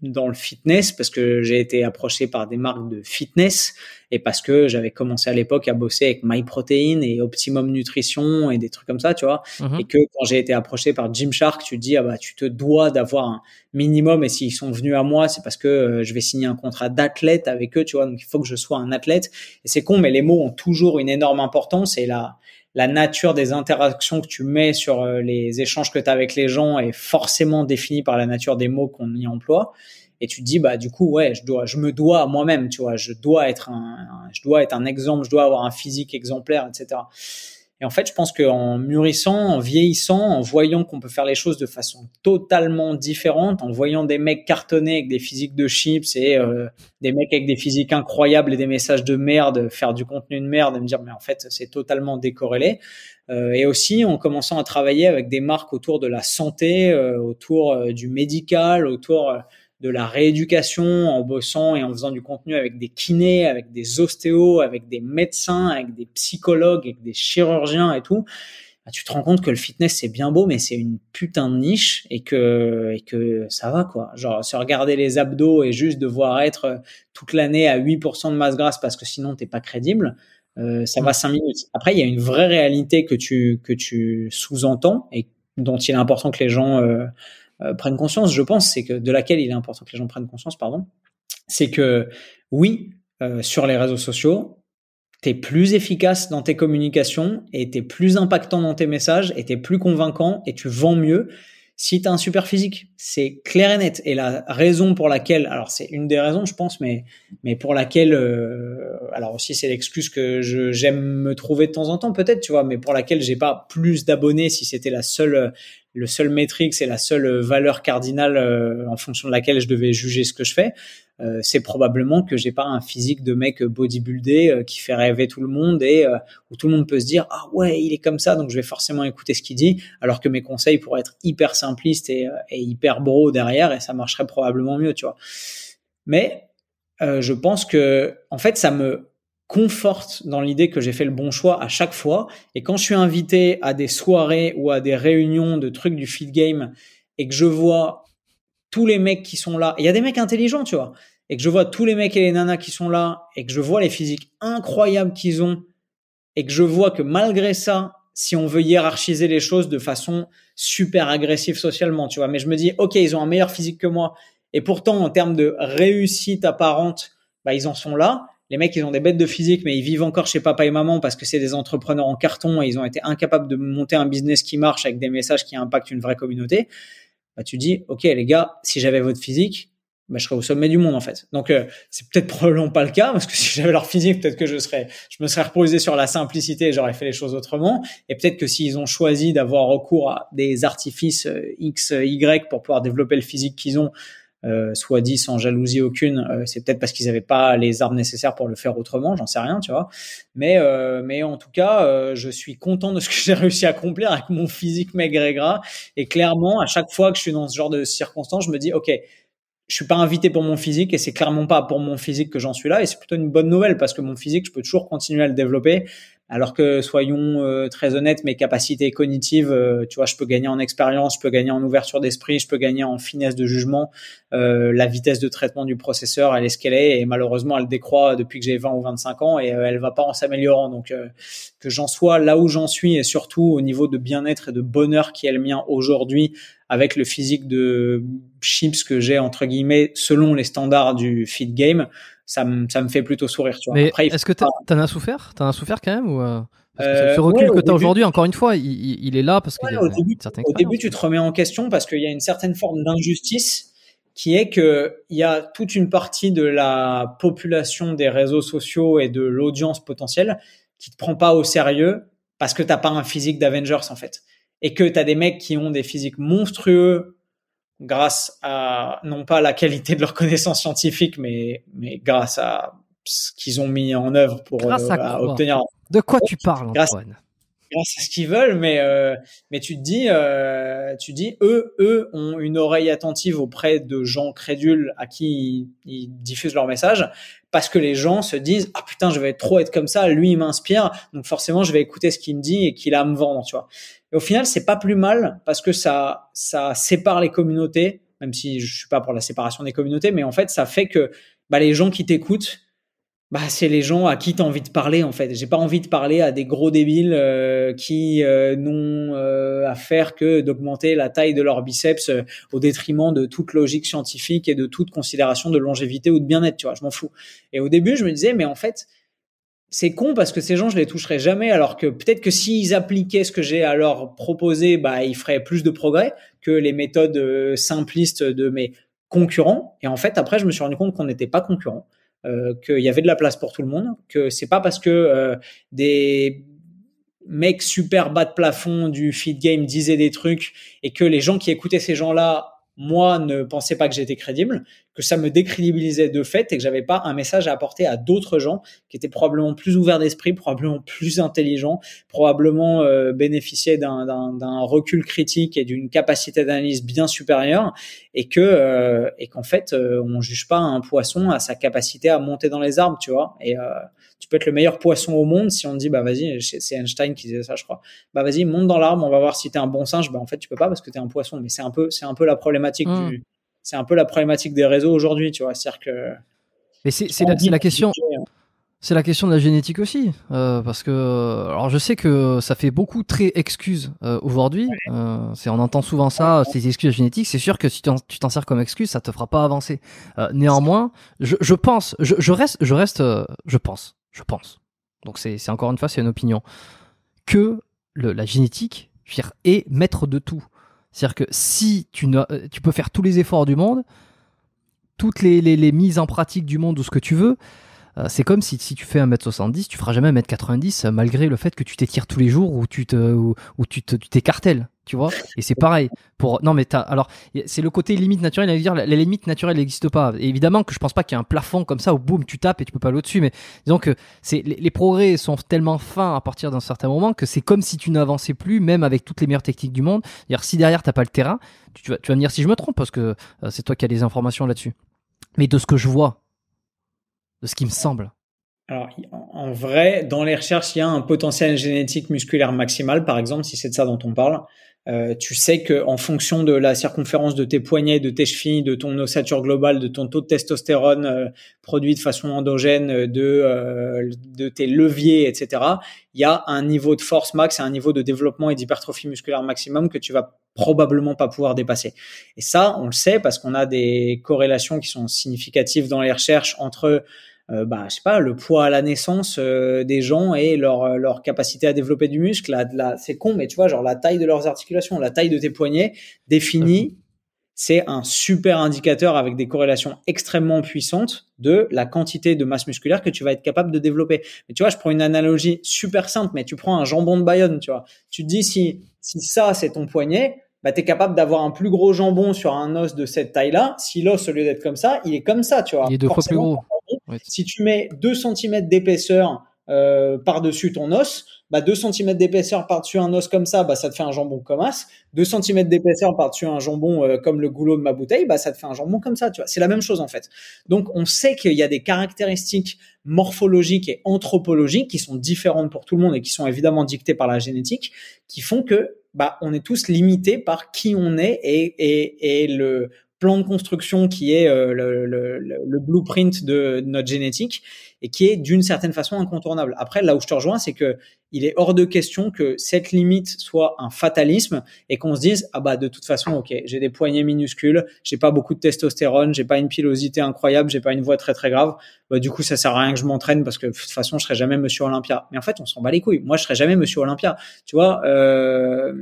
dans le fitness parce que j'ai été approché par des marques de fitness et parce que j'avais commencé à l'époque à bosser avec MyProtein et Optimum Nutrition et des trucs comme ça, tu vois. Mhm. Et que quand j'ai été approché par Gymshark, tu dis ah bah tu te dois d'avoir un minimum et s'ils sont venus à moi, c'est parce que euh, je vais signer un contrat d'athlète avec eux, tu vois. Donc il faut que je sois un athlète et c'est con mais les mots ont toujours une énorme importance et là la nature des interactions que tu mets sur euh, les échanges que tu as avec les gens est forcément définie par la nature des mots qu'on y emploie. Et tu te dis, bah, du coup, ouais, je dois, je me dois à moi-même, tu vois, je dois être un, je dois être un exemple, je dois avoir un physique exemplaire, etc. Et en fait, je pense qu'en mûrissant, en vieillissant, en voyant qu'on peut faire les choses de façon totalement différente, en voyant des mecs cartonnés avec des physiques de chips et euh, des mecs avec des physiques incroyables et des messages de merde, faire du contenu de merde et me dire, mais en fait, c'est totalement décorrélé. Euh, et aussi en commençant à travailler avec des marques autour de la santé, euh, autour du médical, autour de la rééducation en bossant et en faisant du contenu avec des kinés, avec des ostéos, avec des médecins, avec des psychologues, avec des chirurgiens et tout, bah, tu te rends compte que le fitness c'est bien beau mais c'est une putain de niche et que et que ça va quoi. Genre se regarder les abdos et juste devoir être euh, toute l'année à 8% de masse grasse parce que sinon t'es pas crédible. Euh, ça mm. va 5 minutes. Après, il y a une vraie réalité que tu, que tu sous-entends et dont il est important que les gens euh, euh, prennent conscience, je pense, c'est que de laquelle il est important que les gens prennent conscience, pardon, c'est que oui, euh, sur les réseaux sociaux, t'es plus efficace dans tes communications et t'es plus impactant dans tes messages et t'es plus convaincant et tu vends mieux si t'as un super physique. C'est clair et net. Et la raison pour laquelle, alors c'est une des raisons, je pense, mais, mais pour laquelle, euh, alors aussi c'est l'excuse que je, j'aime me trouver de temps en temps, peut-être, tu vois, mais pour laquelle j'ai pas plus d'abonnés si c'était la seule, le seul métrique, c'est la seule euh, valeur cardinale euh, en fonction de laquelle je devais juger ce que je fais, euh, c'est probablement que j'ai pas un physique de mec bodybuildé qui fait rêver tout le monde et où tout le monde peut se dire ah ouais il est comme ça donc je vais forcément écouter ce qu'il dit alors que mes conseils pourraient être hyper simplistes et, et hyper bro derrière et ça marcherait probablement mieux tu vois. Mais je pense que en fait ça me conforte dans l'idée que j'ai fait le bon choix à chaque fois. Et quand je suis invité à des soirées ou à des réunions de trucs du feed game et que je vois tous les mecs qui sont là, il y a des mecs intelligents, tu vois, et que je vois tous les mecs et les nanas qui sont là et que je vois les physiques incroyables qu'ils ont et que je vois que malgré ça, si on veut hiérarchiser les choses de façon super agressive socialement, tu vois, mais je me dis, OK, ils ont un meilleur physique que moi. Et pourtant, en termes de réussite apparente, bah, ils en sont là les mecs, ils ont des bêtes de physique, mais ils vivent encore chez papa et maman parce que c'est des entrepreneurs en carton et ils ont été incapables de monter un business qui marche avec des messages qui impactent une vraie communauté. Bah, tu dis, OK, les gars, si j'avais votre physique, bah, je serais au sommet du monde en fait. Donc euh, c'est peut-être probablement pas le cas parce que si j'avais leur physique, peut-être que je serais, je me serais reposé sur la simplicité et j'aurais fait les choses autrement. Et peut-être que s'ils ont choisi d'avoir recours à des artifices euh, X, Y pour pouvoir développer le physique qu'ils ont, euh, soit dit sans jalousie aucune, euh, c'est peut-être parce qu'ils n'avaient pas les armes nécessaires pour le faire autrement, j'en sais rien, tu vois. Mais, euh, mais en tout cas, je suis content de ce que j'ai réussi à accomplir avec mon physique maigre et gras. Et clairement, à chaque fois que je suis dans ce genre de circonstance, je me dis, ok, je suis pas invité pour mon physique et c'est clairement pas pour mon physique que j'en suis là. Et c'est plutôt une bonne nouvelle parce que mon physique, je peux toujours continuer à le développer. Alors que soyons euh, très honnêtes, mes capacités cognitives, euh, tu vois, je peux gagner en expérience, je peux gagner en ouverture d'esprit, je peux gagner en finesse de jugement. Euh, la vitesse de traitement du processeur, elle est ce qu'elle est et malheureusement, elle décroît depuis que j'ai 20 ou 25 ans et elle va pas en s'améliorant. Donc que j'en sois là où j'en suis et surtout au niveau de bien-être et de bonheur qui est le mien aujourd'hui avec le physique de chips que j'ai entre guillemets selon les standards du fit game, ça me, ça me fait plutôt sourire. Tu vois. Mais est-ce que tu as souffert T'en as souffert quand même ou euh, parce que euh, recul que tu aujourd'hui, encore une fois, il, il est là parce que au, début, au début, tu te remets en question parce qu'il y a une certaine forme d'injustice qui est que il y a toute une partie de la population des réseaux sociaux et de l'audience potentielle qui te prend pas au sérieux parce que t'as pas un physique d'Avengers en fait et que tu as des mecs qui ont des physiques monstrueux grâce à non pas la qualité de leur connaissance scientifique, mais, mais grâce à ce qu'ils ont mis en œuvre pour euh, obtenir. De quoi tu parles, Antoine Grâce à ce qu'ils veulent, mais euh, mais tu te dis, euh, tu dis, eux, eux ont une oreille attentive auprès de gens crédules à qui ils, ils diffusent leur message, parce que les gens se disent, ah putain, je vais trop être comme ça, lui il m'inspire, donc forcément je vais écouter ce qu'il me dit et qu'il a à me vendre, tu vois. Et au final, c'est pas plus mal parce que ça, sépare les communautés, même si je suis pas pour la séparation des communautés, mais en fait, ça fait que bah, les gens qui t'écoutent, bah, c'est les gens à qui tu as envie de parler en fait. J'ai pas envie de parler à des gros débiles euh, qui euh, n'ont euh, à faire que d'augmenter la taille de leur biceps au détriment de toute logique scientifique et de toute considération de longévité ou de bien-être, tu vois, je m'en fous. Et au début, je me disais mais en fait, c'est con parce que ces gens, je les toucherai jamais, alors que peut-être que s'ils appliquaient ce que j'ai alors proposé, bah, ils feraient plus de progrès que les méthodes euh, simplistes de mes concurrents. Et en fait, après, je me suis rendu compte qu'on n'était pas concurrents, euh, qu'il y avait de la place pour tout le monde, que c'est pas parce que euh, des mecs super bas de plafond du feed game disaient des trucs et que les gens qui écoutaient ces gens-là moi ne pensaient pas que j'étais crédible, que ça me décrédibilisait de fait et que j'avais pas un message à apporter à d'autres gens qui étaient probablement plus ouverts d'esprit, probablement plus intelligents, probablement euh, bénéficiaient d'un recul critique et d'une capacité d'analyse bien supérieure et que euh, et qu'en fait euh, on juge pas un poisson à sa capacité à monter dans les arbres, tu vois. Et euh, tu peux être le meilleur poisson au monde si on te dit bah vas-y, c'est Einstein qui disait ça je crois. Bah vas-y, monte dans l'arbre, on va voir si tu es un bon singe. Bah en fait, tu peux pas parce que tu es un poisson, mais c'est un peu c'est un peu la problématique mmh. du c'est un peu la problématique des réseaux aujourd'hui, tu vois. cest que. Mais c'est la, la, question. Hein. C'est la question de la génétique aussi, euh, parce que alors je sais que ça fait beaucoup très excuses euh, aujourd'hui. Euh, c'est on entend souvent ça, ces excuses génétiques. C'est sûr que si tu t'en sers comme excuse, ça te fera pas avancer. néanmoins, je, pense, je, reste, je reste, je pense, je pense. Donc c'est encore une fois c'est une opinion que la génétique est maître de tout. C'est-à-dire que si euh, tu, peux faire tous les efforts du monde, toutes les, mises en pratique du monde ou ce que tu veux, euh, c'est comme si, tu fais 1m70, tu feras jamais 1m90 euh, malgré le fait que tu t'étires tous les jours ou tu te ou, tu t'écartèles, tu vois. Et c'est pareil pour non mais alors c'est le côté limite naturelle, dire les limites naturelles n'existent pas. évidemment que je pense pas qu'il y a un plafond comme ça où boum tu tapes et tu ne peux pas aller au-dessus mais disons que c'est les, progrès sont tellement fins à partir d'un certain moment que c'est comme si tu n'avançais plus même avec toutes les meilleures techniques du monde. si derrière tu t'as pas le terrain, tu, vas tu vas me dire si je me trompe parce que euh, c'est toi qui as les informations là-dessus. Mais de ce que je vois, de ce qui me semble. Alors, en vrai, dans les recherches, il y a un potentiel génétique musculaire maximal, par exemple, si c'est de ça dont on parle. Euh, tu sais que en fonction de la circonférence de tes poignets, de tes chevilles, de ton ossature globale, de ton taux de testostérone euh, produit de façon endogène, euh, de, euh, de tes leviers, etc., il y a un niveau de force max et un niveau de développement et d'hypertrophie musculaire maximum que tu vas probablement pas pouvoir dépasser. Et ça, on le sait parce qu'on a des corrélations qui sont significatives dans les recherches entre euh, bah, je sais pas, le poids à la naissance euh, des gens et leur, euh, leur capacité à développer du muscle. de la, c'est con, mais tu vois, genre la taille de leurs articulations, la taille de tes poignets définie, c'est un super indicateur avec des corrélations extrêmement puissantes de la quantité de masse musculaire que tu vas être capable de développer. Mais tu vois, je prends une analogie super simple, mais tu prends un jambon de Bayonne, tu vois. Tu te dis si, si ça, c'est ton poignet, bah, tu es capable d'avoir un plus gros jambon sur un os de cette taille-là. Si l'os, au lieu d'être comme ça, il est comme ça, tu vois. Il est deux fois plus gros. Si tu mets 2 cm d'épaisseur euh, par-dessus ton os, bah 2 cm d'épaisseur par-dessus un os comme ça, bah ça te fait un jambon comme as. 2 cm d'épaisseur par-dessus un jambon euh, comme le goulot de ma bouteille, bah ça te fait un jambon comme ça, tu vois. C'est la même chose en fait. Donc on sait qu'il y a des caractéristiques morphologiques et anthropologiques qui sont différentes pour tout le monde et qui sont évidemment dictées par la génétique, qui font que bah on est tous limités par qui on est et, et, et le, plan de construction qui est euh, le, blueprint de, notre génétique et qui est d'une certaine façon incontournable. Après, là où je te rejoins, c'est que il est hors de question que cette limite soit un fatalisme et qu'on se dise ah bah de toute façon ok j'ai des poignets minuscules, j'ai pas beaucoup de testostérone, j'ai pas une pilosité incroyable, j'ai pas une voix très très grave, bah, du coup ça sert à rien que je m'entraîne parce que de toute façon je serai jamais Monsieur Olympia. Mais en fait on s'en bat les couilles. Moi je serai jamais Monsieur Olympia. Tu vois. Euh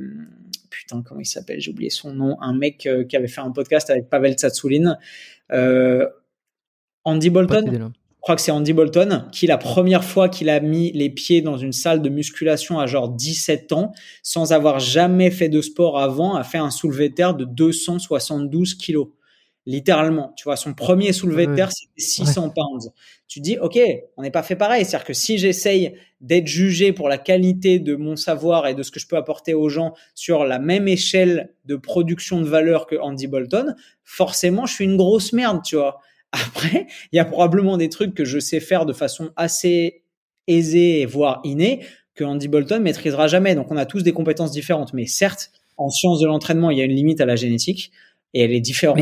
putain, comment il s'appelle J'ai oublié son nom. Un mec euh, qui avait fait un podcast avec Pavel Tsatsouline. Euh, Andy Bolton hein. je crois que c'est Andy Bolton, qui la première fois qu'il a mis les pieds dans une salle de musculation à genre 17 ans, sans avoir jamais fait de sport avant, a fait un soulevé terre de 272 kilos littéralement. Tu vois, son premier soulevé de terre, c'était 600 pounds. Tu dis, OK, on n'est pas fait pareil. C'est-à-dire que si j'essaye d'être jugé pour la qualité de mon savoir et de ce que je peux apporter aux gens sur la même échelle de production de valeur que Andy Bolton, forcément, je suis une grosse merde, tu vois. Après, il y a probablement des trucs que je sais faire de façon assez aisée, voire innée, que Andy Bolton maîtrisera jamais. Donc, on a tous des compétences différentes. Mais certes, en sciences de l'entraînement, il y a une limite à la génétique et elle est différente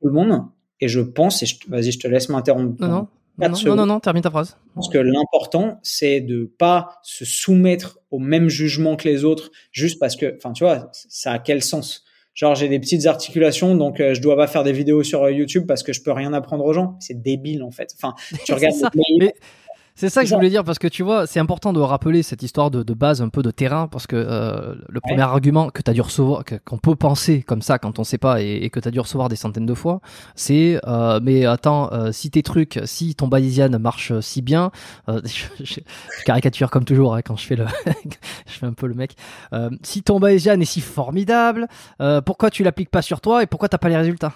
tout le monde. Et je pense, et vas-y, je te laisse m'interrompre. Non, non. Non, non, termine ta phrase. Je pense que l'important, c'est de pas se soumettre au même jugement que les autres, juste parce que, enfin, tu vois, ça a quel sens Genre, j'ai des petites articulations, donc je euh, je dois pas faire des vidéos sur euh, YouTube parce que je peux rien apprendre aux gens. C'est débile, en fait. Enfin, tu regardes. C'est ça que je voulais dire parce que tu vois, c'est important de rappeler cette histoire de, base un peu de terrain parce que euh, le premier argument que tu as dû recevoir, qu'on peut penser comme ça quand on sait pas et, que tu as dû recevoir des centaines de fois, c'est euh, mais attends, euh, si tes trucs, si ton Bayesian marche si bien, caricature comme toujours hein, quand je fais le, je fais un peu le mec. si ton Bayesian est si formidable, pourquoi tu l'appliques pas sur toi et pourquoi t'as pas les résultats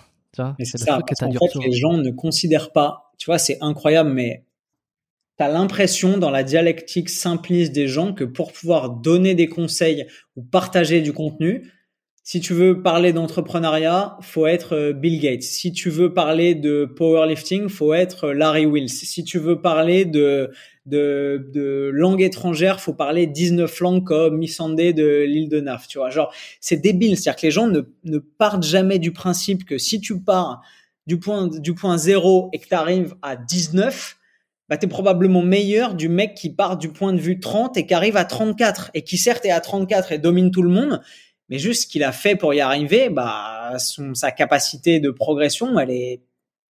c'est ça, en les gens ne considèrent pas. Tu vois, c'est incroyable, mais l'impression dans la dialectique simpliste des gens que pour pouvoir donner des conseils ou partager du contenu, si tu veux parler d'entrepreneuriat, faut être euh, Bill Gates. Si tu veux parler de powerlifting, faut être euh, Larry Wills. Si tu veux parler de de, de langue étrangère, faut parler 19 langues comme Missandei de l'île de Naf. Tu vois, genre c'est débile. cest que les gens ne, ne partent jamais du principe que si tu pars du point du point zéro et que tu arrives à 19, bah, tu es probablement meilleur du mec qui part du point de vue 30 et qui arrive à 34 et qui certes est à 34 et domine tout le monde, mais juste ce qu'il a fait pour y arriver, bah, sa capacité de progression, elle est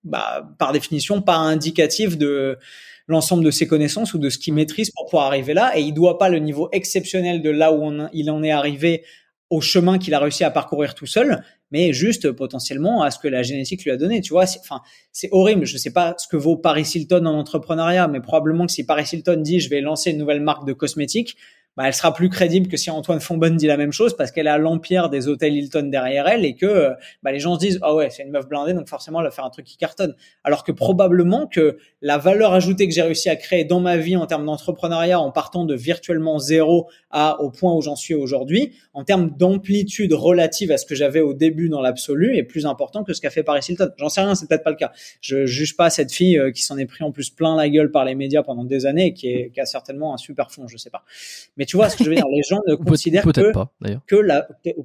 bah, par définition pas indicative de l'ensemble de ses connaissances ou de ce qu'il maîtrise pour pouvoir arriver là. Et il doit pas le niveau exceptionnel de là où il en est arrivé au chemin qu'il a réussi à parcourir tout seul mais juste potentiellement à ce que la génétique lui a donné. Tu vois, enfin, c'est horrible. Je ne sais pas ce que vaut Paris Hilton en entrepreneuriat, mais probablement que si Paris Hilton dit je vais lancer une nouvelle marque de cosmétiques, bah, elle sera plus crédible que si Antoine Fonbonne dit la même chose parce qu'elle a l'empire des hôtels Hilton derrière elle et que euh, bah, les gens se disent ah oh ouais c'est une meuf blindée donc forcément elle va faire un truc qui cartonne alors que probablement que la valeur ajoutée que j'ai réussi à créer dans ma vie en termes d'entrepreneuriat en partant de virtuellement zéro à au point où j'en suis aujourd'hui en termes d'amplitude relative à ce que j'avais au début dans l'absolu est plus important que ce qu'a fait Paris Hilton j'en sais rien c'est peut-être pas le cas je juge pas cette fille euh, qui s'en est pris en plus plein la gueule par les médias pendant des années et qui, est, qui a certainement un super fond je sais pas mais tu vois ce que je veux dire Les gens ne considèrent que, la peut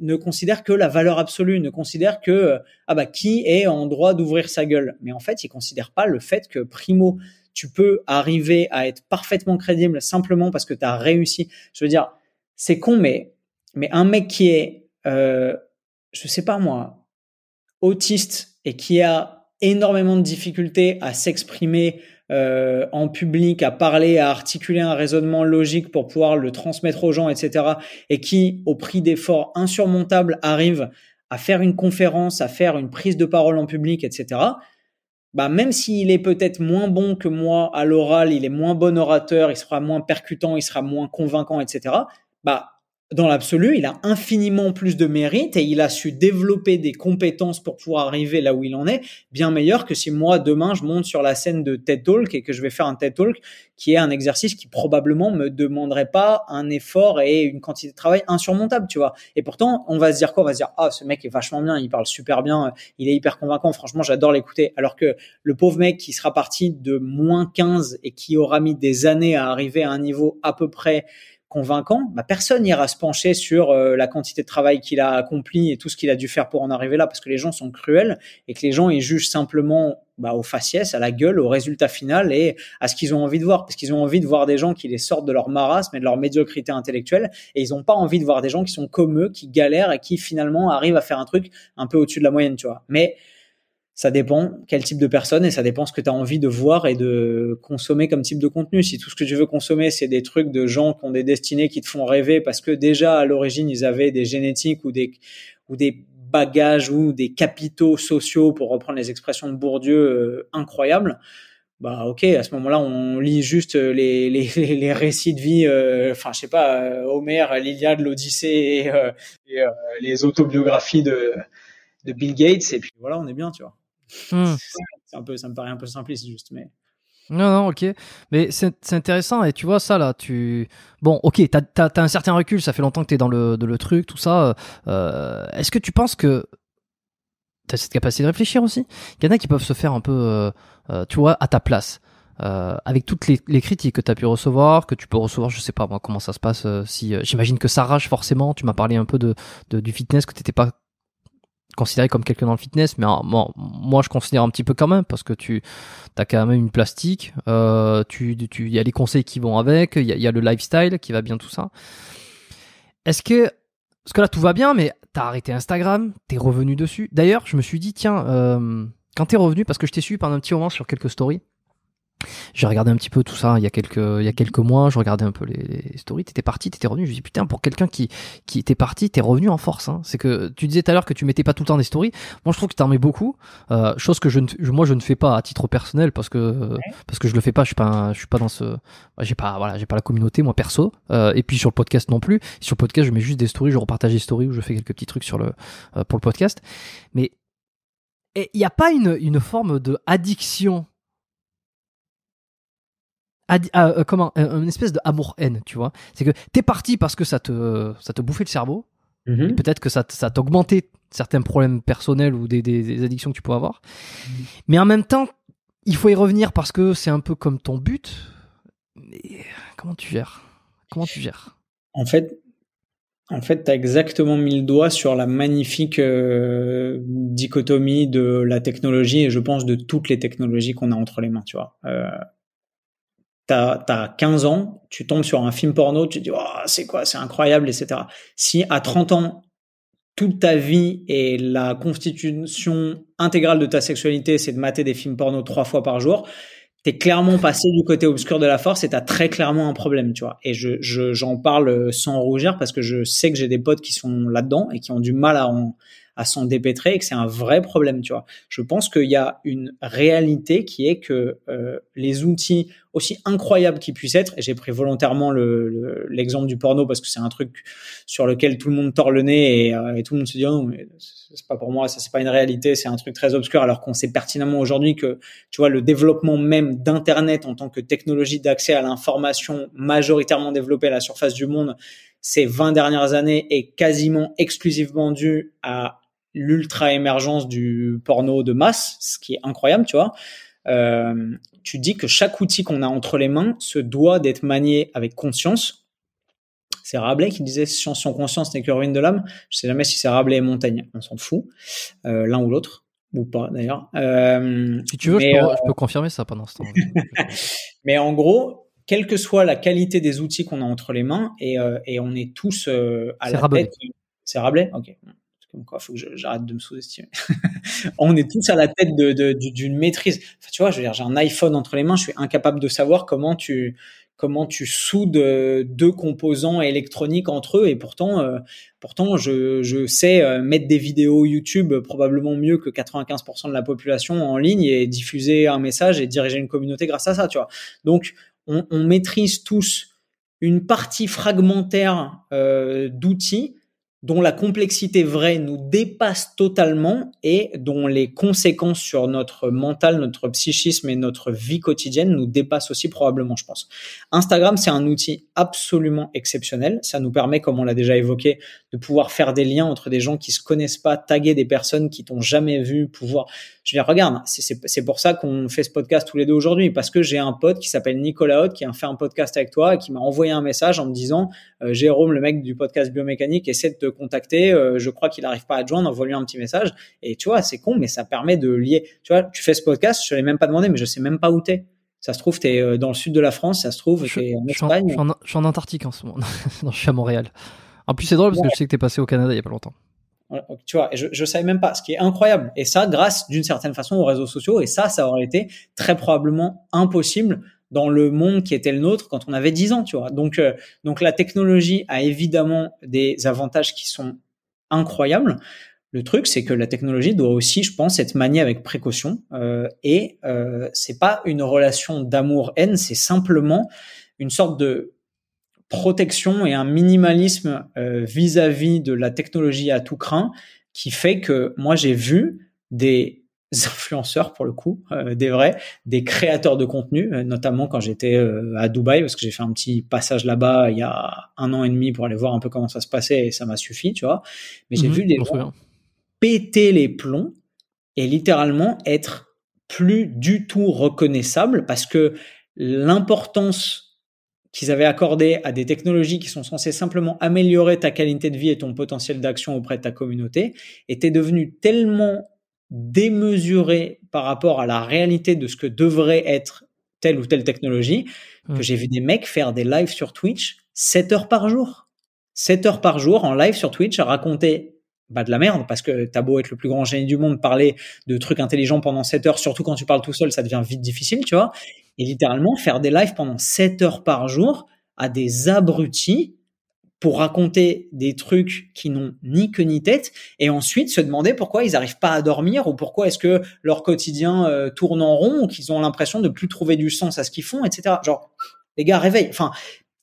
ne que la valeur absolue, ne considèrent que ah bah qui est en droit d'ouvrir sa gueule. Mais en fait, ils considèrent pas le fait que primo tu peux arriver à être parfaitement crédible simplement parce que tu as réussi. Je veux dire, c'est con, mais mais un mec qui est euh, je sais pas moi autiste et qui a énormément de difficultés à s'exprimer, euh, en public à parler, à articuler un raisonnement logique pour pouvoir le transmettre aux gens, etc. Et qui, au prix d'efforts insurmontables, arrive à faire une conférence, à faire une prise de parole en public, etc. Bah, même s'il est peut-être moins bon que moi à l'oral, il est moins bon orateur, il sera moins percutant, il sera moins convaincant, etc. Bah, dans l'absolu, il a infiniment plus de mérite et il a su développer des compétences pour pouvoir arriver là où il en est, bien meilleur que si moi demain je monte sur la scène de TED Talk et que je vais faire un TED Talk qui est un exercice qui probablement me demanderait pas un effort et une quantité de travail insurmontable, tu vois. Et pourtant, on va se dire quoi On va se dire ah ce mec est vachement bien, il parle super bien, il est hyper convaincant, franchement j'adore l'écouter. Alors que le pauvre mec qui sera parti de moins 15 et qui aura mis des années à arriver à un niveau à peu près convaincant, bah, personne n'ira se pencher sur euh, la quantité de travail qu'il a accompli et tout ce qu'il a dû faire pour en arriver là, parce que les gens sont cruels et que les gens ils jugent simplement bah, au faciès, à la gueule, au résultat final et à ce qu'ils ont envie de voir, parce qu'ils ont envie de voir des gens qui les sortent de leur marasme et de leur médiocrité intellectuelle, et ils n'ont pas envie de voir des gens qui sont comme eux, qui galèrent et qui finalement arrivent à faire un truc un peu au-dessus de la moyenne, tu vois. Mais ça dépend quel type de personne et ça dépend ce que tu as envie de voir et de consommer comme type de contenu. Si tout ce que tu veux consommer, c'est des trucs de gens qui ont des destinées qui te font rêver parce que déjà à l'origine, ils avaient des génétiques ou des, ou des bagages ou des capitaux sociaux, pour reprendre les expressions de Bourdieu, euh, incroyables. Bah ok, à ce moment-là, on lit juste euh, les, récits de vie, euh, enfin je sais pas, Homer, l'Iliade, l'Odyssée et, les autobiographies de, de Bill Gates, et puis voilà, on est bien, tu vois. Mmh. c'est un peu, ça me paraît un peu simpliste juste, mais. Non, non, ok. Mais c'est intéressant. Et tu vois, ça, là, tu. Bon, ok, t'as as, un certain recul, ça fait longtemps que t'es dans le, truc, tout ça. Euh, euh, est-ce que tu penses que. T'as cette capacité de réfléchir aussi Il y en a qui peuvent se faire un peu, euh, tu vois, à ta place. avec toutes les, critiques que t'as pu recevoir, que tu peux recevoir, je sais pas moi comment ça se passe. si J'imagine que ça rage forcément. Tu m'as parlé un peu de, de du fitness que t'étais pas considéré comme quelqu'un dans le fitness, mais moi, je considère un petit peu quand même parce que tu as quand même une plastique, euh, tu il y a les conseils qui vont avec, il y, a le lifestyle qui va bien tout ça. Est-ce que parce que là tout va bien, mais t'as arrêté Instagram, t'es revenu dessus. D'ailleurs, je me suis dit tiens, euh, quand t'es revenu parce que je t'ai suivi pendant un petit moment sur quelques stories, j'ai regardé un petit peu tout ça il y a quelques, il y a quelques mois, je regardais un peu les, les stories, t'étais parti, t'étais revenu, je me dis putain, pour quelqu'un qui, qui était parti, t'es revenu en force. Hein. C'est que tu disais tout à l'heure que tu mettais pas tout le temps des stories, moi je trouve que t'en mets beaucoup, euh, chose que je ne, moi je ne fais pas à titre personnel parce que, parce que je le fais pas, je suis pas, je suis pas dans ce, bah, j'ai pas, voilà, j'ai pas la communauté moi perso, euh, et puis sur le podcast non plus, sur le podcast je mets juste des stories, je repartage des stories ou je fais quelques petits trucs sur le, euh, pour le podcast, mais il n'y a pas une, une forme de addiction euh, euh, comment euh, une espèce de amour haine tu vois c'est que t'es parti parce que ça te ça te bouffait le cerveau mm-hmm. peut-être que ça ça t'augmentait certains problèmes personnels ou des, addictions que tu pouvais avoir mm-hmm. mais en même temps il faut y revenir parce que c'est un peu comme ton but comment tu gères comment tu gères en fait en fait, tu exactement mis le doigt sur la magnifique dichotomie de la technologie et je pense de toutes les technologies qu'on a entre les mains, tu vois t'as as 15 ans, tu tombes sur un film porno, tu te dis c'est quoi, c'est incroyable, etc. Si à 30 ans, toute ta vie et la constitution intégrale de ta sexualité, c'est de mater des films porno trois fois par jour, t'es clairement passé du côté obscur de la force et t'as très clairement un problème, tu vois. Et je j'en parle sans rougir parce que je sais que j'ai des potes qui sont là-dedans et qui ont du mal à à s'en dépêtrer et que c'est un vrai problème, tu vois. Je pense qu'il y a une réalité qui est que euh, les outils aussi incroyable qu'il puisse être, et j'ai pris volontairement l'exemple le, du porno parce que c'est un truc sur lequel tout le monde tord le nez et, euh, et tout le monde se dit oh non, mais c'est pas pour moi, ça c'est pas une réalité, c'est un truc très obscur, alors qu'on sait pertinemment aujourd'hui que, tu vois, le développement même d'Internet en tant que technologie d'accès à l'information majoritairement développée à la surface du monde, ces 20 dernières années est quasiment exclusivement dû à l'ultra émergence du porno de masse, ce qui est incroyable, tu vois. Euh, tu dis que chaque outil qu'on a entre les mains se doit d'être manié avec conscience. C'est Rabelais qui disait science sans conscience n'est que ruine de l'âme. Je sais jamais si c'est Rabelais et Montaigne, on s'en fout, euh, l'un ou l'autre ou pas d'ailleurs. Euh, si tu veux, je peux, confirmer ça pendant ce temps. mais en gros, quelle que soit la qualité des outils qu'on a entre les mains, et, et on est tous à la tête. C'est Rabelais, ok. Comme faut que j'arrête de me sous-estimer. on est tous à la tête d'une maîtrise. tu vois, j'ai un iPhone entre les mains, je suis incapable de savoir comment tu comment tu soudes euh, deux composants électroniques entre eux. Et pourtant, euh, pourtant, je, sais euh, mettre des vidéos YouTube probablement mieux que 95% de la population en ligne et diffuser un message et diriger une communauté grâce à ça, tu vois. Donc, on, maîtrise tous une partie fragmentaire d'outils dont la complexité vraie nous dépasse totalement et dont les conséquences sur notre mental, notre psychisme et notre vie quotidienne nous dépassent aussi probablement, je pense. Instagram, c'est un outil absolument exceptionnel. Ça nous permet, comme on l'a déjà évoqué, pouvoir faire des liens entre des gens qui se connaissent pas, taguer des personnes qui t'ont jamais vu, pouvoir. Je veux dire, regarde, c'est pour ça qu'on fait ce podcast tous les deux aujourd'hui, parce que j'ai un pote qui s'appelle Nicolas Haute qui a fait un podcast avec toi et qui m'a envoyé un message en me disant euh, Jérôme, le mec du podcast biomécanique, essaie de te contacter. Euh, je crois qu'il n'arrive pas à te joindre, envoie-lui un petit message. Et tu vois, c'est con, mais ça permet de lier. Tu vois, tu fais ce podcast, je ne l'ai même pas demandé, mais je sais même pas où t'es. Ça se trouve, tu es euh, dans le sud de la France, ça se trouve, tu en Espagne. Je suis en, Antarctique en ce moment. je suis à Montréal. En plus, c'est drôle parce que je sais que tu es passé au Canada il y a pas longtemps. Tu vois, je, savais même pas, ce qui est incroyable. Et ça, grâce d'une certaine façon aux réseaux sociaux, et ça, ça aurait été très probablement impossible dans le monde qui était le nôtre quand on avait 10 ans, tu vois. Donc, euh, donc la technologie a évidemment des avantages qui sont incroyables. Le truc, c'est que la technologie doit aussi, je pense, être maniée avec précaution. Euh, et euh, c'est pas une relation d'amour-haine, c'est simplement une sorte de protection et un minimalisme euh, vis-à-vis de la technologie à tout craint qui fait que moi j'ai vu des influenceurs pour le coup, euh, des vrais, des créateurs de contenu, euh, notamment quand j'étais à Dubaï, parce que j'ai fait un petit passage là-bas il y a un an et demi pour aller voir un peu comment ça se passait et ça m'a suffi, tu vois. Mais j'ai mhm, vu des gens péter les plombs et littéralement être plus du tout reconnaissable parce que l'importance qu'ils avaient accordé à des technologies qui sont censées simplement améliorer ta qualité de vie et ton potentiel d'action auprès de ta communauté était devenu tellement démesuré par rapport à la réalité de ce que devrait être telle ou telle technologie que hmm. j'ai vu des mecs faire des lives sur Twitch 7 heures par jour. 7 heures par jour en live sur Twitch à raconter bah, de la merde parce que t'as beau être le plus grand génie du monde, parler de trucs intelligents pendant 7 heures, surtout quand tu parles tout seul, ça devient vite difficile, tu vois. Et littéralement, faire des lives pendant 7 heures par jour à des abrutis pour raconter des trucs qui n'ont ni queue ni tête et ensuite se demander pourquoi ils n'arrivent pas à dormir ou pourquoi est-ce que leur quotidien euh, tourne en rond ou qu'ils ont l'impression de plus trouver du sens à ce qu'ils font, etc. Genre, les gars, réveille. Enfin,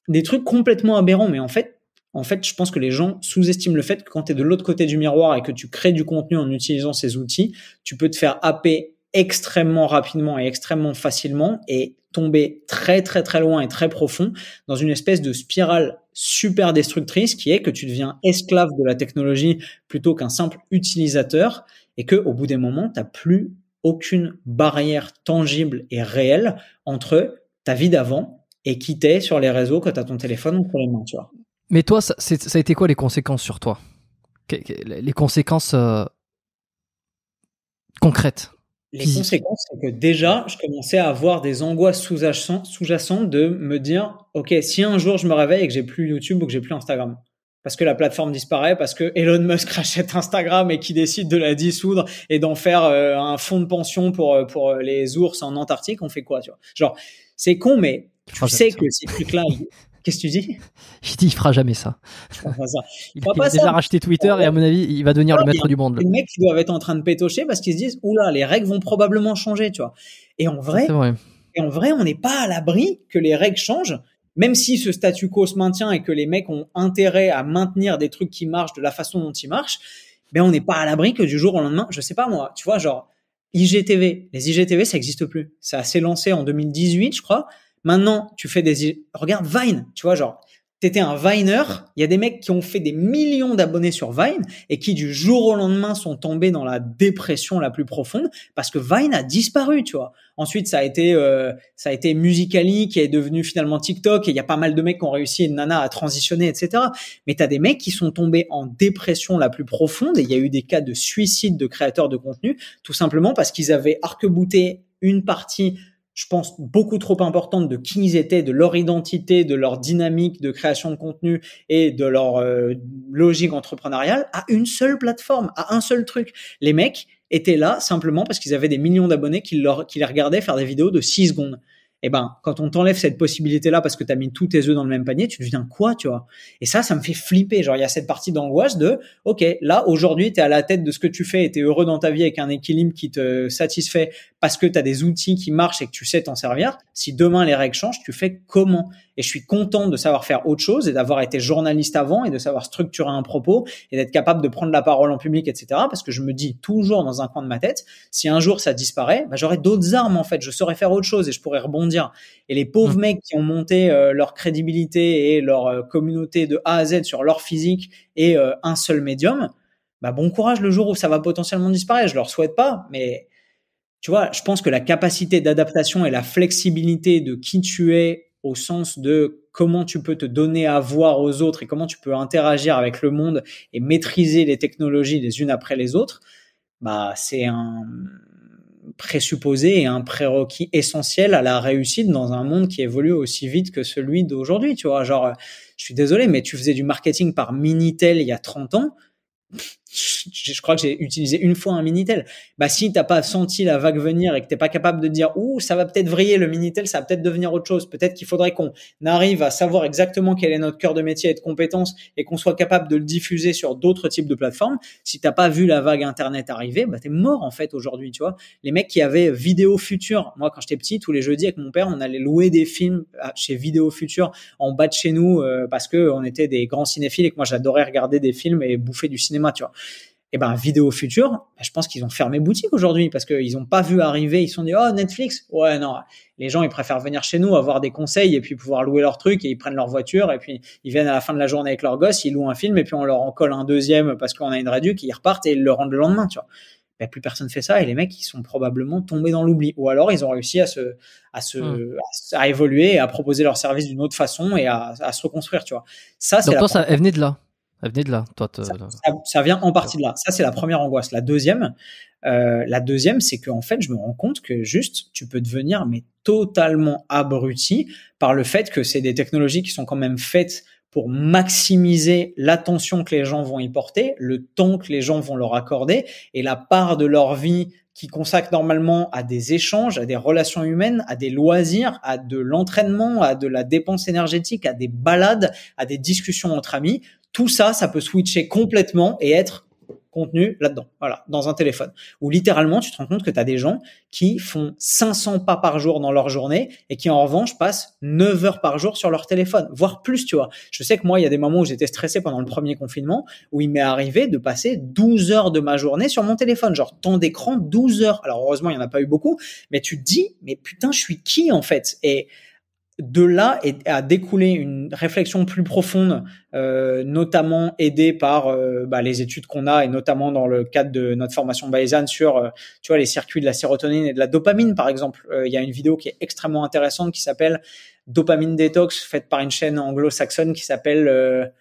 des trucs complètement aberrants, mais en fait, en fait, je pense que les gens sous-estiment le fait que quand tu es de l'autre côté du miroir et que tu crées du contenu en utilisant ces outils, tu peux te faire happer extrêmement rapidement et extrêmement facilement et tomber très très très loin et très profond dans une espèce de spirale super destructrice qui est que tu deviens esclave de la technologie plutôt qu'un simple utilisateur et que au bout des moments t'as plus aucune barrière tangible et réelle entre ta vie d'avant et quitter sur les réseaux quand tu as ton téléphone entre les mains tu vois. Mais toi ça, ça, a été quoi les conséquences sur toi Les conséquences euh, concrètes les conséquences, c'est que déjà, je commençais à avoir des angoisses sous-jacentes de me dire, OK, si un jour je me réveille et que j'ai plus YouTube ou que j'ai plus Instagram, parce que la plateforme disparaît, parce que Elon Musk rachète Instagram et qui décide de la dissoudre et d'en faire euh, un fonds de pension pour, euh, pour euh, les ours en Antarctique, on fait quoi, tu vois Genre, c'est con, mais tu sais que ces trucs-là, Qu'est-ce que tu dis Je dis, il fera jamais ça. Il, pas déjà racheté Twitter et à mon avis, il va devenir le maître du monde. Les mecs doivent être en train de pétocher parce qu'ils se disent, oula, les règles vont probablement changer, tu vois. Et en vrai, Et en vrai on n'est pas à l'abri que les règles changent, même si ce statu quo se maintient et que les mecs ont intérêt à maintenir des trucs qui marchent de la façon dont ils marchent, mais on n'est pas à l'abri que du jour au lendemain, je sais pas moi, tu vois, genre IGTV, les IGTV ça n'existe plus. Ça s'est lancé en 2018, je crois. Maintenant, tu fais des, regarde Vine, tu vois, genre, t'étais un Viner. Il y a des mecs qui ont fait des millions d'abonnés sur Vine et qui du jour au lendemain sont tombés dans la dépression la plus profonde parce que Vine a disparu, tu vois. Ensuite, ça a été, euh, ça a été Musicali qui est devenu finalement TikTok et il y a pas mal de mecs qui ont réussi une Nana à transitionner, etc. Mais t'as des mecs qui sont tombés en dépression la plus profonde et il y a eu des cas de suicide de créateurs de contenu tout simplement parce qu'ils avaient arquebouté une partie je pense, beaucoup trop importante de qui ils étaient, de leur identité, de leur dynamique de création de contenu et de leur euh, logique entrepreneuriale à une seule plateforme, à un seul truc. Les mecs étaient là simplement parce qu'ils avaient des millions d'abonnés qui, qui les regardaient faire des vidéos de 6 secondes eh ben, quand on t'enlève cette possibilité-là parce que tu as mis tous tes œufs dans le même panier, tu deviens quoi, tu vois Et ça, ça me fait flipper. Genre, il y a cette partie d'angoisse de, ok, là, aujourd'hui, tu es à la tête de ce que tu fais et tu es heureux dans ta vie avec un équilibre qui te satisfait parce que tu as des outils qui marchent et que tu sais t'en servir. Si demain les règles changent, tu fais comment et je suis content de savoir faire autre chose et d'avoir été journaliste avant et de savoir structurer un propos et d'être capable de prendre la parole en public, etc. Parce que je me dis toujours dans un coin de ma tête, si un jour ça disparaît, bah, j'aurai d'autres armes en fait, je saurais faire autre chose et je pourrais rebondir. Et les pauvres mmh. mecs qui ont monté euh, leur crédibilité et leur euh, communauté de A à Z sur leur physique et euh, un seul médium, bah, bon courage le jour où ça va potentiellement disparaître. Je leur souhaite pas, mais tu vois, je pense que la capacité d'adaptation et la flexibilité de qui tu es au sens de comment tu peux te donner à voir aux autres et comment tu peux interagir avec le monde et maîtriser les technologies les unes après les autres, bah, c'est un présupposé et un prérequis essentiel à la réussite dans un monde qui évolue aussi vite que celui d'aujourd'hui, tu vois. Genre, euh, je suis désolé, mais tu faisais du marketing par Minitel il y a 30 ans je crois que j'ai utilisé une fois un Minitel. Bah, si t'as pas senti la vague venir et que t'es pas capable de dire, ouh, ça va peut-être vriller le Minitel, ça va peut-être devenir autre chose. Peut-être qu'il faudrait qu'on arrive à savoir exactement quel est notre cœur de métier et de compétences et qu'on soit capable de le diffuser sur d'autres types de plateformes. Si t'as pas vu la vague Internet arriver, bah, t'es mort, en fait, aujourd'hui, tu vois. Les mecs qui avaient Vidéo Future. Moi, quand j'étais petit, tous les jeudis avec mon père, on allait louer des films ah, chez Vidéo Future en bas de chez nous, euh, parce que on était des grands cinéphiles et que moi, j'adorais regarder des films et bouffer du cinéma, tu vois. Et eh ben Vidéo Future, ben, je pense qu'ils ont fermé boutique aujourd'hui parce qu'ils n'ont pas vu arriver. Ils sont dit oh Netflix, ouais non, les gens ils préfèrent venir chez nous avoir des conseils et puis pouvoir louer leur truc et ils prennent leur voiture et puis ils viennent à la fin de la journée avec leur gosse, ils louent un film et puis on leur en colle un deuxième parce qu'on a une réduction, ils repartent et ils le rendent le lendemain, tu vois. Ben, plus personne fait ça et les mecs ils sont probablement tombés dans l'oubli ou alors ils ont réussi à se à se hmm. à, évoluer et à proposer leur service d'une autre façon et à, se reconstruire tu vois ça c'est donc toi, ça venait de là toi. Ça, vient en partie de là. Ça, c'est la première angoisse. La deuxième, euh, la deuxième, c'est que en fait, je me rends compte que juste, tu peux devenir mais totalement abruti par le fait que c'est des technologies qui sont quand même faites pour maximiser l'attention que les gens vont y porter, le temps que les gens vont leur accorder et la part de leur vie qui consacre normalement à des échanges, à des relations humaines, à des loisirs, à de l'entraînement, à de la dépense énergétique, à des balades, à des discussions entre amis. Tout ça, ça peut switcher complètement et être contenu là-dedans, voilà, dans un téléphone. Où littéralement, tu te rends compte que tu as des gens qui font 500 pas par jour dans leur journée et qui en revanche passent 9 heures par jour sur leur téléphone, voire plus, tu vois. Je sais que moi, il y a des moments où j'étais stressé pendant le premier confinement où il m'est arrivé de passer 12 heures de ma journée sur mon téléphone, genre temps d'écran 12 heures. Alors heureusement, il n'y en a pas eu beaucoup, mais tu te dis, mais putain, je suis qui en fait Et de là est, a découlé une réflexion plus profonde, euh, notamment aidée par euh, bah, les études qu'on a et notamment dans le cadre de notre formation Bayesan sur, euh, tu vois, les circuits de la sérotonine et de la dopamine par exemple. Il y a une vidéo qui est extrêmement intéressante qui s'appelle Dopamine Detox, faite par une chaîne anglo-saxonne qui s'appelle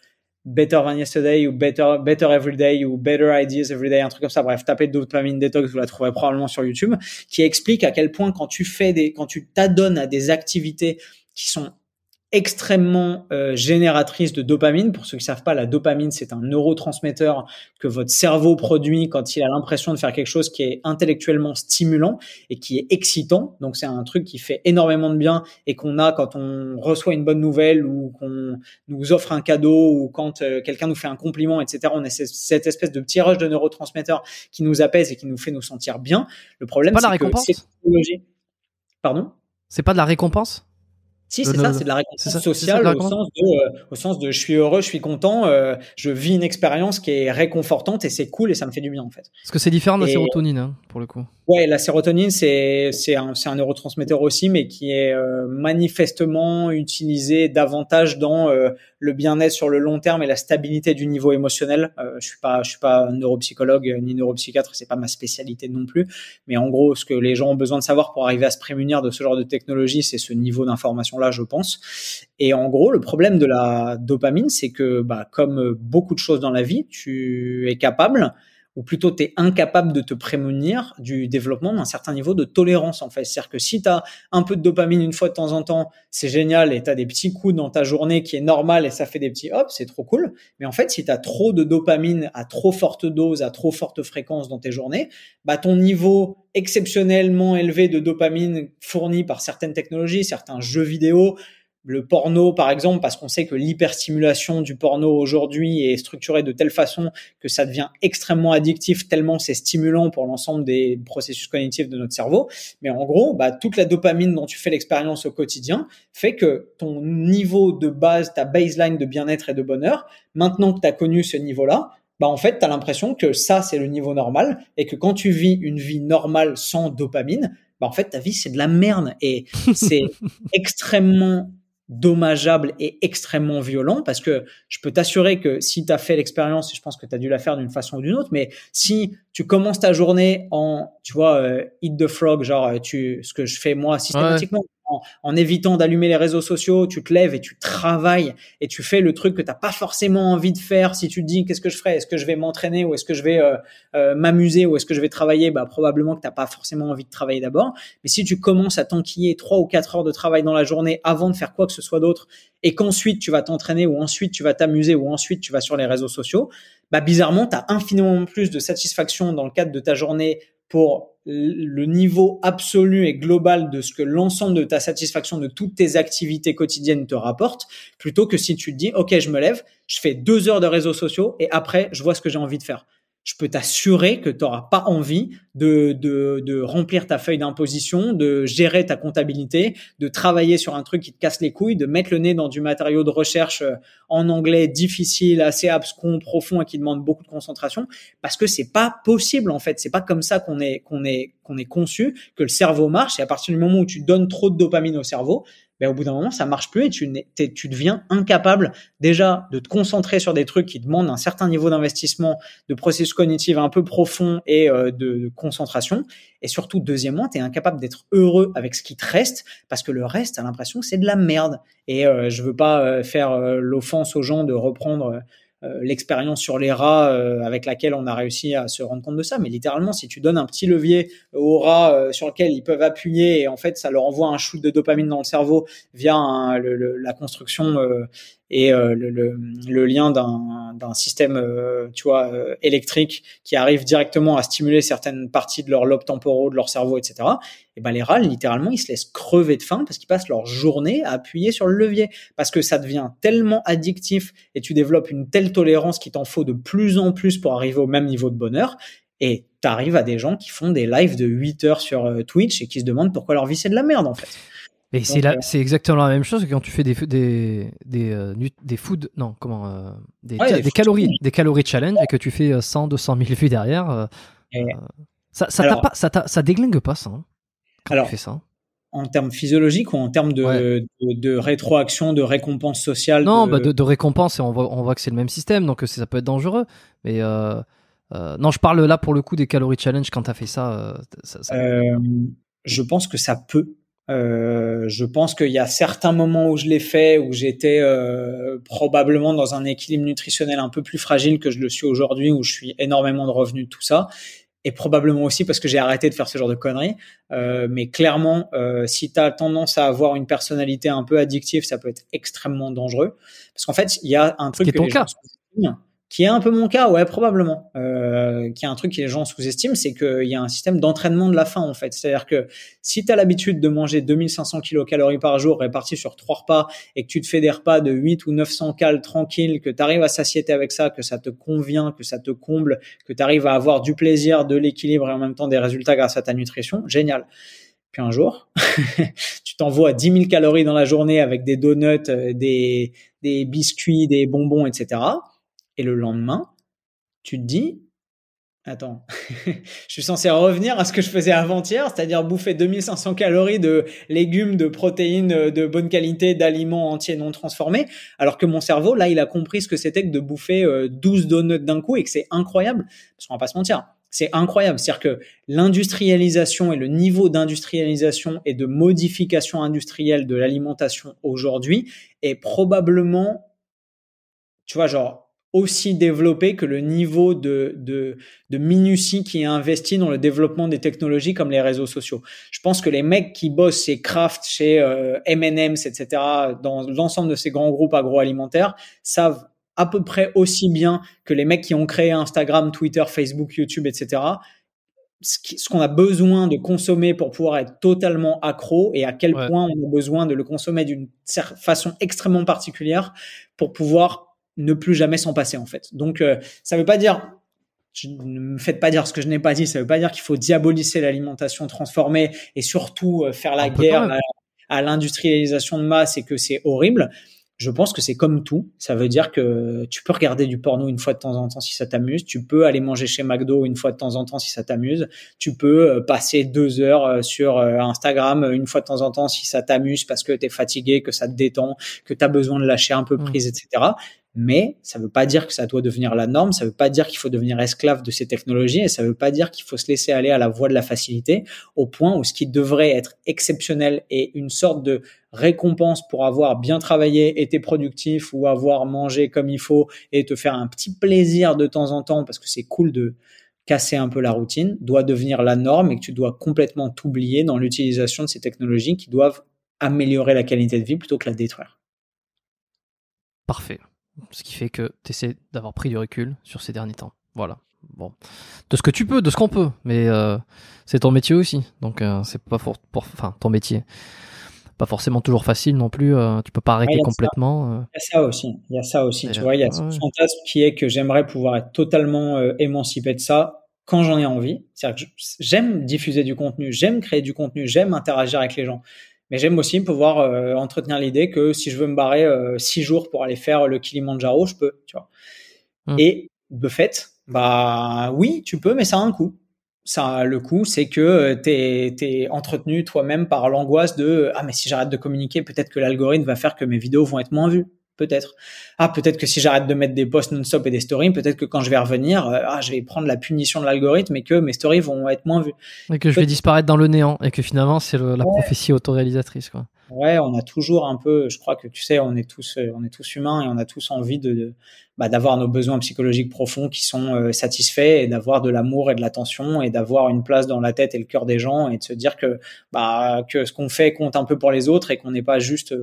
Better Than Yesterday ou Better Better Every Day ou Better Ideas Every Day, un truc comme ça. Bref, tapez dopamine detox, vous la trouverez probablement sur YouTube, qui explique à quel point quand tu fais des, quand tu t'adonnes à des activités qui sont extrêmement euh, génératrices de dopamine. Pour ceux qui savent pas, la dopamine, c'est un neurotransmetteur que votre cerveau produit quand il a l'impression de faire quelque chose qui est intellectuellement stimulant et qui est excitant. Donc c'est un truc qui fait énormément de bien et qu'on a quand on reçoit une bonne nouvelle ou qu'on nous offre un cadeau ou quand euh, quelqu'un nous fait un compliment, etc. On a cette espèce de petit rush de neurotransmetteur qui nous apaise et qui nous fait nous sentir bien. Le problème, c'est que c'est Pardon C'est pas de la récompense si, c'est ça, c'est de la récompense sociale au, sens de, euh, au sens de je suis heureux, je suis content, euh, je vis une expérience qui est réconfortante et c'est cool et ça me fait du bien en fait. Parce que c'est différent de la sérotonine hein, pour le coup. Ouais, la sérotonine, c'est un, un neurotransmetteur aussi, mais qui est euh, manifestement utilisé davantage dans le bien-être sur le long terme et la stabilité du niveau émotionnel. je suis pas je suis pas neuropsychologue ni neuropsychiatre, c'est pas ma spécialité non plus, mais en gros, ce que les gens ont besoin de savoir pour arriver à se prémunir de ce genre de technologie, c'est ce niveau d'information là, je pense. Et en gros, le problème de la dopamine, c'est que, bah, comme beaucoup de choses dans la vie, tu es capable ou plutôt tu es incapable de te prémunir du développement d'un certain niveau de tolérance en fait. C'est-à-dire que si tu as un peu de dopamine une fois de temps en temps, c'est génial et tu as des petits coups dans ta journée qui est normal et ça fait des petits hop, c'est trop cool. Mais en fait, si tu as trop de dopamine à trop forte dose, à trop forte fréquence dans tes journées, bah ton niveau exceptionnellement élevé de dopamine fourni par certaines technologies, certains jeux vidéo, le porno, par exemple, parce qu'on sait que l'hyperstimulation du porno aujourd'hui est structurée de telle façon que ça devient extrêmement addictif, tellement c'est stimulant pour l'ensemble des processus cognitifs de notre cerveau. Mais en gros, bah, toute la dopamine dont tu fais l'expérience au quotidien fait que ton niveau de base, ta baseline de bien-être et de bonheur, maintenant que tu as connu ce niveau-là, bah en fait, tu as l'impression que ça, c'est le niveau normal et que quand tu vis une vie normale sans dopamine, bah en fait, ta vie, c'est de la merde et c'est extrêmement dommageable et extrêmement violent parce que je peux t'assurer que si tu as fait l'expérience, je pense que tu as dû la faire d'une façon ou d'une autre, mais si tu commences ta journée en, tu vois, hit euh, the frog, genre, euh, tu, ce que je fais moi systématiquement, en, évitant d'allumer les réseaux sociaux, tu te lèves et tu travailles et tu fais le truc que tu t'as pas forcément envie de faire. Si tu te dis qu'est-ce que je ferais, est-ce que je vais m'entraîner ou est-ce que je vais euh, euh, m'amuser ou est-ce que je vais travailler, bah probablement que t'as pas forcément envie de travailler d'abord. Mais si tu commences à t'enquiller trois ou quatre heures de travail dans la journée avant de faire quoi que ce soit d'autre et qu'ensuite tu vas t'entraîner ou ensuite tu vas t'amuser ou ensuite tu vas sur les réseaux sociaux, bah bizarrement, tu as infiniment plus de satisfaction dans le cadre de ta journée pour le niveau absolu et global de ce que l'ensemble de ta satisfaction de toutes tes activités quotidiennes te rapporte, plutôt que si tu te dis, OK, je me lève, je fais deux heures de réseaux sociaux et après, je vois ce que j'ai envie de faire je peux t'assurer que tu n'auras pas envie de, de, de, remplir ta feuille d'imposition, de gérer ta comptabilité, de travailler sur un truc qui te casse les couilles, de mettre le nez dans du matériau de recherche euh, en anglais difficile, assez abscon, profond et qui demande beaucoup de concentration, parce que c'est pas possible en fait. C'est pas comme ça qu'on est qu'on est qu'on est conçu, que le cerveau marche. Et à partir du moment où tu donnes trop de dopamine au cerveau, ben, au bout d'un moment, ça marche plus et tu, deviens incapable déjà de te concentrer sur des trucs qui demandent un certain niveau d'investissement, de processus cognitif un peu profond et euh, de, concentration. Et surtout, deuxièmement, tu es incapable d'être heureux avec ce qui te reste parce que le reste, a l'impression que c'est de la merde. Et euh, je veux pas euh, faire l'offense aux gens de reprendre euh, l'expérience sur les rats euh, avec laquelle on a réussi à se rendre compte de ça. Mais littéralement, si tu donnes un petit levier aux rats euh, sur lequel ils peuvent appuyer et en fait ça leur envoie un shoot de dopamine dans le cerveau via la construction et euh, le, lien d'un système, euh, tu vois, euh, électrique qui arrive directement à stimuler certaines parties de leur lobe temporaux, de leur cerveau, etc. Et ben les râles, littéralement, ils se laissent crever de faim parce qu'ils passent leur journée à appuyer sur le levier parce que ça devient tellement addictif et tu développes une telle tolérance qu'il t'en faut de plus en plus pour arriver au même niveau de bonheur. Et t'arrives à des gens qui font des lives de 8 heures sur Twitch et qui se demandent pourquoi leur vie c'est de la merde en fait. Mais c'est exactement la même chose que quand tu fais des des des, euh, des food non comment euh, des, calories des calories challenge et que tu fais 100 200 000 vues derrière. Euh, ça ça pas ça ça déglingue pas ça. Hein, alors, tu fais ça. En termes physiologiques ou en termes de, de, rétroaction, de récompense sociale Non, de, bah de, récompense, et on voit, on voit que c'est le même système, donc ça peut être dangereux. Mais non, je parle là pour le coup des calories challenge quand tu as fait ça... je pense que ça peut euh, je pense qu'il y a certains moments où je l'ai fait, où j'étais euh, probablement dans un équilibre nutritionnel un peu plus fragile que je le suis aujourd'hui, où je suis énormément de revenus de tout ça. Et probablement aussi parce que j'ai arrêté de faire ce genre de conneries. Euh, mais clairement, euh, si tu as tendance à avoir une personnalité un peu addictive, ça peut être extrêmement dangereux. Parce qu'en fait, il y a un truc... C'est qui est un peu mon cas, ouais, probablement, euh, qui est un truc que les gens sous-estiment, c'est qu'il y a un système d'entraînement de la faim, en fait. C'est-à-dire que si tu as l'habitude de manger 2500 kilocalories par jour réparties sur trois repas et que tu te fais des repas de 8 ou 900 kcal tranquilles, que tu arrives à satiété avec ça, que ça te convient, que ça te comble, que tu arrives à avoir du plaisir, de l'équilibre et en même temps des résultats grâce à ta nutrition, génial. Puis un jour, tu t'envoies 10 000 calories dans la journée avec des donuts, euh, des, des biscuits, des bonbons, etc le lendemain, tu te dis, Attends, je suis censé revenir à ce que je faisais avant-hier, c'est-à-dire bouffer 2500 calories de légumes, de protéines euh, de bonne qualité, d'aliments entiers non transformés, alors que mon cerveau, là, il a compris ce que c'était que de bouffer 12 euh, donuts d'un coup et que c'est incroyable, parce qu'on va pas se mentir, c'est incroyable. C'est-à-dire que l'industrialisation et le niveau d'industrialisation et de modification industrielle de l'alimentation aujourd'hui est probablement, tu vois, genre aussi développé que le niveau de, de, minutie qui est investi dans le développement des technologies comme les réseaux sociaux. Je pense que les mecs qui bossent chez Kraft, chez euh, M&M's, etc., dans l'ensemble de ces grands groupes agroalimentaires, savent à peu près aussi bien que les mecs qui ont créé Instagram, Twitter, Facebook, YouTube, etc., ce qu'on a besoin de consommer pour pouvoir être totalement accro et à quel point on a besoin de le consommer d'une façon extrêmement particulière pour pouvoir ne plus jamais s'en passer en fait. Donc euh, ça veut pas dire ne me faites pas dire ce que je n'ai pas dit, ça veut pas dire qu'il faut diaboliser l'alimentation transformée et surtout euh, faire la guerre à, l'industrialisation de masse et que c'est horrible. Je pense que c'est comme tout. Ça veut dire que tu peux regarder du porno une fois de temps en temps si ça t'amuse. Tu peux aller manger chez McDo une fois de temps en temps si ça t'amuse. Tu peux euh, passer deux heures euh, sur Instagram une fois de temps en temps si ça t'amuse parce que t'es fatigué, que ça te détend, que t'as besoin de lâcher un peu mmh. prise, etc. Mais ça ne veut pas dire que ça doit devenir la norme, ça ne veut pas dire qu'il faut devenir esclave de ces technologies et ça ne veut pas dire qu'il faut se laisser aller à la voie de la facilité au point où ce qui devrait être exceptionnel et une sorte de récompense pour avoir bien travaillé, été productif ou avoir mangé comme il faut et te faire un petit plaisir de temps en temps parce que c'est cool de casser un peu la routine doit devenir la norme et que tu dois complètement t'oublier dans l'utilisation de ces technologies qui doivent améliorer la qualité de vie plutôt que la détruire. Parfait. Ce qui fait que tu essaies d'avoir pris du recul sur ces derniers temps. Voilà. Bon. De ce que tu peux, de ce qu'on peut. Mais euh, c'est ton métier aussi. Donc, euh, c'est pas pour, Enfin, ton métier. Pas forcément toujours facile non plus. Euh, tu peux pas arrêter complètement. Il y a ça aussi. Il y a ça aussi. tu vois, il y a ce fantasme qui est que j'aimerais pouvoir être totalement émancipé de ça quand j'en ai envie. cest que j'aime diffuser du contenu, j'aime créer du contenu, j'aime interagir avec les gens. Mais j'aime aussi pouvoir euh, entretenir l'idée que si je veux me barrer euh, six jours pour aller faire le Kilimanjaro, je peux, tu vois. Hmm. Et de fait, bah oui, tu peux, mais ça a un coût. Ça, le coût, c'est que euh, tu es, entretenu toi-même par l'angoisse de ah mais si j'arrête de communiquer, peut-être que l'algorithme va faire que mes vidéos vont être moins vues peut-être. Ah, peut-être que si j'arrête de mettre des posts non-stop et des stories, peut-être que quand je vais revenir, euh, ah, je vais prendre la punition de l'algorithme et que mes stories vont être moins vues. Et que je vais disparaître dans le néant et que finalement, c'est la prophétie autoréalisatrice, quoi. Ouais, on a toujours un peu, je crois que tu sais, on est tous, euh, on est tous humains et on a tous envie de, bah, d'avoir nos besoins psychologiques profonds qui sont euh, satisfaits et d'avoir de l'amour et de l'attention et d'avoir une place dans la tête et le cœur des gens et de se dire que bah que ce qu'on fait compte un peu pour les autres et qu'on n'est pas juste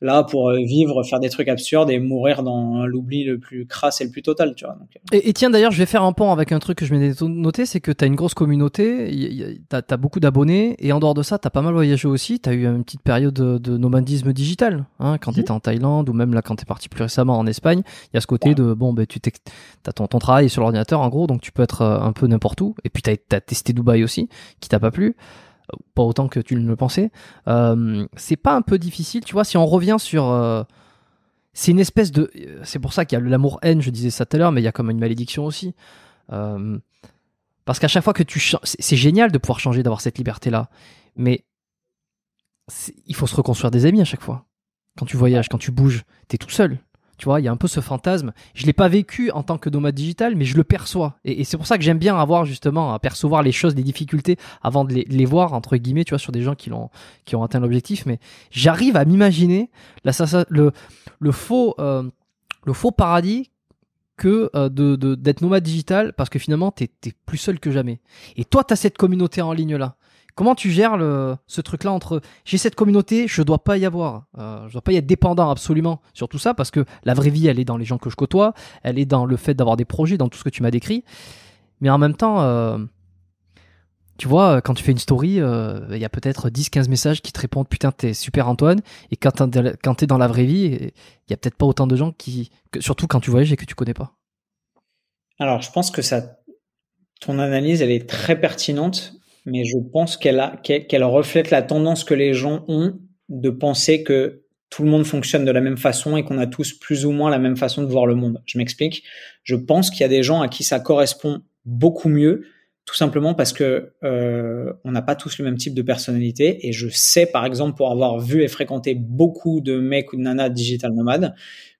là pour euh, vivre, faire des trucs absurdes et mourir dans l'oubli le plus crasse et le plus total, tu vois. Euh. et, tiens, d'ailleurs, je vais faire un pont avec un truc que je m'ai noté, c'est que t'as une grosse communauté, t'as as, beaucoup d'abonnés, et en dehors de ça, t'as pas mal voyagé aussi, t'as eu une petite période de, nomadisme digital, hein, quand mmh. t'étais tu en Thaïlande, ou même là quand tu es parti plus récemment en Espagne, il y a ce côté de, bon, ben, tu t'as ton, travail sur l'ordinateur, en gros, donc tu peux être euh, un peu n'importe où, et puis t'as testé Dubaï aussi, qui t'a pas plu pas autant que tu ne le pensais. Euh, c'est pas un peu difficile, tu vois, si on revient sur. Euh, c'est une espèce de. Euh, c'est pour ça qu'il y a l'amour-haine, je disais ça tout à l'heure, mais il y a comme une malédiction aussi. parce qu'à chaque fois que tu. C'est génial de pouvoir changer, d'avoir cette liberté-là. Mais il faut se reconstruire des amis à chaque fois. Quand tu voyages, quand tu bouges, t'es tout seul. Tu vois, il y a un peu ce fantasme. Je ne l'ai pas vécu en tant que nomade digital, mais je le perçois. Et, c'est pour ça que j'aime bien avoir justement à percevoir les choses, les difficultés avant de les, voir entre guillemets, tu vois, sur des gens qui l'ont, qui ont atteint l'objectif. Mais j'arrive à m'imaginer le, faux, euh, le faux paradis que euh, d'être nomade digital parce que finalement, tu es plus seul que jamais. Et toi, tu as cette communauté en ligne là. Comment tu gères le, ce truc-là entre j'ai cette communauté, je dois pas y avoir, Je euh, je dois pas y être dépendant absolument sur tout ça parce que la vraie vie, elle est dans les gens que je côtoie, elle est dans le fait d'avoir des projets, dans tout ce que tu m'as décrit. Mais en même temps, euh, tu vois, quand tu fais une story, euh, il y a peut-être 10-15 messages qui te répondent Putain, t'es super Antoine. Et quand t'es dans la vraie vie, il y a peut-être pas autant de gens qui. surtout quand tu voyages et que tu connais pas. Alors, je pense que ça. Ton analyse, elle est très pertinente mais je pense qu'elle qu'elle reflète la tendance que les gens ont de penser que tout le monde fonctionne de la même façon et qu'on a tous plus ou moins la même façon de voir le monde. Je m'explique. Je pense qu'il y a des gens à qui ça correspond beaucoup mieux, tout simplement parce que euh, on n'a pas tous le même type de personnalité. Et je sais, par exemple, pour avoir vu et fréquenté beaucoup de mecs ou de nanas digital nomades,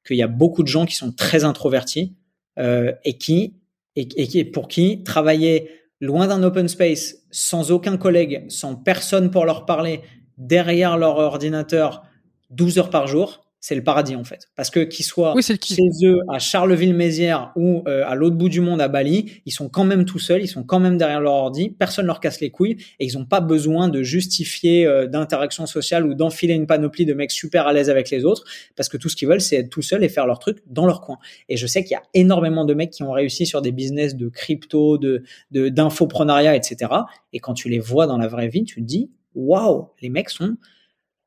qu'il y a beaucoup de gens qui sont très introvertis euh, et qui et, et, pour qui travailler loin d'un open space, sans aucun collègue, sans personne pour leur parler, derrière leur ordinateur, 12 heures par jour, c'est le paradis en fait. Parce que qu'ils soient chez eux à Charleville-Mézières ou euh, à l'autre bout du monde à Bali, ils sont quand même tout seuls, ils sont quand même derrière leur ordi, personne leur casse les couilles et ils n'ont pas besoin de justifier euh, d'interaction sociale ou d'enfiler une panoplie de mecs super à l'aise avec les autres parce que tout ce qu'ils veulent c'est être tout seuls et faire leur truc dans leur coin. Et je sais qu'il y a énormément de mecs qui ont réussi sur des business de crypto, de d'infoprenariat, etc. Et quand tu les vois dans la vraie vie, tu te dis waouh, les mecs sont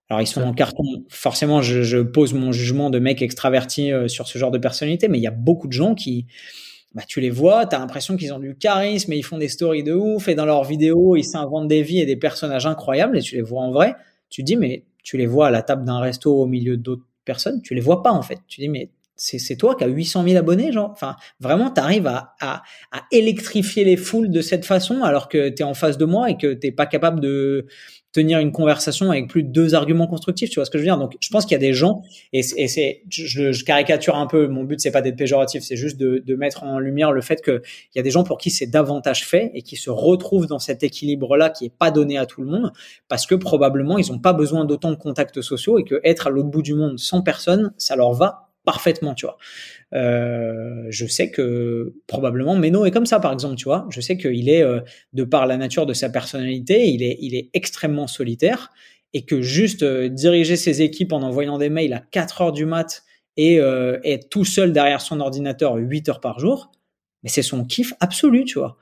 alors ils sont en carton. Forcément, je, pose mon jugement de mec extraverti euh, sur ce genre de personnalité, mais il y a beaucoup de gens qui, bah, tu les vois, tu as l'impression qu'ils ont du charisme et ils font des stories de ouf et dans leurs vidéos, ils s'inventent des vies et des personnages incroyables et tu les vois en vrai. Tu dis, mais tu les vois à la table d'un resto au milieu d'autres personnes, tu les vois pas en fait. Tu dis, mais c'est toi qui as 800 000 abonnés, genre. Enfin, vraiment, tu arrives à, électrifier les foules de cette façon alors que tu es en face de moi et que t'es pas capable de, tenir une conversation avec plus de deux arguments constructifs. Tu vois ce que je veux dire Donc, je pense qu'il y a des gens, et, c'est, je, caricature un peu. Mon but, c'est pas d'être péjoratif, c'est juste de, de, mettre en lumière le fait qu'il y a des gens pour qui c'est davantage fait et qui se retrouvent dans cet équilibre-là qui est pas donné à tout le monde parce que probablement ils ont pas besoin d'autant de contacts sociaux et que être à l'autre bout du monde sans personne, ça leur va parfaitement, tu vois. Euh, je sais que probablement Meno est comme ça, par exemple, tu vois. Je sais qu'il est, euh, de par la nature de sa personnalité, il est, il est extrêmement solitaire et que juste euh, diriger ses équipes en envoyant des mails à 4 heures du mat et être tout seul derrière son ordinateur 8 heures par jour, mais c'est son kiff absolu, tu vois.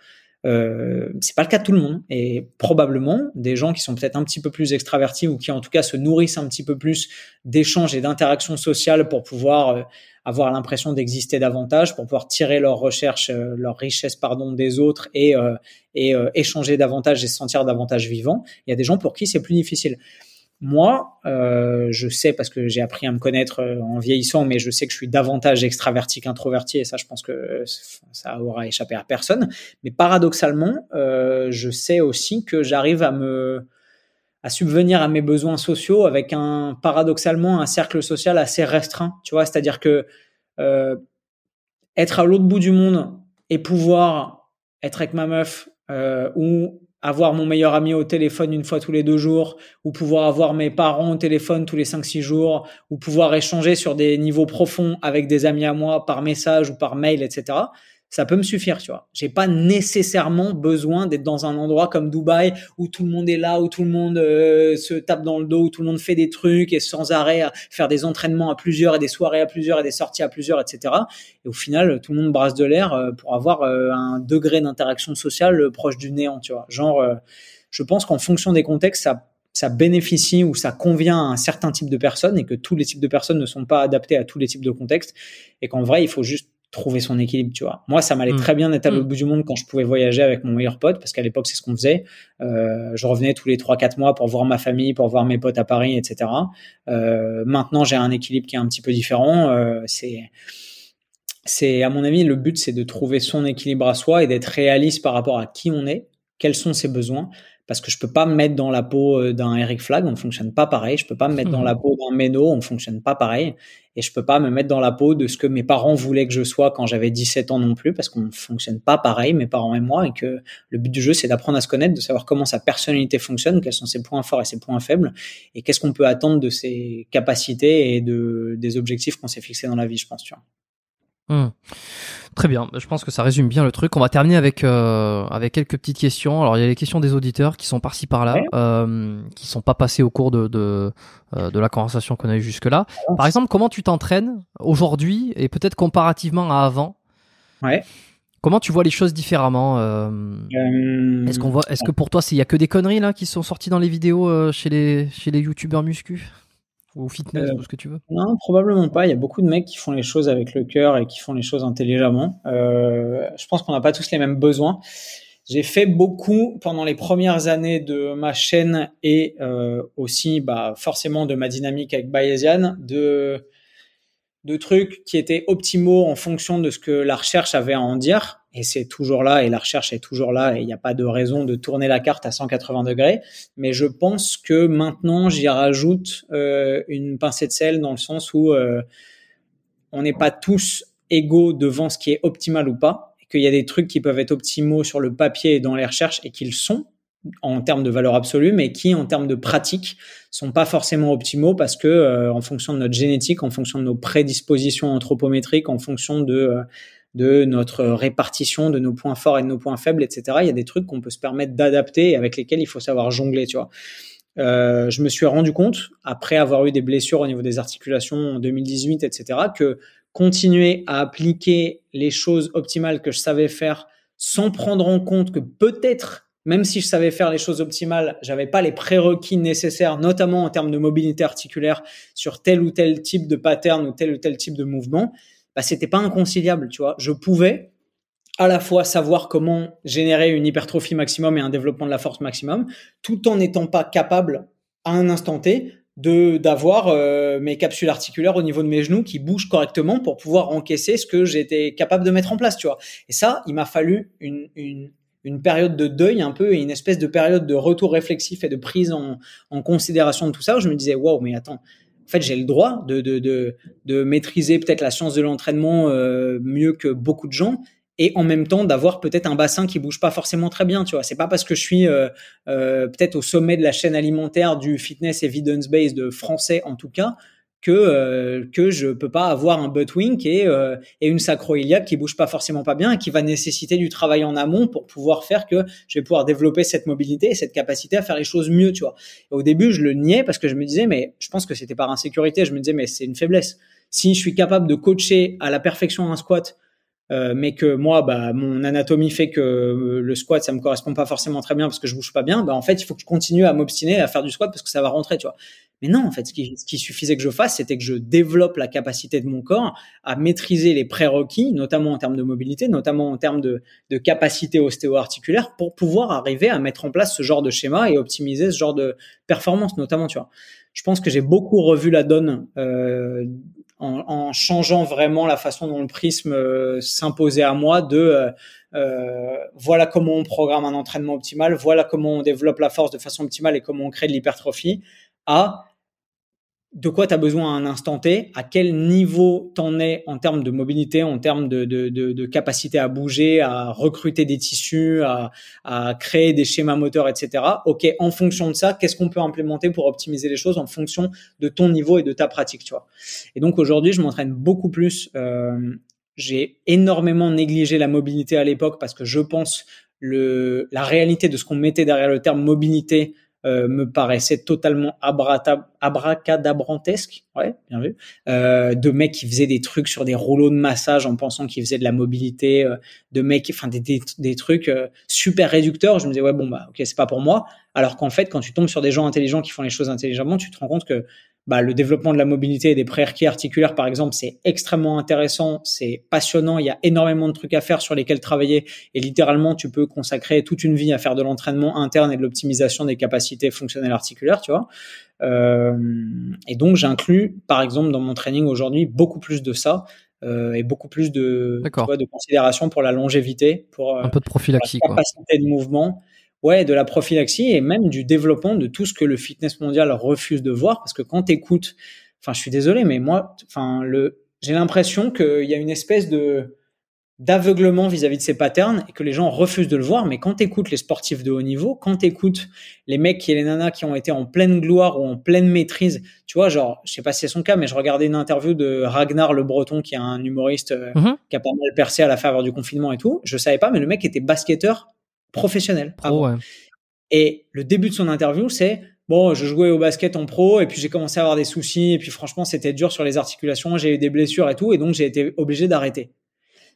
Euh, c'est pas le cas de tout le monde et probablement des gens qui sont peut-être un petit peu plus extravertis ou qui en tout cas se nourrissent un petit peu plus d'échanges et d'interactions sociales pour pouvoir euh, avoir l'impression d'exister davantage, pour pouvoir tirer leurs recherche, euh, leur richesse pardon des autres et, euh, et échanger davantage et se sentir davantage vivant. Il y a des gens pour qui c'est plus difficile. Moi, euh, je sais parce que j'ai appris à me connaître euh, en vieillissant, mais je sais que je suis davantage extraverti qu'introverti, et ça, je pense que ça aura échappé à personne. Mais paradoxalement, euh, je sais aussi que j'arrive à me à subvenir à mes besoins sociaux avec un paradoxalement un cercle social assez restreint. Tu vois, c'est-à-dire que être à l'autre bout du monde et pouvoir être avec ma meuf ou avoir mon meilleur ami au téléphone une fois tous les deux jours, ou pouvoir avoir mes parents au téléphone tous les cinq, six jours, ou pouvoir échanger sur des niveaux profonds avec des amis à moi par message ou par mail, etc ça peut me suffire, tu vois. J'ai pas nécessairement besoin d'être dans un endroit comme Dubaï où tout le monde est là, où tout le monde euh, se tape dans le dos, où tout le monde fait des trucs et sans arrêt à faire des entraînements à plusieurs et des soirées à plusieurs et des sorties à plusieurs, etc. Et au final, euh, tout le monde brasse de l'air euh, pour avoir un degré d'interaction sociale proche du néant, tu vois. Genre, je pense qu'en fonction des contextes, ça ça bénéficie ou ça convient à un certain type de personnes et que tous les types de personnes ne sont pas adaptés à tous les types de contextes et qu'en vrai, il faut juste trouver son équilibre, tu vois. Moi, ça m'allait mm. très bien d'être à l'autre mm. bout du monde quand je pouvais voyager avec mon meilleur pote, parce qu'à l'époque, c'est ce qu'on faisait. Euh, je revenais tous les 3-4 mois pour voir ma famille, pour voir mes potes à Paris, etc. Euh, maintenant, j'ai un équilibre qui est un petit peu différent. Euh, c'est c'est, à mon avis, le but, c'est de trouver son équilibre à soi et d'être réaliste par rapport à qui on est, quels sont ses besoins, parce que je peux pas me mettre dans la peau euh, d'un Eric Flag, on ne fonctionne pas pareil. Je peux pas me mettre dans hmm. la peau d'un Meno, on ne fonctionne pas pareil. Et je peux pas me mettre dans la peau de ce que mes parents voulaient que je sois quand j'avais 17 ans non plus, parce qu'on ne fonctionne pas pareil, mes parents et moi, et que le but du jeu, c'est d'apprendre à se connaître, de savoir comment sa personnalité fonctionne, quels sont ses points forts et ses points faibles, et qu'est-ce qu'on peut attendre de ses capacités et de, des objectifs qu'on s'est fixés dans la vie, je pense, tu hmm. Très bien, je pense que ça résume bien le truc. On va terminer avec euh, avec quelques petites questions. Alors il y a les questions des auditeurs qui sont par-ci par-là, euh, qui sont pas passées au cours de de, euh, la conversation qu'on a eue jusque-là. Par exemple, comment tu t'entraînes aujourd'hui et peut-être comparativement à avant Ouais. Comment tu vois les choses différemment euh, Est-ce qu'on voit Est-ce que pour toi, il y a que des conneries là qui sont sorties dans les vidéos chez les chez les youtubeurs muscu fitness, euh, ce que tu veux Non, probablement pas. Il y a beaucoup de mecs qui font les choses avec le cœur et qui font les choses intelligemment. Euh, je pense qu'on n'a pas tous les mêmes besoins. J'ai fait beaucoup pendant les premières années de ma chaîne et euh, aussi bah, forcément de ma dynamique avec Bayesian, de, de trucs qui étaient optimaux en fonction de ce que la recherche avait à en dire et c'est toujours là et la recherche est toujours là et il n'y a pas de raison de tourner la carte à 180 degrés. Mais je pense que maintenant j'y rajoute euh, une pincée de sel dans le sens où euh, on n'est pas tous égaux devant ce qui est optimal ou pas, et qu'il y a des trucs qui peuvent être optimaux sur le papier et dans les recherches et qu'ils sont en termes de valeur absolue, mais qui en termes de pratique sont pas forcément optimaux parce que euh, en fonction de notre génétique, en fonction de nos prédispositions anthropométriques, en fonction de de notre répartition, de nos points forts et de nos points faibles, etc. Il y a des trucs qu'on peut se permettre d'adapter et avec lesquels il faut savoir jongler, euh, je me suis rendu compte, après avoir eu des blessures au niveau des articulations en 2018, etc., que continuer à appliquer les choses optimales que je savais faire sans prendre en compte que peut-être, même si je savais faire les choses optimales, j'avais pas les prérequis nécessaires, notamment en termes de mobilité articulaire sur tel ou tel type de pattern ou tel ou tel type de mouvement, bah, c'était pas inconciliable, tu vois. Je pouvais à la fois savoir comment générer une hypertrophie maximum et un développement de la force maximum, tout en n'étant pas capable à un instant T de d'avoir euh, mes capsules articulaires au niveau de mes genoux qui bougent correctement pour pouvoir encaisser ce que j'étais capable de mettre en place, tu vois. Et ça, il m'a fallu une, période de deuil un peu et une espèce de période de retour réflexif et de prise en, en considération de tout ça où je me disais waouh mais attends en fait, j'ai le droit de, maîtriser peut-être la science de l'entraînement euh, mieux que beaucoup de gens et en même temps d'avoir peut-être un bassin qui bouge pas forcément très bien tu vois c'est pas parce que je suis euh, euh, peut-être au sommet de la chaîne alimentaire du fitness evidence based français en tout cas que euh, que je peux pas avoir un buttwink et euh, et une sacroiliaque qui bouge pas forcément pas bien et qui va nécessiter du travail en amont pour pouvoir faire que je vais pouvoir développer cette mobilité et cette capacité à faire les choses mieux, tu vois. au début, je le niais parce que je me disais mais je pense que c'était par insécurité, je me disais mais c'est une faiblesse. Si je suis capable de coacher à la perfection un squat euh, mais que moi, bah, mon anatomie fait que euh, le squat, ça me correspond pas forcément très bien parce que je bouge pas bien, bah, en fait, il faut que je continue à m'obstiner à faire du squat parce que ça va rentrer, tu vois. Mais non, en fait, ce qui, suffisait que je fasse, c'était que je développe la capacité de mon corps à maîtriser les prérequis, notamment en termes de mobilité, notamment en termes de, de capacité ostéo-articulaire, pour pouvoir arriver à mettre en place ce genre de schéma et optimiser ce genre de performance, notamment, tu vois. Je pense que j'ai beaucoup revu la donne euh, en, en, changeant vraiment la façon dont le prisme euh, s'imposait à moi de euh, euh, voilà comment on programme un entraînement optimal, voilà comment on développe la force de façon optimale et comment on crée de l'hypertrophie, à de quoi tu as besoin à un instant T, à quel niveau t'en es en termes de mobilité, en termes de, capacité à bouger, à recruter des tissus, à, créer des schémas moteurs, etc. Ok, en fonction de ça, qu'est-ce qu'on peut implémenter pour optimiser les choses en fonction de ton niveau et de ta pratique, tu Et donc aujourd'hui, je m'entraîne beaucoup plus. Euh, j'ai énormément négligé la mobilité à l'époque parce que je pense le, la réalité de ce qu'on mettait derrière le terme mobilité euh, me paraissait totalement abracadabrantesque, ouais, bien vu, euh, de mecs qui faisaient des trucs sur des rouleaux de massage en pensant qu'ils faisaient de la mobilité, euh, de mecs, enfin des, des, des, trucs euh, super réducteurs. Je me disais ouais bon bah ok c'est pas pour moi. Alors qu'en fait quand tu tombes sur des gens intelligents qui font les choses intelligemment, tu te rends compte que bah, le développement de la mobilité et des prérequis articulaires, par exemple, c'est extrêmement intéressant, c'est passionnant, il y a énormément de trucs à faire sur lesquels travailler et littéralement, tu peux consacrer toute une vie à faire de l'entraînement interne et de l'optimisation des capacités fonctionnelles articulaires, tu vois. Euh, et donc, j'inclus, par exemple, dans mon training aujourd'hui, beaucoup plus de ça euh, et beaucoup plus de, considérations de considération pour la longévité, pour, euh, Un peu de prophylaxie, la capacité de mouvement Ouais, de la prophylaxie et même du développement de tout ce que le fitness mondial refuse de voir parce que quand t'écoutes, enfin, je suis désolé, mais moi, enfin, le, j'ai l'impression qu'il y a une espèce de d'aveuglement vis-à-vis de ces patterns et que les gens refusent de le voir. Mais quand t'écoutes les sportifs de haut niveau, quand t'écoutes les mecs et les nanas qui ont été en pleine gloire ou en pleine maîtrise, tu vois, genre, je sais pas si c'est son cas, mais je regardais une interview de Ragnar le Breton, qui est un humoriste euh, mhm. qui a pas mal percé à la faveur du confinement et tout. Je savais pas, mais le mec était basketteur professionnel. Et le début de son interview, c'est bon, je jouais au basket en pro et puis j'ai commencé à avoir des soucis et puis franchement, c'était dur sur les articulations, j'ai eu des blessures et tout et donc j'ai été obligé d'arrêter.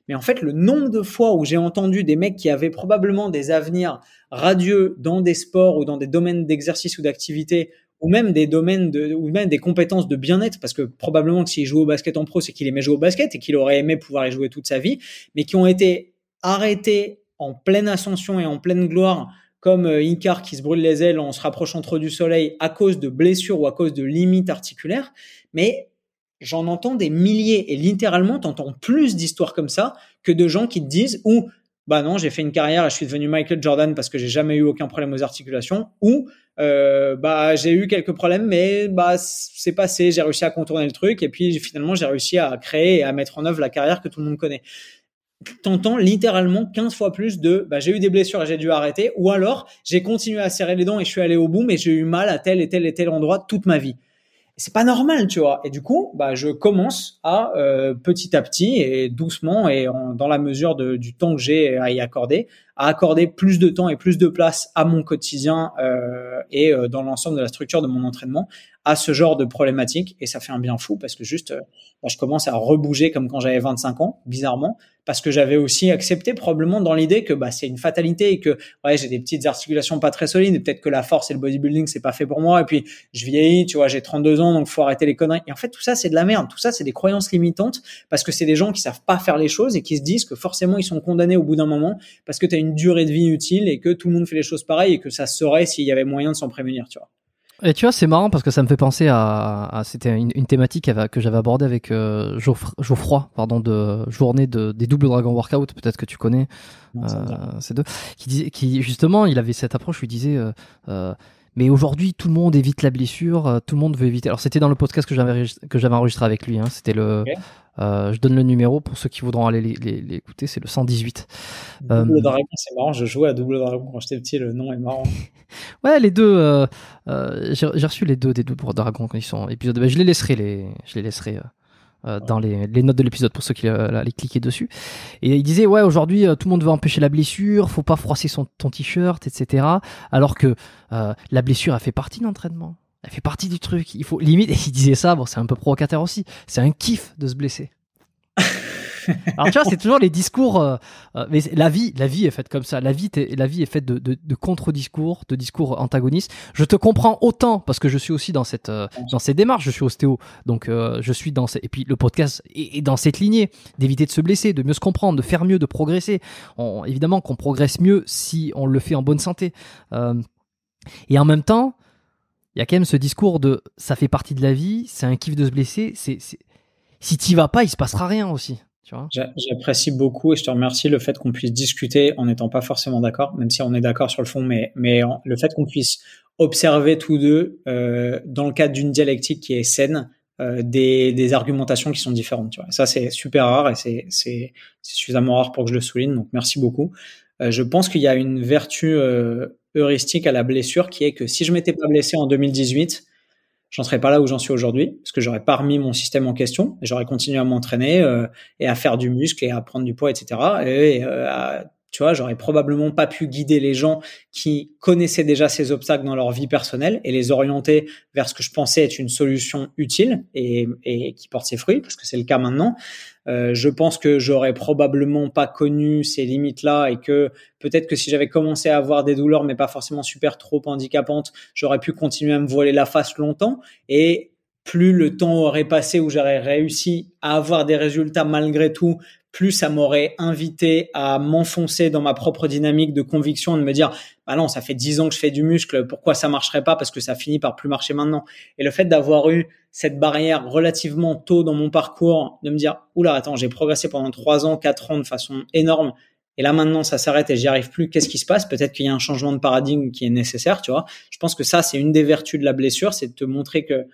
Mais en fait, le nombre de fois où j'ai entendu des mecs qui avaient probablement des avenirs radieux dans des sports ou dans des domaines d'exercice ou d'activité ou même des domaines ou même des compétences de bien-être parce que probablement que s'il joue au basket en pro, c'est qu'il aimait jouer au basket et qu'il aurait aimé pouvoir y jouer toute sa vie, mais qui ont été arrêtés en pleine ascension et en pleine gloire, comme euh, Icar qui se brûle les ailes en se rapprochant trop du soleil à cause de blessures ou à cause de limites articulaires, mais j'en entends des milliers et littéralement t'entends plus d'histoires comme ça que de gens qui te disent ou bah non j'ai fait une carrière et je suis devenu Michael Jordan parce que j'ai jamais eu aucun problème aux articulations ou euh, bah j'ai eu quelques problèmes mais bah c'est passé j'ai réussi à contourner le truc et puis finalement j'ai réussi à créer et à mettre en œuvre la carrière que tout le monde connaît t'entends littéralement 15 fois plus de bah, j'ai eu des blessures et j'ai dû arrêter ou alors j'ai continué à serrer les dents et je suis allé au bout mais j'ai eu mal à tel et tel et tel endroit toute ma vie. C'est pas normal, tu vois. Et du coup, bah, je commence à euh, petit à petit et doucement et dans la mesure du temps que j'ai à y accorder, à accorder plus de temps et plus de place à mon quotidien euh, et euh, dans l'ensemble de la structure de mon entraînement à ce genre de problématique et ça fait un bien fou parce que juste euh, bah, je commence à rebouger comme quand j'avais 25 ans bizarrement parce que j'avais aussi accepté probablement dans l'idée que bah, c'est une fatalité et que ouais j'ai des petites articulations pas très solides et peut-être que la force et le bodybuilding c'est pas fait pour moi et puis je vieillis tu vois j'ai 32 ans donc faut arrêter les conneries et en fait tout ça c'est de la merde tout ça c'est des croyances limitantes parce que c'est des gens qui savent pas faire les choses et qui se disent que forcément ils sont condamnés au bout d'un moment parce que tu une une durée de vie inutile et que tout le monde fait les choses pareilles et que ça serait s'il y avait moyen de s'en prévenir tu vois. Et tu vois, c'est marrant parce que ça me fait penser à, c'était une, thématique que j'avais abordée avec euh, Geoffroy, pardon, de journée de, des doubles Dragon Workout, peut-être que tu connais euh, ces deux, qui, disait qui justement, il avait cette approche où il disait euh, euh mais aujourd'hui, tout le monde évite la blessure, euh, tout le monde veut éviter. Alors, c'était dans le podcast que j'avais, que j'avais enregistré avec lui. Hein. c'était le. Euh, je donne le numéro pour ceux qui voudront aller l'écouter, c'est le 118. Double euh, Dragon, c'est marrant, je jouais à Double Dragon quand j'étais petit, le nom est marrant. ouais, les deux, j'ai reçu les deux des Double Dragons quand ils sont épisode. Ben, je les laisserai, les, je les laisserai euh, dans les, notes de l'épisode pour ceux qui allaient euh, cliquer dessus. Et il disait ouais aujourd'hui euh, tout le monde veut empêcher la blessure, faut pas froisser son ton t-shirt, etc. Alors que la blessure a fait partie de l'entraînement, elle fait partie du truc. Il faut limite. Et il disait ça bon c'est un peu provocateur aussi. C'est un kiff de se blesser. Alors tu vois, c'est toujours les discours. Euh, euh, mais la vie, la vie est faite comme ça. La vie, la vie est faite de, contre-discours, de discours antagonistes. Je te comprends autant parce que je suis aussi dans cette, euh, dans ces démarches. Je suis ostéo, donc je suis dans et puis le podcast est, dans cette lignée d'éviter de se blesser, de mieux se comprendre, de faire mieux, de progresser. évidemment qu'on progresse mieux si on le fait en bonne santé. et en même temps, il y a quand même ce discours de ça fait partie de la vie, c'est un kiff de se blesser, c'est si t'y vas pas, il se passera rien aussi. J'apprécie beaucoup et je te remercie le fait qu'on puisse discuter en n'étant pas forcément d'accord, même si on est d'accord sur le fond, mais, mais le fait qu'on puisse observer tous deux euh, dans le cadre d'une dialectique qui est saine. Euh, des, argumentations qui sont différentes. Ça, c'est super rare et c'est suffisamment rare pour que je le souligne, donc merci beaucoup. Euh, je pense qu'il y a une vertu heuristique à la blessure qui est que si je m'étais pas blessé en 2018, j'en serais pas là où j'en suis aujourd'hui parce que j'aurais pas remis mon système en question, j'aurais continué à m'entraîner euh, et à faire du muscle et à prendre du poids, etc. Et euh, tu vois, j'aurais probablement pas pu guider les gens qui connaissaient déjà ces obstacles dans leur vie personnelle et les orienter vers ce que je pensais être une solution utile et, qui porte ses fruits, parce que c'est le cas maintenant. Euh, je pense que j'aurais probablement pas connu ces limites-là et que peut-être que si j'avais commencé à avoir des douleurs, mais pas forcément super trop handicapantes, j'aurais pu continuer à me voiler la face longtemps et plus le temps aurait passé où j'aurais réussi à avoir des résultats malgré tout, plus ça m'aurait invité à m'enfoncer dans ma propre dynamique de conviction, de me dire, bah non, ça fait dix ans que je fais du muscle, pourquoi ça marcherait pas parce que ça finit par plus marcher maintenant. Et le fait d'avoir eu cette barrière relativement tôt dans mon parcours, de me dire, oula, attends, j'ai progressé pendant trois ans, quatre ans de façon énorme. Et là maintenant, ça s'arrête et j'y arrive plus. Qu'est-ce qui se passe Peut-être qu'il y a un changement de paradigme qui est nécessaire, tu vois. Je pense que ça, c'est une des vertus de la blessure, c'est de te montrer que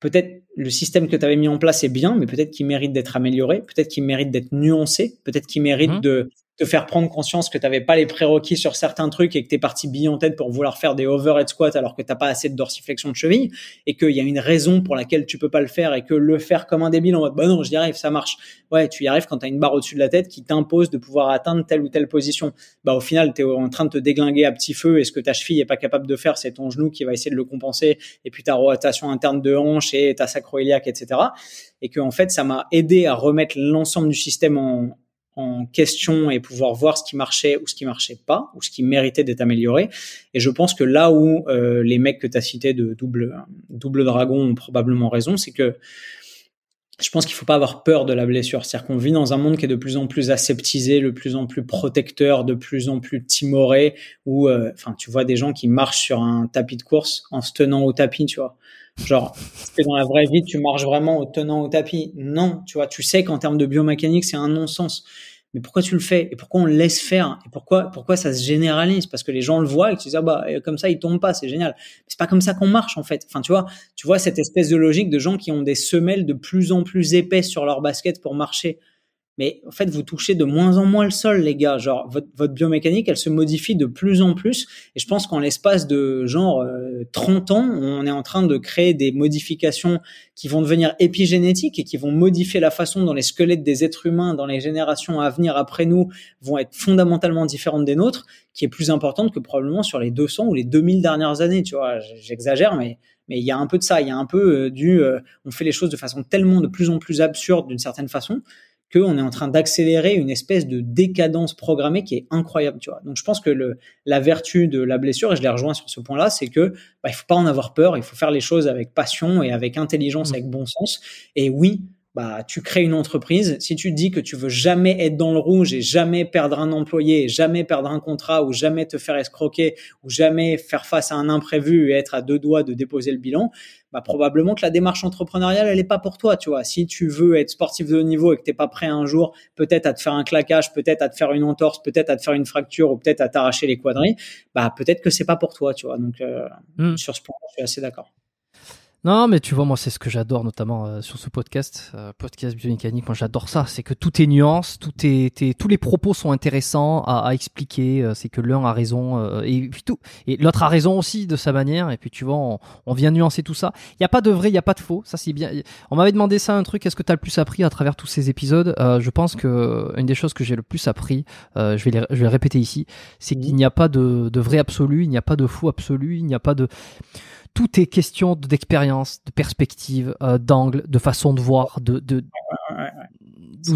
peut-être le système que tu avais mis en place est bien, mais peut-être qu'il mérite d'être amélioré, peut-être qu'il mérite d'être nuancé, peut-être qu'il mérite mmh. de te faire prendre conscience que tu n'avais pas les prérequis sur certains trucs et que tu es parti bille en tête pour vouloir faire des overhead squats alors que tu n'as pas assez de dorsiflexion de cheville et qu'il y a une raison pour laquelle tu peux pas le faire et que le faire comme un débile en mode bah non, j'y arrive, ça marche. Ouais, tu y arrives quand tu as une barre au-dessus de la tête qui t'impose de pouvoir atteindre telle ou telle position. Bah au final, tu es en train de te déglinguer à petit feu et ce que ta cheville est pas capable de faire, c'est ton genou qui va essayer de le compenser et puis ta rotation interne de hanche et ta sacroiliaque, etc. Et que en fait, ça m'a aidé à remettre l'ensemble du système en, en question et pouvoir voir ce qui marchait ou ce qui marchait pas ou ce qui méritait d'être amélioré. Et je pense que là où euh, les mecs que tu as cités de double hein, double dragon ont probablement raison, c'est que je pense qu'il faut pas avoir peur de la blessure. C'est-à-dire qu'on vit dans un monde qui est de plus en plus aseptisé, de plus en plus protecteur, de plus en plus timoré, où, euh, enfin, tu vois des gens qui marchent sur un tapis de course en se tenant au tapis, tu vois. Genre, c'est dans la vraie vie, tu marches vraiment en tenant au tapis. Non, tu vois, tu sais qu'en termes de biomécanique, c'est un non-sens mais pourquoi tu le fais et pourquoi on le laisse faire et pourquoi pourquoi ça se généralise parce que les gens le voient et tu dis ah bah comme ça ils tombent pas c'est génial c'est pas comme ça qu'on marche en fait enfin tu vois tu vois cette espèce de logique de gens qui ont des semelles de plus en plus épaisses sur leur basket pour marcher mais en fait, vous touchez de moins en moins le sol, les gars. Genre, votre, votre biomécanique, elle se modifie de plus en plus. Et je pense qu'en l'espace de genre 30 euh, ans, on est en train de créer des modifications qui vont devenir épigénétiques et qui vont modifier la façon dont les squelettes des êtres humains dans les générations à venir après nous vont être fondamentalement différentes des nôtres, qui est plus importante que probablement sur les 200 ou les 2000 dernières années. Tu vois, j'exagère, mais mais il y a un peu de ça, il y a un peu euh, du, euh, on fait les choses de façon tellement de plus en plus absurde d'une certaine façon qu'on est en train d'accélérer une espèce de décadence programmée qui est incroyable, tu vois. Donc je pense que le, la vertu de la blessure, et je l'ai rejoint sur ce point-là, c'est que bah, il faut pas en avoir peur, il faut faire les choses avec passion et avec intelligence, mmh. avec bon sens. Et oui, bah tu crées une entreprise. Si tu dis que tu veux jamais être dans le rouge et jamais perdre un employé, jamais perdre un contrat ou jamais te faire escroquer ou jamais faire face à un imprévu et être à deux doigts de déposer le bilan, bah, probablement que la démarche entrepreneuriale, elle n'est pas pour toi, tu vois. Si tu veux être sportif de haut niveau et que t'es pas prêt un jour, peut-être à te faire un claquage, peut-être à te faire une entorse, peut-être à te faire une fracture ou peut-être à t'arracher les quadrilles, bah, peut-être que c'est pas pour toi, tu vois. Donc, euh, hmm. sur ce point, je suis assez d'accord. Non, mais tu vois, moi, c'est ce que j'adore, notamment euh, sur ce podcast, euh, podcast biomécanique. Moi, j'adore ça. C'est que tout est nuance, tout est, tous les propos sont intéressants à, expliquer. Euh, c'est que l'un a raison et puis tout, et l'autre a raison aussi de sa manière. Et puis tu vois, on, vient nuancer tout ça. Il n'y a pas de vrai, il n'y a pas de faux. Ça, c'est bien. On m'avait demandé ça un truc. est ce que tu as le plus appris à travers tous ces épisodes Je pense que une des choses que j'ai le plus appris, je vais je vais le répéter ici, c'est mmh. qu'il n'y a pas de, de vrai absolu, il n'y a pas de faux absolu, il n'y a pas de tout est question d'expérience, de perspective, euh, d'angle, de façon de voir, de, de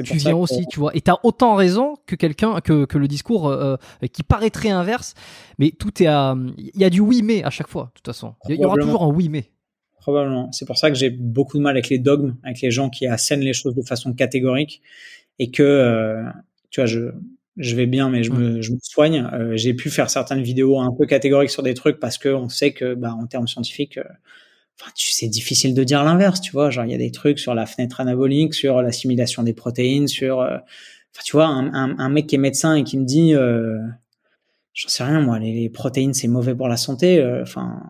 tu viens aussi, tu vois. Et as autant raison que quelqu'un que, le discours euh, euh, qui paraîtrait inverse, mais tout est à, il y a du oui mais à chaque fois, de toute façon. Il y aura toujours un oui mais. Probablement. C'est pour ça que j'ai beaucoup de mal avec les dogmes, avec les gens qui assènent les choses de façon catégorique et que, tu vois, je je vais bien, mais je, me, je me soigne. Euh, j'ai pu faire certaines vidéos un peu catégoriques sur des trucs parce que on sait que, bah, en termes scientifiques, euh, tu c'est difficile de dire l'inverse, tu vois. Genre, il y a des trucs sur la fenêtre anabolique, sur l'assimilation des protéines, sur, euh, enfin, tu vois, un, un, mec qui est médecin et qui me dit, euh, j'en sais rien, moi, les, les protéines, c'est mauvais pour la santé. Enfin,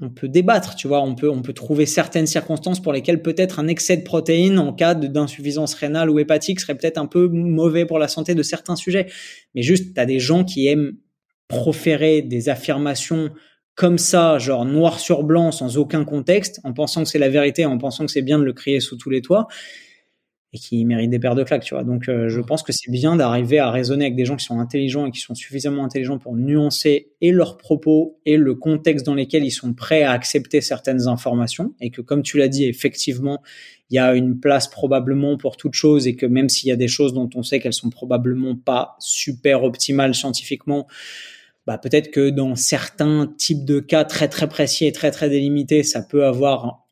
on peut débattre, tu vois, on peut, on peut trouver certaines circonstances pour lesquelles peut-être un excès de protéines en cas d'insuffisance rénale ou hépatique serait peut-être un peu mauvais pour la santé de certains sujets. Mais juste, tu as des gens qui aiment proférer des affirmations comme ça, genre noir sur blanc, sans aucun contexte, en pensant que c'est la vérité, en pensant que c'est bien de le crier sous tous les toits et qui méritent des paires de claques, tu vois. Donc, euh, je pense que c'est bien d'arriver à raisonner avec des gens qui sont intelligents et qui sont suffisamment intelligents pour nuancer et leurs propos et le contexte dans lequel ils sont prêts à accepter certaines informations et que, comme tu l'as dit, effectivement, il y a une place probablement pour toute chose et que même s'il y a des choses dont on sait qu'elles sont probablement pas super optimales scientifiquement, bah peut-être que dans certains types de cas très très précis et très très délimités, ça peut avoir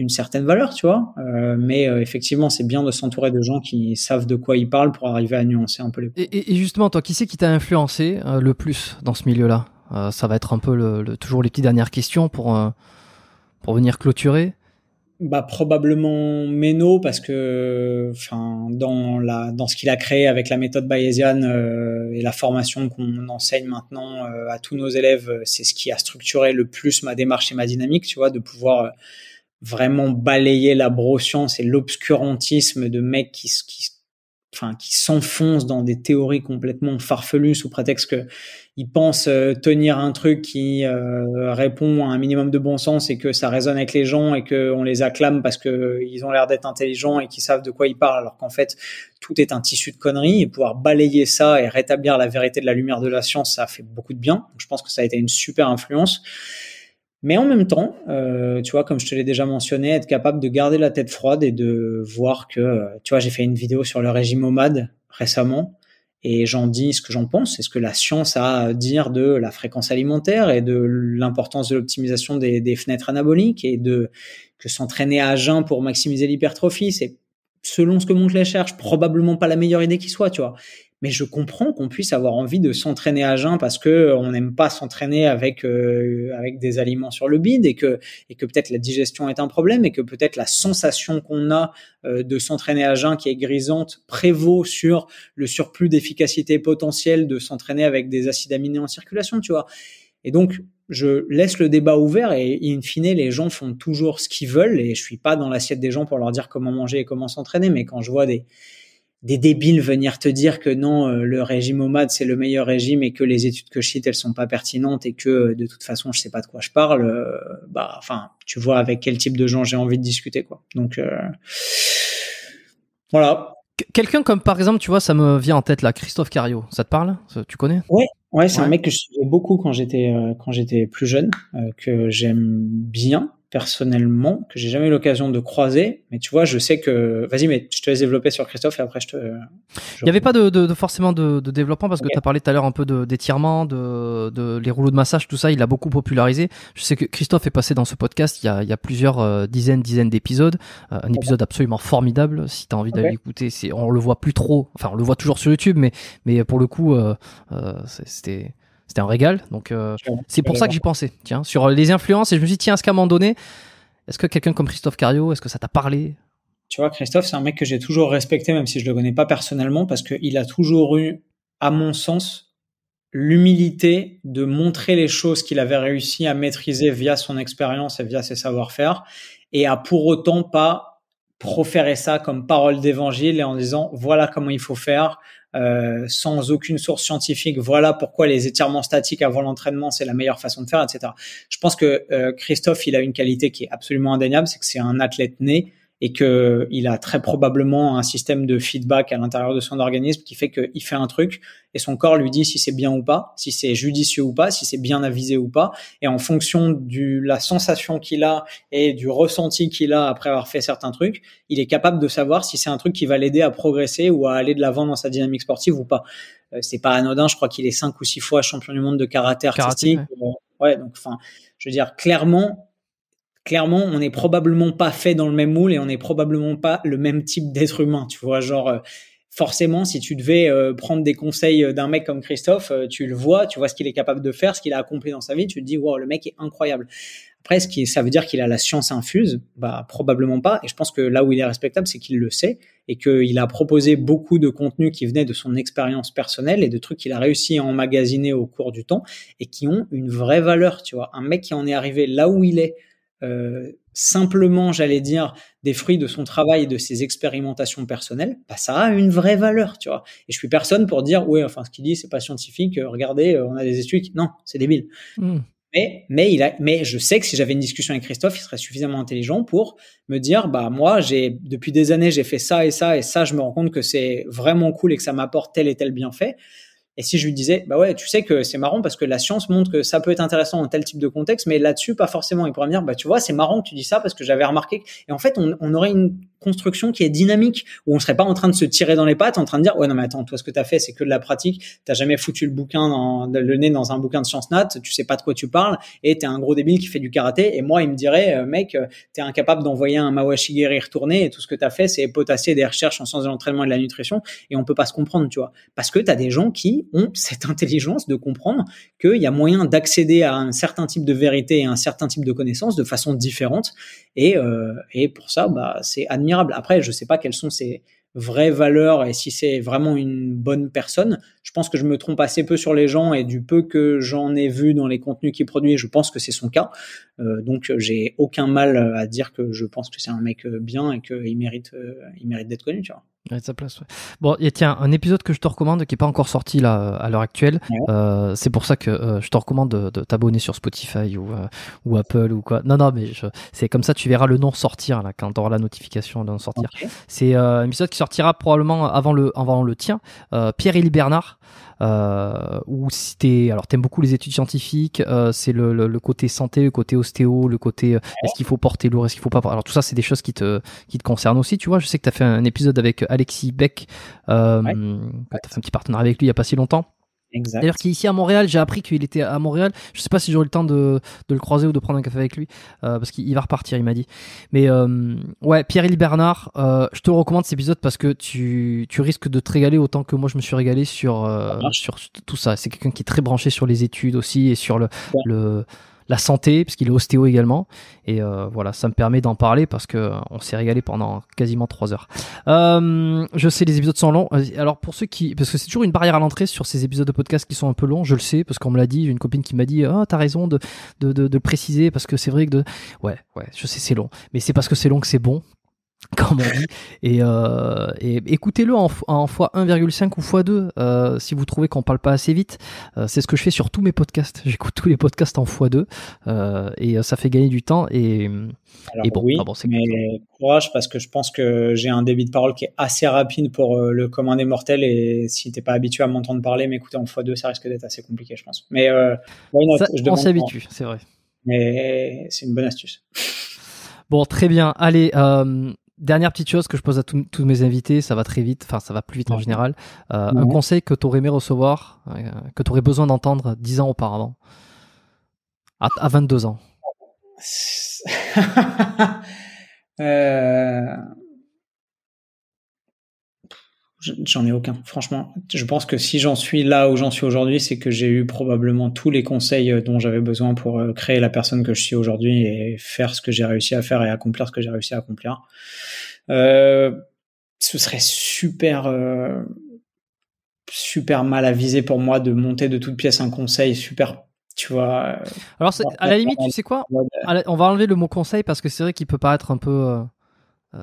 une certaine valeur, tu vois. Euh, mais euh, effectivement, c'est bien de s'entourer de gens qui savent de quoi ils parlent pour arriver à nuancer un peu les Et, justement, toi, qui c'est qui t'a influencé euh, le plus dans ce milieu-là Ça va être un peu le, toujours les petites dernières questions pour, pour venir clôturer. Bah, probablement Meno parce que enfin dans la dans ce qu'il a créé avec la méthode bayésienne et la formation qu'on enseigne maintenant à tous nos élèves c'est ce qui a structuré le plus ma démarche et ma dynamique tu vois de pouvoir vraiment balayer la broscience et l'obscurantisme de mecs qui, qui enfin qui s'enfoncent dans des théories complètement farfelues sous prétexte que pensent euh, tenir un truc qui euh, répond à un minimum de bon sens et que ça résonne avec les gens et qu'on les acclame parce qu'ils euh, ont l'air d'être intelligents et qu'ils savent de quoi ils parlent alors qu'en fait tout est un tissu de conneries et pouvoir balayer ça et rétablir la vérité de la lumière de la science ça fait beaucoup de bien. je pense que ça a été une super influence. Mais en même temps, euh, tu vois, comme je te l'ai déjà mentionné, être capable de garder la tête froide et de voir que, euh, tu vois, j'ai fait une vidéo sur le régime OMAD récemment et j'en dis ce que j'en pense c'est ce que la science a à dire de la fréquence alimentaire et de l'importance de l'optimisation des, fenêtres anaboliques et de que s'entraîner à jeun pour maximiser l'hypertrophie, c'est selon ce que montrent les cherche, probablement pas la meilleure idée qui soit, tu vois mais je comprends qu'on puisse avoir envie de s'entraîner à jeun parce que on n'aime pas s'entraîner avec euh, avec des aliments sur le bide et que et que peut-être la digestion est un problème et que peut-être la sensation qu'on a euh, de s'entraîner à jeun qui est grisante prévaut sur le surplus d'efficacité potentielle de s'entraîner avec des acides aminés en circulation, tu vois. Et donc je laisse le débat ouvert et in fine les gens font toujours ce qu'ils veulent et je suis pas dans l'assiette des gens pour leur dire comment manger et comment s'entraîner mais quand je vois des des débiles venir te dire que non, euh, le régime OMAD c'est le meilleur régime et que les études que je cite elles sont pas pertinentes et que euh, de toute façon je sais pas de quoi je parle, euh, bah enfin tu vois avec quel type de gens j'ai envie de discuter quoi. Donc voilà. Quelqu'un comme par exemple, tu vois, ça me vient en tête là, Christophe Cario, ça te parle Tu connais Ouais, ouais, c'est un mec que je suivais beaucoup quand j'étais quand j'étais plus jeune, que j'aime bien personnellement que j'ai jamais eu l'occasion de croiser. Mais tu vois, je sais que. Vas-y, mais je te laisse développer sur Christophe et après je te. Il n'y avait pas de, de, forcément de, développement parce que tu as parlé tout à l'heure un peu d'étirement, de, les rouleaux de massage, tout ça. Il a beaucoup popularisé. Je sais que Christophe est passé dans ce podcast il y a, plusieurs euh, dizaines, dizaines d'épisodes. Euh, un épisode absolument formidable. Si tu as envie d'aller l'écouter. c'est on le voit plus trop. Enfin, on le voit toujours sur YouTube, mais, mais pour le coup, euh, c'était c'était un régal. Donc, euh, c'est pour ça que j'y pensais. Tiens, sur euh, les influences, et je me suis dit, tiens, est-ce qu'à un moment donné, est-ce que quelqu'un comme Christophe Cario, est-ce que ça t'a parlé Tu vois, Christophe, c'est un mec que j'ai toujours respecté, même si je le connais pas personnellement, parce qu'il a toujours eu, à mon sens, l'humilité de montrer les choses qu'il avait réussi à maîtriser via son expérience et via ses savoir-faire, et à pour autant pas proférer ça comme parole d'évangile et en disant voilà comment il faut faire euh, sans aucune source scientifique, voilà pourquoi les étirements statiques avant l'entraînement c'est la meilleure façon de faire, etc. Je pense que euh, Christophe il a une qualité qui est absolument indéniable, c'est que c'est un athlète né et que il a très probablement un système de feedback à l'intérieur de son organisme qui fait qu'il fait un truc et son corps lui dit si c'est bien ou pas, si c'est judicieux ou pas, si c'est bien avisé ou pas. Et en fonction de la sensation qu'il a et du ressenti qu'il a après avoir fait certains trucs, il est capable de savoir si c'est un truc qui va l'aider à progresser ou à aller de l'avant dans sa dynamique sportive ou pas. Euh, c'est pas anodin, je crois qu'il est cinq ou six fois champion du monde de karaté artistique. Euh, ouais, donc enfin, je veux dire clairement clairement, on n'est probablement pas fait dans le même moule et on n'est probablement pas le même type d'être humain. Tu vois, genre euh, forcément, si tu devais euh, prendre des conseils euh, d'un mec comme Christophe, tu le vois, tu vois ce qu'il est capable de faire, ce qu'il a accompli dans sa vie, tu te dis, wow, le mec est incroyable. Après, ça veut dire qu'il a la science infuse Bah, probablement pas. Et je pense que là où il est respectable, c'est qu'il le sait et qu'il a proposé beaucoup de contenus qui venaient de son expérience personnelle et de trucs qu'il a réussi à emmagasiner au cours du temps et qui ont une vraie valeur, tu vois. Un mec qui en est arrivé là où il est, euh, simplement, j'allais dire, des fruits de son travail et de ses expérimentations personnelles, bah, ça a une vraie valeur, tu vois. Et je suis personne pour dire, oui, enfin, ce qu'il dit, c'est pas scientifique, euh, regardez, euh, on a des études. Non, c'est débile. Hmm. Mais, mais, il a, mais je sais que si j'avais une discussion avec Christophe, il serait suffisamment intelligent pour me dire, bah, moi, j'ai, depuis des années, j'ai fait ça et ça et ça, je me rends compte que c'est vraiment cool et que ça m'apporte tel et tel bienfait. Et si je lui disais, bah ouais, tu sais que c'est marrant parce que la science montre que ça peut être intéressant dans tel type de contexte, mais là-dessus, pas forcément. Il pourrait me dire, bah tu vois, c'est marrant que tu dis ça parce que j'avais remarqué. Et en fait, on aurait une construction qui est dynamique, où on serait pas en train de se tirer dans les pattes, en train de dire, ouais, non, mais attends, toi, ce que tu as fait, c'est que de la pratique, t'as jamais foutu le bouquin dans, le nez dans un bouquin de sciences nat, tu sais pas de quoi tu parles, et t'es un gros débile qui fait du karaté, et moi, il me dirait, euh, mec, euh, t'es incapable d'envoyer un geri retourner, et tout ce que t'as fait, c'est potasser des recherches en sciences de l'entraînement et de la nutrition, et on peut pas se comprendre, tu vois. Parce que t'as des gens qui ont cette intelligence de comprendre qu'il y a moyen d'accéder à un certain type de vérité et un certain type de connaissance de façon différente, et, euh, et pour ça, bah, c'est après, je ne sais pas quelles sont ses vraies valeurs et si c'est vraiment une bonne personne. Je pense que je me trompe assez peu sur les gens et du peu que j'en ai vu dans les contenus qu'il produit, je pense que c'est son cas. Euh, donc j'ai aucun mal à dire que je pense que c'est un mec euh, bien et qu'il mérite, euh, il mérite d'être connu, il sa place, Bon, et tiens, un épisode que je te recommande qui n'est pas encore sorti là euh, à l'heure actuelle. Euh, c'est pour ça que euh, je te recommande de, t'abonner sur Spotify ou, ou Apple ou quoi. Non, non, mais c'est comme ça, tu verras le nom sortir là quand tu auras la notification de sortir. C'est un épisode qui sortira probablement avant le, avant le tien. Pierre-Élie Bernard euh, ou si t'es alors t'aimes beaucoup les études scientifiques, euh, c'est le, le, côté santé, le côté ostéo, le côté euh, est-ce qu'il faut porter lourd, est-ce qu'il faut pas. Alors tout ça, c'est des choses qui te qui te concernent aussi. Tu vois, je sais que t'as fait un épisode avec Alexis Beck, euh, t'as fait un petit partenariat avec lui il y a pas si longtemps. D'ailleurs, qui est ici à Montréal, j'ai appris qu'il était à Montréal. Je sais pas si j'aurai le temps de, le croiser ou de prendre un café avec lui, euh, parce qu'il va repartir, il m'a dit. Mais euh, ouais, Pierre-Yves Bernard, euh, je te recommande cet épisode parce que tu, risques de te régaler autant que moi je me suis régalé sur, sur tout ça. C'est quelqu'un qui est très branché sur les études aussi et sur le, le la santé, parce qu'il est ostéo également. Et euh, voilà, ça me permet d'en parler parce que euh, on s'est régalé pendant quasiment trois heures. Euh, je sais, les épisodes sont longs. Alors pour ceux qui, parce que c'est toujours une barrière à l'entrée sur ces épisodes de podcast qui sont un peu longs, je le sais, parce qu'on me l'a dit. J'ai une copine qui m'a dit, ah, oh, t'as raison de, de, de, le préciser parce que c'est vrai que de... ouais, ouais, je sais, c'est long, mais c'est parce que c'est long que c'est bon comme on dit. Et, euh, écoutez-le en, x1,5 ou x2 euh, si vous trouvez qu'on parle pas assez vite. Euh, c'est ce que je fais sur tous mes podcasts. J'écoute tous les podcasts en x2 et ça fait gagner du temps. Et, bon, ah mais courage parce que je pense que j'ai un débit de parole qui est assez rapide pour le commun des mortels. Et si t'es pas habitué à m'entendre parler, mais m'écouter en x2, ça risque d'être assez compliqué, je pense. Mais not, ça, je on s'habitue, c'est vrai. Mais c'est une bonne astuce. Bon, très bien. Allez, Dernière petite chose que je pose à tous mes invités, ça va très vite, enfin ça va plus vite en général. Euh, un conseil que tu aurais aimé recevoir, euh, que tu aurais besoin d'entendre dix ans auparavant, à, à 22 ans. euh... J'en ai aucun. Franchement, je pense que si j'en suis là où j'en suis aujourd'hui, c'est que j'ai eu probablement tous les conseils euh, dont j'avais besoin pour euh, créer la personne que je suis aujourd'hui et faire ce que j'ai réussi à faire et accomplir ce que j'ai réussi à accomplir. Euh, ce serait super, super mal avisé pour moi de monter de toute pièce un conseil super tu vois. Alors, à la limite, tu sais quoi On va enlever le mot conseil parce que c'est vrai qu'il peut paraître un peu euh,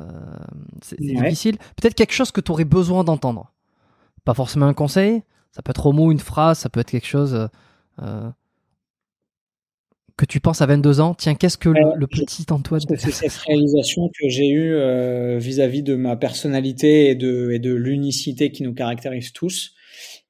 c'est difficile. Peut-être quelque chose que tu aurais besoin d'entendre. Pas forcément un conseil, ça peut être un mot, une phrase, ça peut être quelque chose euh, euh, que tu penses à 22 ans. Tiens, qu'est-ce que le, petit Antoine C'est cette réalisation que j'ai eue vis-à-vis de ma personnalité et de, et de l'unicité qui nous caractérise tous,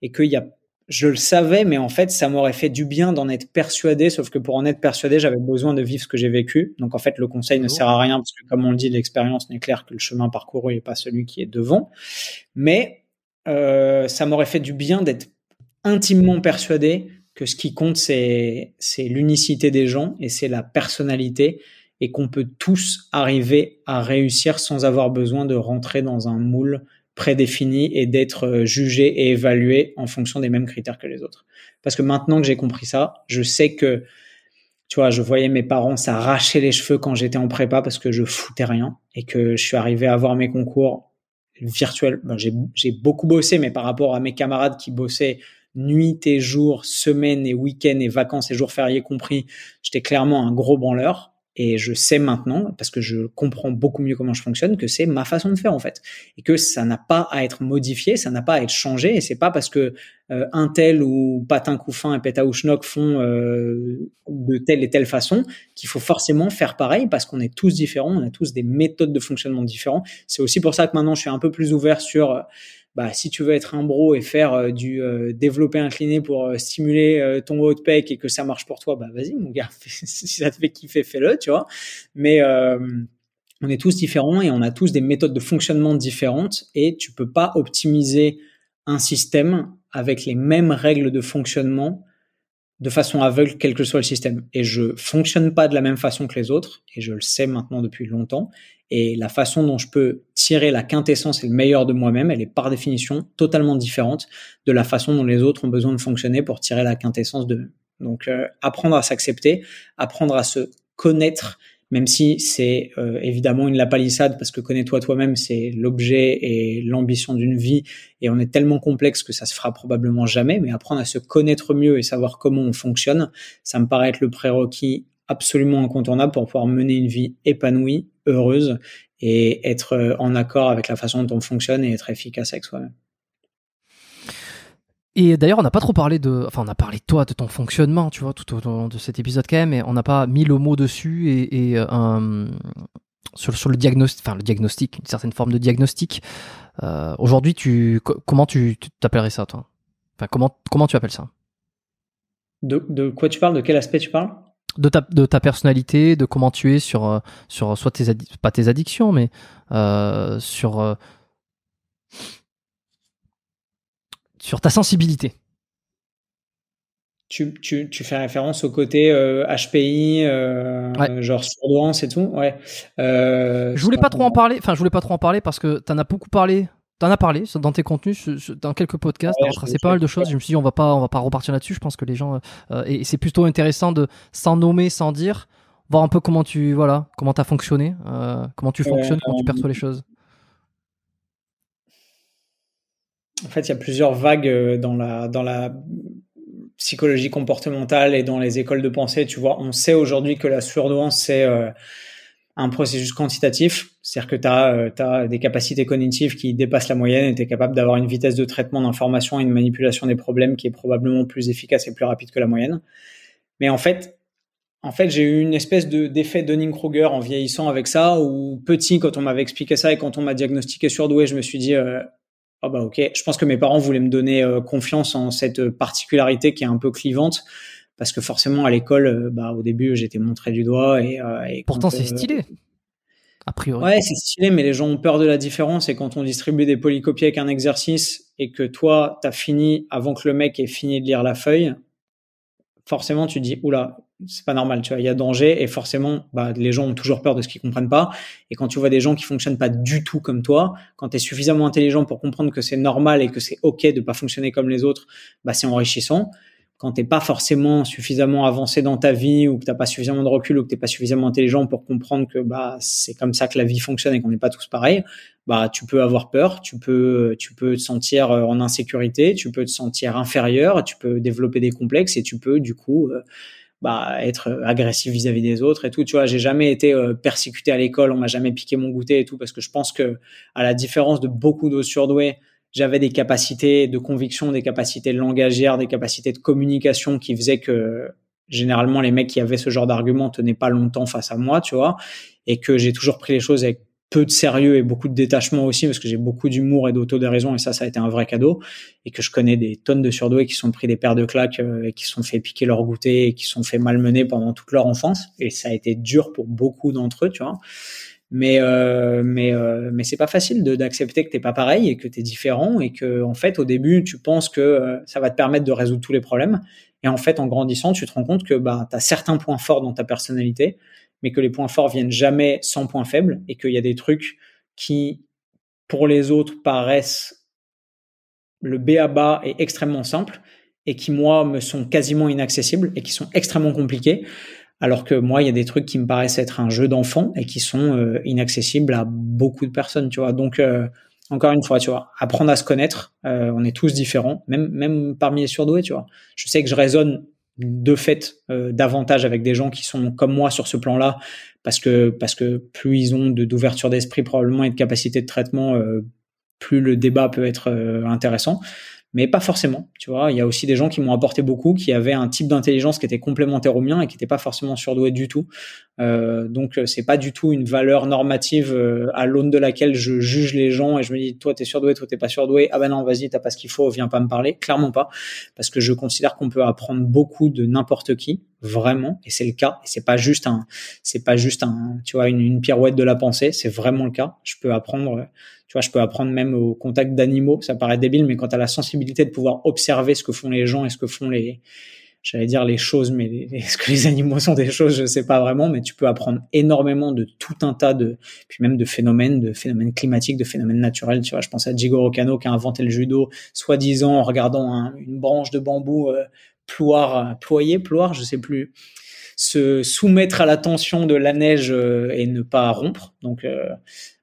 et qu'il n'y a je le savais, mais en fait, ça m'aurait fait du bien d'en être persuadé, sauf que pour en être persuadé, j'avais besoin de vivre ce que j'ai vécu. Donc, en fait, le conseil ne ah sert à rien, parce que, comme on le dit, l'expérience n'est claire que le chemin parcouru n'est pas celui qui est devant. Mais euh, ça m'aurait fait du bien d'être intimement persuadé que ce qui compte, c'est l'unicité des gens et c'est la personnalité et qu'on peut tous arriver à réussir sans avoir besoin de rentrer dans un moule prédéfinie et d'être euh, jugé et évalué en fonction des mêmes critères que les autres. Parce que maintenant que j'ai compris ça, je sais que, tu vois, je voyais mes parents s'arracher les cheveux quand j'étais en prépa parce que je foutais rien et que je suis arrivé à avoir mes concours virtuels. j'ai beaucoup bossé, mais par rapport à mes camarades qui bossaient nuit et jour, semaine et week-end et vacances et jours fériés compris, j'étais clairement un gros branleur. Et je sais maintenant, parce que je comprends beaucoup mieux comment je fonctionne, que c'est ma façon de faire en fait, et que ça n'a pas à être modifié, ça n'a pas à être changé, et c'est pas parce que euh, un tel ou Patin Couffin et Peta Schnock font euh, de telle et telle façon qu'il faut forcément faire pareil, parce qu'on est tous différents, on a tous des méthodes de fonctionnement différents. C'est aussi pour ça que maintenant je suis un peu plus ouvert sur bah, si tu veux être un bro et faire euh, du euh, développer incliné pour euh, stimuler ton haut de pec et que ça marche pour toi, bah vas-y mon gars, si ça te fait kiffer, fais-le, tu vois. Mais on est tous différents et on a tous des méthodes de fonctionnement différentes et tu peux pas optimiser un système avec les mêmes règles de fonctionnement de façon aveugle, quel que soit le système. Et je fonctionne pas de la même façon que les autres, et je le sais maintenant depuis longtemps. Et la façon dont je peux tirer la quintessence et le meilleur de moi-même, elle est par définition totalement différente de la façon dont les autres ont besoin de fonctionner pour tirer la quintessence d'eux. Donc, euh, apprendre à s'accepter, apprendre à se connaître même si c'est euh, évidemment une lapalissade, parce que connais-toi toi-même, c'est l'objet et l'ambition d'une vie, et on est tellement complexe que ça se fera probablement jamais, mais apprendre à se connaître mieux et savoir comment on fonctionne, ça me paraît être le prérequis absolument incontournable pour pouvoir mener une vie épanouie, heureuse, et être euh, en accord avec la façon dont on fonctionne et être efficace avec soi-même. Et d'ailleurs, on n'a pas trop parlé de, enfin, on a parlé de toi, de ton fonctionnement, tu vois, tout au long de cet épisode quand même, et on n'a pas mis le mot dessus et, et euh, sur, le diagnostic, enfin, le diagnostic, une certaine forme de diagnostic. Euh, Aujourd'hui, tu, comment tu t'appellerais ça, toi Enfin, comment, comment tu appelles ça de, de, quoi tu parles De quel aspect tu parles de ta, de ta personnalité, de comment tu es sur, euh, sur soit tes, pas tes addictions, mais euh, sur euh, sur ta sensibilité. Tu, fais référence au côté HPI, euh, euh, genre surdouance et tout. Ouais. Euh, je voulais pas trop en parler. Enfin, je voulais pas trop en parler parce que tu en as beaucoup parlé. T'en as parlé dans tes contenus, dans quelques podcasts, C'est pas mal de choses. Je me suis dit, on va pas, on va pas repartir là-dessus. Je pense que les gens et, c'est plutôt intéressant de s'en nommer, sans dire, voir un peu comment tu, voilà, comment t'as fonctionné, comment tu fonctionnes, comment tu perçois les choses. en fait, il y a plusieurs vagues euh, dans la, psychologie comportementale et dans les écoles de pensée. Tu vois, on sait aujourd'hui que la surdouance, c'est euh, un processus quantitatif. C'est-à-dire que tu as, euh, des capacités cognitives qui dépassent la moyenne et tu es capable d'avoir une vitesse de traitement d'informations et une manipulation des problèmes qui est probablement plus efficace et plus rapide que la moyenne. Mais en fait, en fait, j'ai eu une espèce d'effet de, Dunning-Kruger en vieillissant avec ça, où petit, quand on m'avait expliqué ça et quand on m'a diagnostiqué surdoué, je me suis dit, ah bah, ok, je pense que mes parents voulaient me donner euh, confiance en cette euh, particularité qui est un peu clivante parce que forcément à l'école, euh, bah, au début j'étais montré du doigt et, pourtant c'est stylé. A priori. Ouais, c'est stylé, mais les gens ont peur de la différence. Et quand on distribue des polycopies avec un exercice et que toi, t'as fini avant que le mec ait fini de lire la feuille, forcément, tu dis, oula, c'est pas normal, tu vois, il y a danger et forcément, bah, les gens ont toujours peur de ce qu'ils comprennent pas. Et quand tu vois des gens qui fonctionnent pas du tout comme toi, quand tu es suffisamment intelligent pour comprendre que c'est normal et que c'est ok de pas fonctionner comme les autres, bah, c'est enrichissant. Quand t'es pas forcément suffisamment avancé dans ta vie ou que t'as pas suffisamment de recul ou que t'es pas suffisamment intelligent pour comprendre que bah c'est comme ça que la vie fonctionne et qu'on n'est pas tous pareils, bah tu peux avoir peur, tu peux tu peux te sentir euh, en insécurité, tu peux te sentir inférieur, tu peux développer des complexes et tu peux du coup euh, bah, être euh, agressif vis-à-vis des autres et tout. Tu vois, j'ai jamais été euh, persécuté à l'école, on m'a jamais piqué mon goûter et tout, parce que je pense que, à la différence de beaucoup d'autres surdoués, j'avais des capacités de conviction, des capacités langagières, des capacités de communication qui faisaient que généralement les mecs qui avaient ce genre d'argument tenaient pas longtemps face à moi, tu vois, et que j'ai toujours pris les choses avec peu de sérieux et beaucoup de détachement aussi parce que j'ai beaucoup d'humour et d'autodérision et ça ça a été un vrai cadeau et que je connais des tonnes de surdoués qui sont pris des paires de claques euh, et qui sont fait piquer leur goûter et qui sont fait malmener pendant toute leur enfance et ça a été dur pour beaucoup d'entre eux tu vois mais euh, mais euh, mais c'est pas facile d'accepter que t'es pas pareil et que t'es différent et que en fait au début tu penses que ça va te permettre de résoudre tous les problèmes et en fait en grandissant tu te rends compte que bah t'as certains points forts dans ta personnalité mais que les points forts viennent jamais sans points faibles et qu'il y a des trucs qui, pour les autres, paraissent le B à bas est extrêmement simple et qui, moi, me sont quasiment inaccessibles et qui sont extrêmement compliqués. Alors que moi, il y a des trucs qui me paraissent être un jeu d'enfant et qui sont euh, inaccessibles à beaucoup de personnes, tu vois. Donc, euh, encore une fois, tu vois, apprendre à se connaître. Euh, on est tous différents, même même parmi les surdoués, tu vois. Je sais que je raisonne de fait euh, davantage avec des gens qui sont comme moi sur ce plan-là, parce que parce que plus ils ont d'ouverture d'esprit probablement et de capacité de traitement, euh, plus le débat peut être euh, intéressant mais pas forcément. Tu vois, il y a aussi des gens qui m'ont apporté beaucoup, qui avaient un type d'intelligence qui était complémentaire au mien et qui n'était pas forcément surdoué du tout. Euh, donc euh, c'est pas du tout une valeur normative euh, à l'aune de laquelle je juge les gens et je me dis toi tu es surdoué, toi t'es pas surdoué. Ah ben non, vas-y, t'as pas ce qu'il faut, viens pas me parler. Clairement pas, parce que je considère qu'on peut apprendre beaucoup de n'importe qui vraiment et c'est le cas et c'est pas juste un c'est pas juste un tu vois une pirouette de la pensée c'est vraiment le cas je peux apprendre euh, tu vois, je peux apprendre même au contact d'animaux. Ça paraît débile, mais quand tu la sensibilité de pouvoir observer ce que font les gens et ce que font les, j'allais dire les choses, mais est-ce que les animaux sont des choses Je sais pas vraiment, mais tu peux apprendre énormément de tout un tas de, puis même de phénomènes, de phénomènes climatiques, de phénomènes naturels. Tu vois, je pense à Jigoro Kano qui a inventé le judo, soi-disant en regardant une branche de bambou euh, ploire, ployer, ploire, je sais plus, se soumettre à la tension de la neige euh, et ne pas rompre. Donc euh,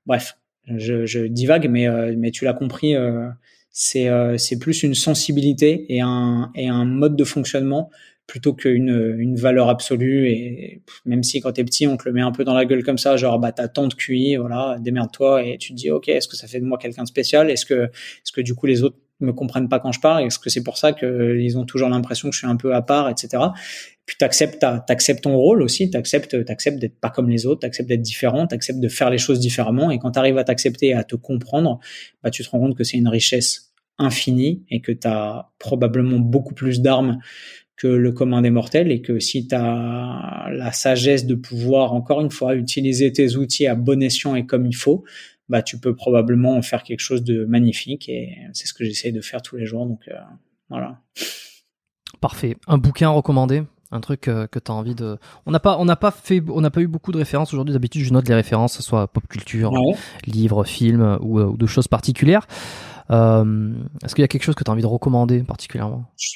bref, je, je divague, mais, euh, mais tu l'as compris, euh, euh, c'est plus une sensibilité et un, et un mode de fonctionnement plutôt qu'une une valeur absolue. Et même si quand t'es petit, on te le met un peu dans la gueule comme ça, genre bah t'as tant de QI, voilà, démerde-toi et tu te dis ok, est-ce que ça fait de moi quelqu'un de spécial Est-ce que est-ce que du coup les autres me comprennent pas quand je parle Est-ce que c'est pour ça qu'ils ont toujours l'impression que je suis un peu à part, etc. Puis t'acceptes, acceptes, ton rôle aussi, tu acceptes d'être pas comme les autres, acceptes d'être différent, acceptes de faire les choses différemment. Et quand tu arrives à t'accepter, et à te comprendre, bah tu te rends compte que c'est une richesse infinie et que tu as probablement beaucoup plus d'armes que le commun des mortels et que si tu as la sagesse de pouvoir encore une fois utiliser tes outils à bon escient et comme il faut, bah tu peux probablement faire quelque chose de magnifique et c'est ce que j'essaie de faire tous les jours donc euh, voilà. Parfait. Un bouquin recommandé un truc euh, que tu as envie de. On n'a pas, on n'a pas fait, on n'a pas eu beaucoup de références aujourd'hui. D'habitude, je note les références, que ce soit pop culture, livres, films euh, euh, ou, de choses particulières. Est-ce qu'il y a quelque chose que tu as envie de recommander particulièrement je,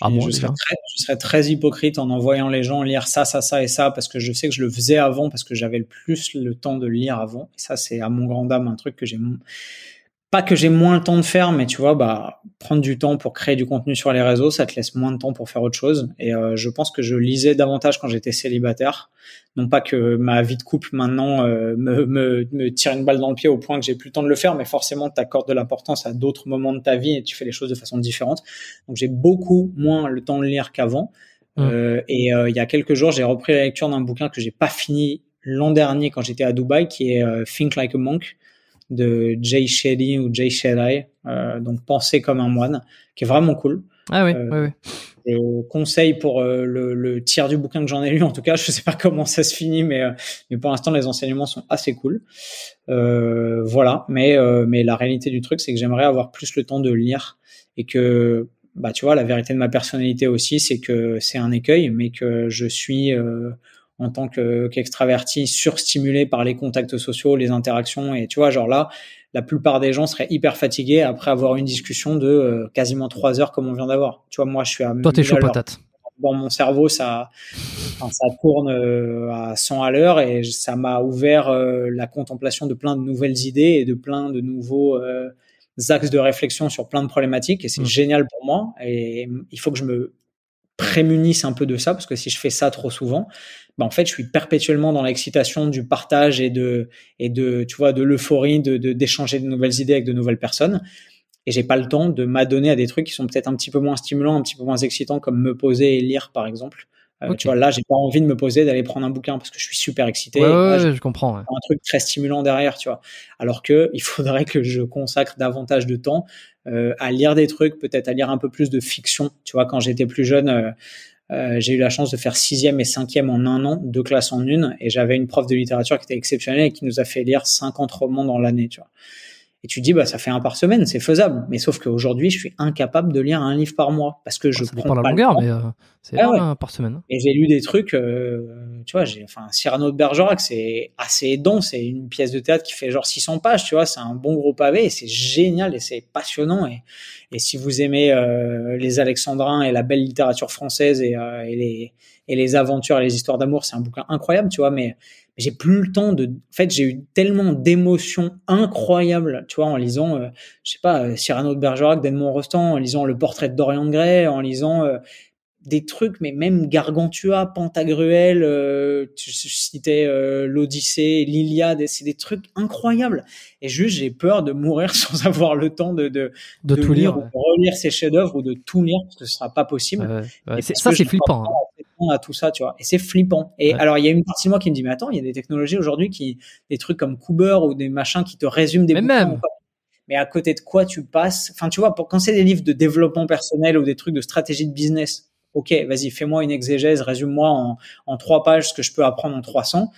serais très, hypocrite en envoyant les gens lire ça, ça, ça et ça, parce que je sais que je le faisais avant, parce que j'avais le plus le temps de lire avant. Et ça, c'est à mon grand dame un truc que j'ai pas que j'ai moins le temps de faire, mais tu vois, bah, prendre du temps pour créer du contenu sur les réseaux, ça te laisse moins de temps pour faire autre chose. Et euh, je pense que je lisais davantage quand j'étais célibataire. Non pas que ma vie de couple maintenant euh, me, tire une balle dans le pied au point que j'ai plus le temps de le faire, mais forcément, tu accordes de l'importance à d'autres moments de ta vie et tu fais les choses de façon différente. Donc j'ai beaucoup moins le temps de lire qu'avant. Mmh. Euh, et il y a quelques jours, j'ai repris la lecture d'un bouquin que j'ai pas fini l'an dernier quand j'étais à Dubaï, qui est Think Like a Monk de Jay Shetty ou Jay Shetty, euh, donc Penser comme un moine, qui est vraiment cool. Ah oui, euh, oui, oui. Je conseille pour euh, le, tiers du bouquin que j'en ai lu, en tout cas, je sais pas comment ça se finit, mais, mais pour l'instant, les enseignements sont assez cool. voilà, mais, mais la réalité du truc, c'est que j'aimerais avoir plus le temps de lire et que, bah, tu vois, la vérité de ma personnalité aussi, c'est que c'est un écueil, mais que je suis en tant qu'extraverti, surstimulé par les contacts sociaux, les interactions. Et tu vois, genre là, la plupart des gens seraient hyper fatigués après avoir une discussion de euh, quasiment trois heures comme on vient d'avoir. Tu vois, moi, je suis à. Toi, t'es chaud patate. Dans mon cerveau, ça, ça tourne euh, à 100 à l'heure et ça m'a ouvert euh, la contemplation de plein de nouvelles idées et de plein de nouveaux axes de réflexion sur plein de problématiques. Et c'est mmh. génial pour moi. Et il faut que je me prémunisse un peu de ça, parce que si je fais ça trop souvent, bah en fait, je suis perpétuellement dans l'excitation du partage et de, et de, tu vois, de l'euphorie, de, d'échanger de, nouvelles idées avec de nouvelles personnes. Et j'ai pas le temps de m'adonner à des trucs qui sont peut-être un petit peu moins stimulants, un petit peu moins excitants, comme me poser et lire, par exemple. Euh, tu vois, là, j'ai pas envie de me poser, d'aller prendre un bouquin parce que je suis super excité. Ouais, je comprends. Un truc très stimulant derrière, tu vois. Alors que il faudrait que je consacre davantage de temps euh, à lire des trucs, peut-être à lire un peu plus de fiction. Tu vois, quand j'étais plus jeune, euh, euh, j'ai eu la chance de faire sixième et cinquième en un an, deux classes en une, et j'avais une prof de littérature qui était exceptionnelle et qui nous a fait lire 50 romans dans l'année, tu vois. Et tu dis, bah, ça fait un par semaine, c'est faisable. Mais sauf qu'aujourd'hui, je suis incapable de lire un livre par mois parce que bah, je ne prends pas la longueur, mais euh, c'est ah un par semaine. Hein. Et j'ai lu des trucs, euh, tu vois, j'ai, enfin, Cyrano de Bergerac, c'est assez dense, c'est une pièce de théâtre qui fait genre 600 pages, tu vois, c'est un bon gros pavé c'est génial et c'est passionnant. Et, et si vous aimez euh, les Alexandrins et la belle littérature française et, et les et les aventures et les histoires d'amour, c'est un bouquin incroyable, tu vois, mais, j'ai plus le temps de. En fait, j'ai eu tellement d'émotions incroyables, tu vois, en lisant, euh, je sais pas, euh, Cyrano de Bergerac d'Edmond Rostand, en lisant Le portrait de Dorian Gray, en lisant euh, des trucs, mais même Gargantua, Pantagruel, tu, citais l'Odyssée, l'Iliade, c'est des trucs incroyables. Et juste, j'ai peur de mourir sans avoir le temps de, de, de, tout lire, de relire ces chefs-d'œuvre ou de tout lire, parce que ce sera pas possible. et Ça, c'est flippant. Hein à tout ça, tu vois. Et c'est flippant. Et alors, il y a une partie de moi qui me dit, mais attends, il y a des technologies aujourd'hui qui, des trucs comme Cooper ou des machins qui te résument des mais Mais à côté de quoi tu passes Enfin, tu vois, pour, quand c'est des livres de développement personnel ou des trucs de stratégie de business, ok, vas-y, fais-moi une exégèse, résume-moi en, en trois pages ce que je peux apprendre en 300.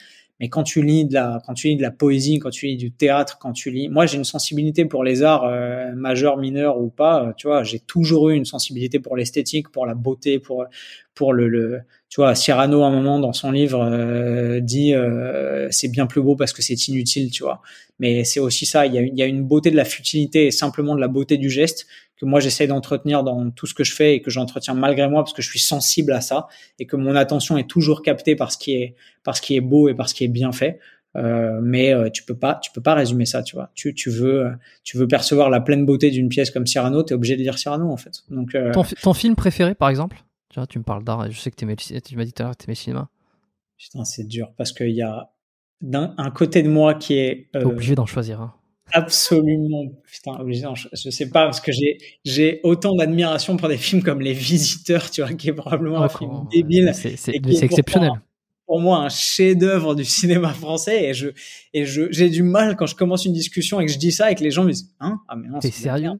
Mais quand tu lis de la, quand tu lis de la poésie, quand tu lis du théâtre, quand tu lis, moi j'ai une sensibilité pour les arts euh, majeurs, mineurs ou pas. Euh, tu vois, j'ai toujours eu une sensibilité pour l'esthétique, pour la beauté, pour pour le, le, tu vois, Cyrano à un moment dans son livre euh, dit c'est bien plus beau parce que c'est inutile, tu vois. Mais c'est aussi ça, il y a il y a une beauté de la futilité et simplement de la beauté du geste que moi j'essaie d'entretenir dans tout ce que je fais et que j'entretiens malgré moi parce que je suis sensible à ça et que mon attention est toujours captée par ce qui est par ce qui est beau et par ce qui est bien fait. Euh, mais euh, tu peux pas, tu peux pas résumer ça, tu vois. Tu, tu veux, euh, tu veux percevoir la pleine beauté d'une pièce comme Cyrano, es obligé de lire Cyrano en fait. Donc euh, ton, film préféré, par exemple, tu vois, tu me parles d'art, je sais que tu m'as dit tout à l'heure cinéma. Putain, c'est dur parce qu'il y a d'un un, côté de moi qui est obligé d'en choisir. un absolument, putain, je, sais pas, parce que j'ai, j'ai autant d'admiration pour des films comme Les Visiteurs, tu vois, qui est probablement un oh, film débile. C'est, exceptionnel. Pour moi, un chef-d'œuvre du cinéma français et je, et j'ai du mal quand je commence une discussion et que je dis ça et que les gens me disent, hein? Ah, mais non, c'est sérieux?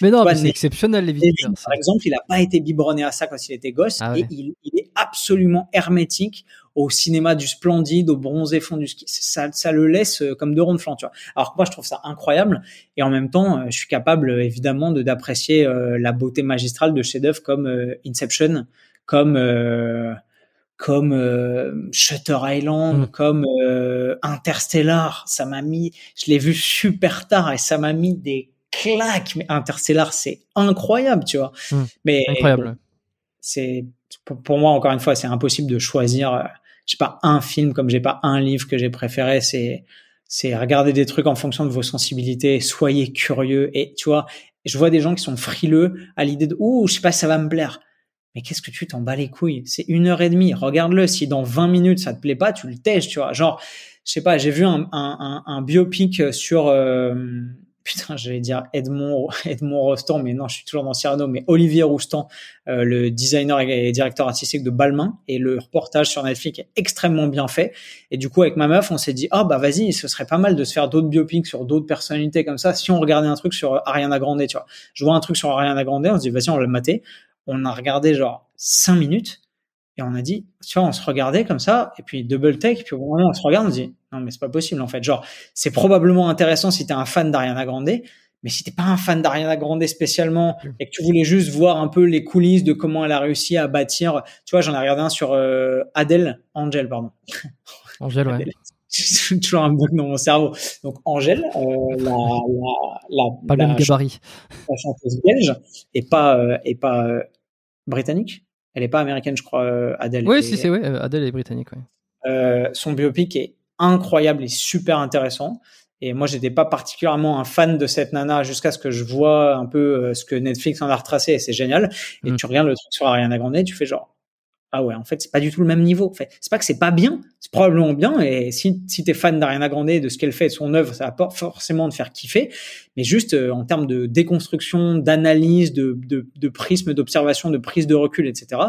Mais non, c'est exceptionnel, les visiteurs. Par exemple, il n'a pas été biberonné à ça quand il était gosse ah et il, il est absolument hermétique au cinéma du Splendide, au et fond du ski. Ça, ça le laisse euh, comme deux ronds de flanc, tu vois. Alors que moi, je trouve ça incroyable. Et en même temps, euh, je suis capable, euh, évidemment, de d'apprécier la beauté magistrale de chefs-d'œuvre comme Inception, comme comme Shutter Island, mm. comme Interstellar. Ça m'a mis, je l'ai vu super tard et ça m'a mis des claques. Mais Interstellar, c'est incroyable, tu vois. Mm. Mais incroyable. C'est pour, moi encore une fois, c'est impossible de choisir je sais pas un film comme j'ai pas un livre que j'ai préféré. C'est c'est regarder des trucs en fonction de vos sensibilités. Soyez curieux et tu vois, je vois des gens qui sont frileux à l'idée de ouh, je sais pas, ça va me plaire. Mais qu'est-ce que tu t'en bats les couilles C'est une heure et demie. Regarde-le. Si dans 20 minutes ça te plaît pas, tu le tèches, tu vois. Genre, je sais pas, j'ai vu un, un, un, biopic sur euh, putain, j'allais dire Edmond, Edmond Rostand, mais non, je suis toujours dans Cyrano, mais Olivier Roustan, euh, le designer et directeur artistique de Balmain, et le reportage sur Netflix est extrêmement bien fait. Et du coup, avec ma meuf, on s'est dit, ah bah vas-y, ce serait pas mal de se faire d'autres biopics sur d'autres personnalités comme ça, si on regardait un truc sur Ariana Grande, tu vois. Je vois un truc sur Ariana Grande, on se dit, vas-y, on va le mater. On a regardé genre cinq minutes, et on a dit, tu vois, on se regardait comme ça, et puis double take, puis au moment où on se regarde, on se dit, non, mais c'est pas possible, en fait. Genre, c'est probablement intéressant si t'es un fan d'Ariana Grande, mais si t'es pas un fan d'Ariana Grande spécialement, et que tu voulais juste voir un peu les coulisses de comment elle a réussi à bâtir, tu vois, j'en ai regardé un sur euh, Adèle, Angel, pardon. Angel, ouais. toujours un bug dans mon cerveau. Donc Angèle, euh, la, la, la, chanteuse belge et pas euh, et pas euh, britannique. Elle est pas américaine, je crois, euh, Adèle. Oui, si, c'est oui. Euh, Adèle est britannique. Euh, son biopic est incroyable et super intéressant. Et moi, j'étais pas particulièrement un fan de cette nana jusqu'à ce que je vois un peu euh, ce que Netflix en a retracé et c'est génial. Et mm. tu regardes le truc sur Ariana Grande, tu fais genre, ah ouais, en fait, c'est pas du tout le même niveau. En fait, c'est pas que c'est pas bien, c'est probablement bien. Et si, si es fan d'Ariana Grande et de ce qu'elle fait, de son œuvre, ça apporte forcément de faire kiffer. Mais juste euh, en termes de déconstruction, d'analyse, de, de, prisme d'observation, de prise de recul, etc.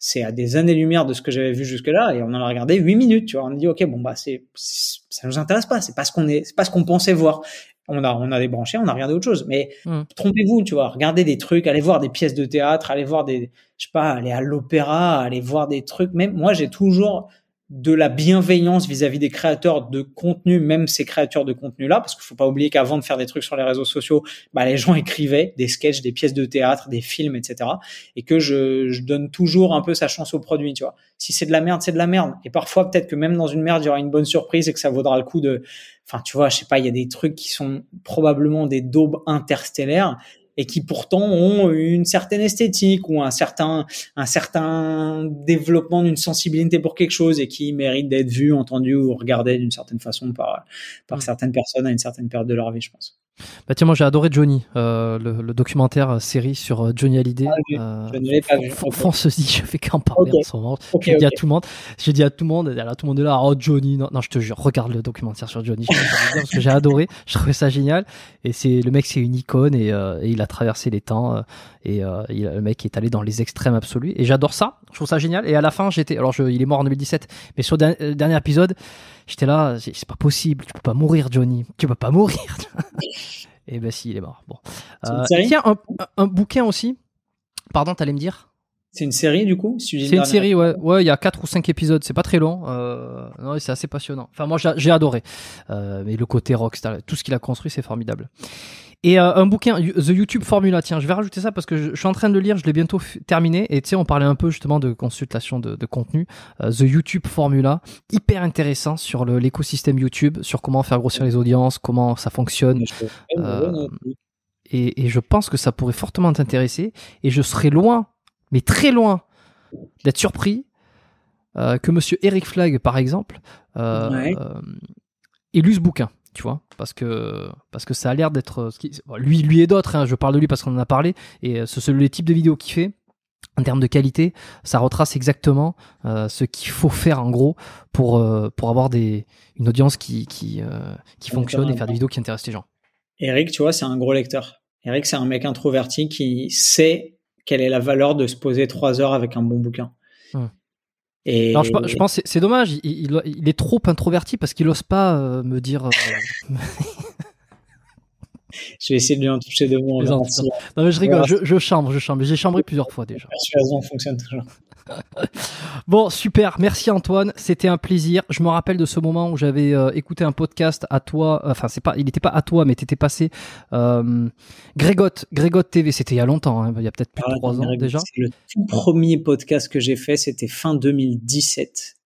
C'est à des années-lumière de ce que j'avais vu jusque-là, et on en a regardé 8 minutes, tu vois. On dit, OK, bon, bah, c'est, ça nous intéresse pas, c'est pas ce qu'on est, c'est pas ce qu'on pensait voir on a, on a débranché, on a regardé autre chose. Mais hmm. trompez-vous, tu vois, regardez des trucs, allez voir des pièces de théâtre, allez voir des, je sais pas, aller à l'opéra, allez voir des trucs. Même moi, j'ai toujours de la bienveillance vis-à-vis des créateurs de contenu, même ces créateurs de contenu-là, parce qu'il faut pas oublier qu'avant de faire des trucs sur les réseaux sociaux, bah, les gens écrivaient des sketchs, des pièces de théâtre, des films, etc. Et que je, donne toujours un peu sa chance au produit, tu vois. Si c'est de la merde, c'est de la merde. Et parfois, peut-être que même dans une merde, il y aura une bonne surprise et que ça vaudra le coup de, enfin, tu vois, je sais pas, il y a des trucs qui sont probablement des daubes interstellaires et qui pourtant ont une certaine esthétique ou un certain, un certain développement d'une sensibilité pour quelque chose et qui méritent d'être vus, entendus ou regardés d'une certaine façon par, par certaines personnes à une certaine période de leur vie, je pense. Bah tiens, moi j'ai adoré Johnny, euh, le, documentaire euh, série sur euh, Johnny Hallyday. Ah euh, je, je je fais qu'en parler en ce j'ai dit à tout le monde, j'ai dit à tout le monde, là, tout le monde est là, oh Johnny, non, non, je te jure, regarde le documentaire sur Johnny, parce que j'ai adoré, je trouvais ça génial. Et c'est le mec, c'est une icône et, il a traversé les temps et le mec est allé dans les extrêmes absolus. Et j'adore ça, je trouve ça génial. Et à la fin, j'étais, alors je, il est mort en 2017, mais sur le dernier épisode. J'étais là, c'est pas possible, tu peux pas mourir, Johnny, tu vas pas mourir. et eh ben si, il est mort. Bon. Euh, il tiens, un, un, bouquin aussi. Pardon, t'allais me dire C'est une série du coup C'est une série, ouais. Ouais, il y a 4 ou 5 épisodes, c'est pas très long. Euh, non, c'est assez passionnant. Enfin, moi j'ai adoré. Euh, mais le côté rock, tout ce qu'il a construit, c'est formidable. Et euh, un bouquin, The YouTube Formula, tiens, je vais rajouter ça parce que je, suis en train de le lire, je l'ai bientôt terminé. Et tu sais, on parlait un peu justement de consultation de, contenu. Euh, The YouTube Formula, hyper intéressant sur l'écosystème YouTube, sur comment faire grossir les audiences, comment ça fonctionne. Euh, et, je pense que ça pourrait fortement t'intéresser. Et je serais loin, mais très loin, d'être surpris que Monsieur Eric Flag, par exemple, euh, lu ce bouquin tu vois, parce que parce que ça a l'air d'être euh, lui lui et d'autres. Hein, je parle de lui parce qu'on en a parlé et euh, ce sont les types de vidéos qu'il fait en termes de qualité, ça retrace exactement euh, ce qu'il faut faire en gros pour, pour avoir des, une audience qui, qui, fonctionne et faire des vidéos qui intéressent les gens. Eric, tu vois, c'est un gros lecteur. Eric, c'est un mec introverti qui sait quelle est la valeur de se poser trois heures avec un bon bouquin. Hmm je, pense c'est dommage, il, est trop introverti parce qu'il n'ose pas euh, me dire. Euh, je vais essayer de lui en toucher deux mots. Non, mais je rigole, je, chambre, je chambre. J'ai chambré plusieurs fois déjà. La persuasion fonctionne toujours bon, super. Merci Antoine. C'était un plaisir. Je me rappelle de ce moment où j'avais euh, écouté un podcast à toi. Enfin, c'est pas, il n'était pas à toi, mais t'étais passé. Euh, Grégotte, Grégotte TV. C'était il y a longtemps. Hein. il y a peut-être plus de ah, trois ans déjà. Le tout premier podcast que j'ai fait, c'était fin 2017.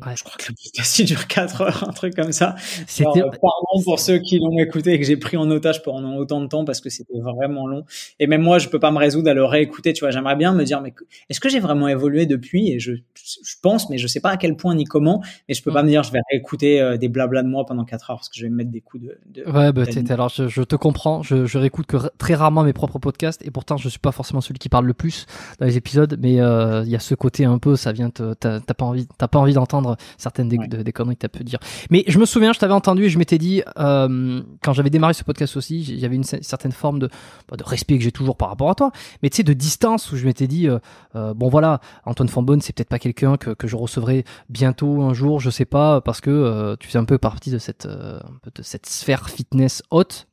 Bah, je crois que le podcast il dure 4 heures, un truc comme ça. Euh, pardon pour ceux qui l'ont écouté et que j'ai pris en otage pendant autant de temps parce que c'était vraiment long. Et même moi, je peux pas me résoudre à le réécouter. Tu vois, j'aimerais bien me dire, mais est-ce que j'ai vraiment évolué depuis Et je, je, pense, mais je sais pas à quel point ni comment. Mais je peux mm. pas me dire, je vais réécouter euh, des blabla de moi pendant 4 heures parce que je vais me mettre des coups de. ouais, bah, alors je, te comprends. Je, réécoute que très rarement mes propres podcasts et pourtant je suis pas forcément celui qui parle le plus dans les épisodes. Mais euh, il y a ce côté un peu, ça vient, t'as pas envie, envie d'entendre certaines des, des conneries que tu as pu dire. Mais je me souviens, je t'avais entendu et je m'étais dit, euh, quand j'avais démarré ce podcast aussi, j'avais une certaine forme bah, de, respect que j'ai toujours par rapport à toi, mais tu sais, de distance où je m'étais dit, euh, euh, bon voilà, Antoine Fambonne, c'est peut-être pas quelqu'un que, que, je recevrai bientôt, un jour, je sais pas, parce que tu fais un peu partie de cette, de cette sphère fitness haute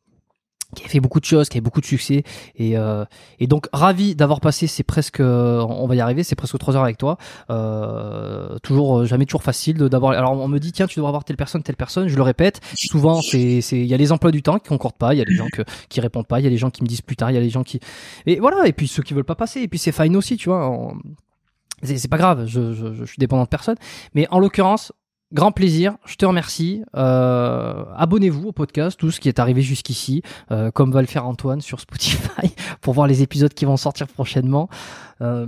qui a fait beaucoup de choses, qui a eu beaucoup de succès. Et, euh, et donc, ravi d'avoir passé c'est presque, on va y arriver, c'est presque trois heures avec toi. Euh, toujours, euh, jamais toujours facile d'avoir. Alors, on me dit, tiens, tu dois avoir telle personne, telle personne. Je le répète, souvent, c'est, il y a les emplois du temps qui concordent pas, il y a les gens qui qui répondent pas, il y a les gens qui me disent plus tard, il y a les gens qui. Et voilà, et puis ceux qui veulent pas passer. Et puis, c'est fine aussi, tu vois. On... C'est pas grave, je, je, je suis dépendant de personne. Mais en l'occurrence, Grand plaisir, je te remercie. Euh, abonnez-vous au podcast, tout ce qui est arrivé jusqu'ici, euh, comme va le faire Antoine sur Spotify, pour voir les épisodes qui vont sortir prochainement. Euh,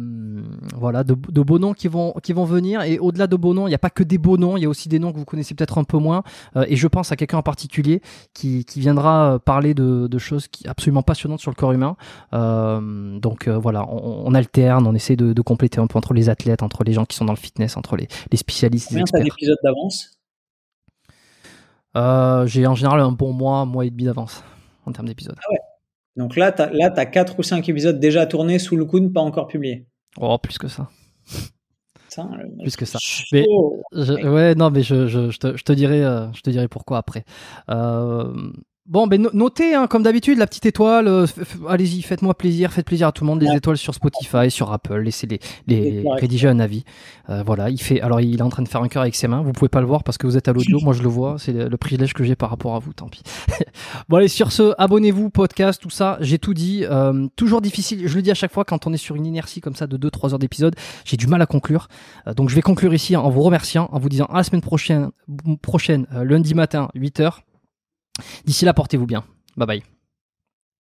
voilà, de, beaux noms qui vont, qui vont venir. Et au-delà de beaux noms, il n'y a pas que des beaux noms, il y a aussi des noms que vous connaissez peut-être un peu moins. Euh, et je pense à quelqu'un en particulier qui, viendra euh, parler de, choses absolument passionnantes sur le corps humain. donc voilà, on, alterne, on essaie de, compléter un peu entre les athlètes, entre les gens qui sont dans le fitness, entre les, les spécialistes. Combien d'avance j'ai en général un bon mois, mois et demi d'avance en termes d'épisodes. Ah donc là, tu as, 4 ou 5 épisodes déjà tournés sous le ne pas encore publiés. Oh, plus que ça. Euh, plus que ça. ouais, non, mais je, je, je te, dirai, euh, je te dirai pourquoi après. Euh, Bon, ben notez, hein, comme d'habitude, la petite étoile. Euh, allez-y, faites-moi plaisir, faites plaisir à tout le monde. Des étoiles sur Spotify, sur Apple, laissez les, les rédiger un avis. Euh, voilà, il fait. Alors, il est en train de faire un cœur avec ses mains. Vous pouvez pas le voir parce que vous êtes à l'audio. Moi, je le vois. C'est le privilège que j'ai par rapport à vous. Tant pis. bon, allez, sur ce, abonnez-vous, podcast, tout ça. J'ai tout dit. Euh, toujours difficile. Je le dis à chaque fois quand on est sur une inertie comme ça de deux, trois heures d'épisode, j'ai du mal à conclure. donc, je vais conclure ici en vous remerciant, en vous disant à la semaine prochaine, prochaine lundi matin, 8 heures. D'ici là, portez-vous bien. Bye bye.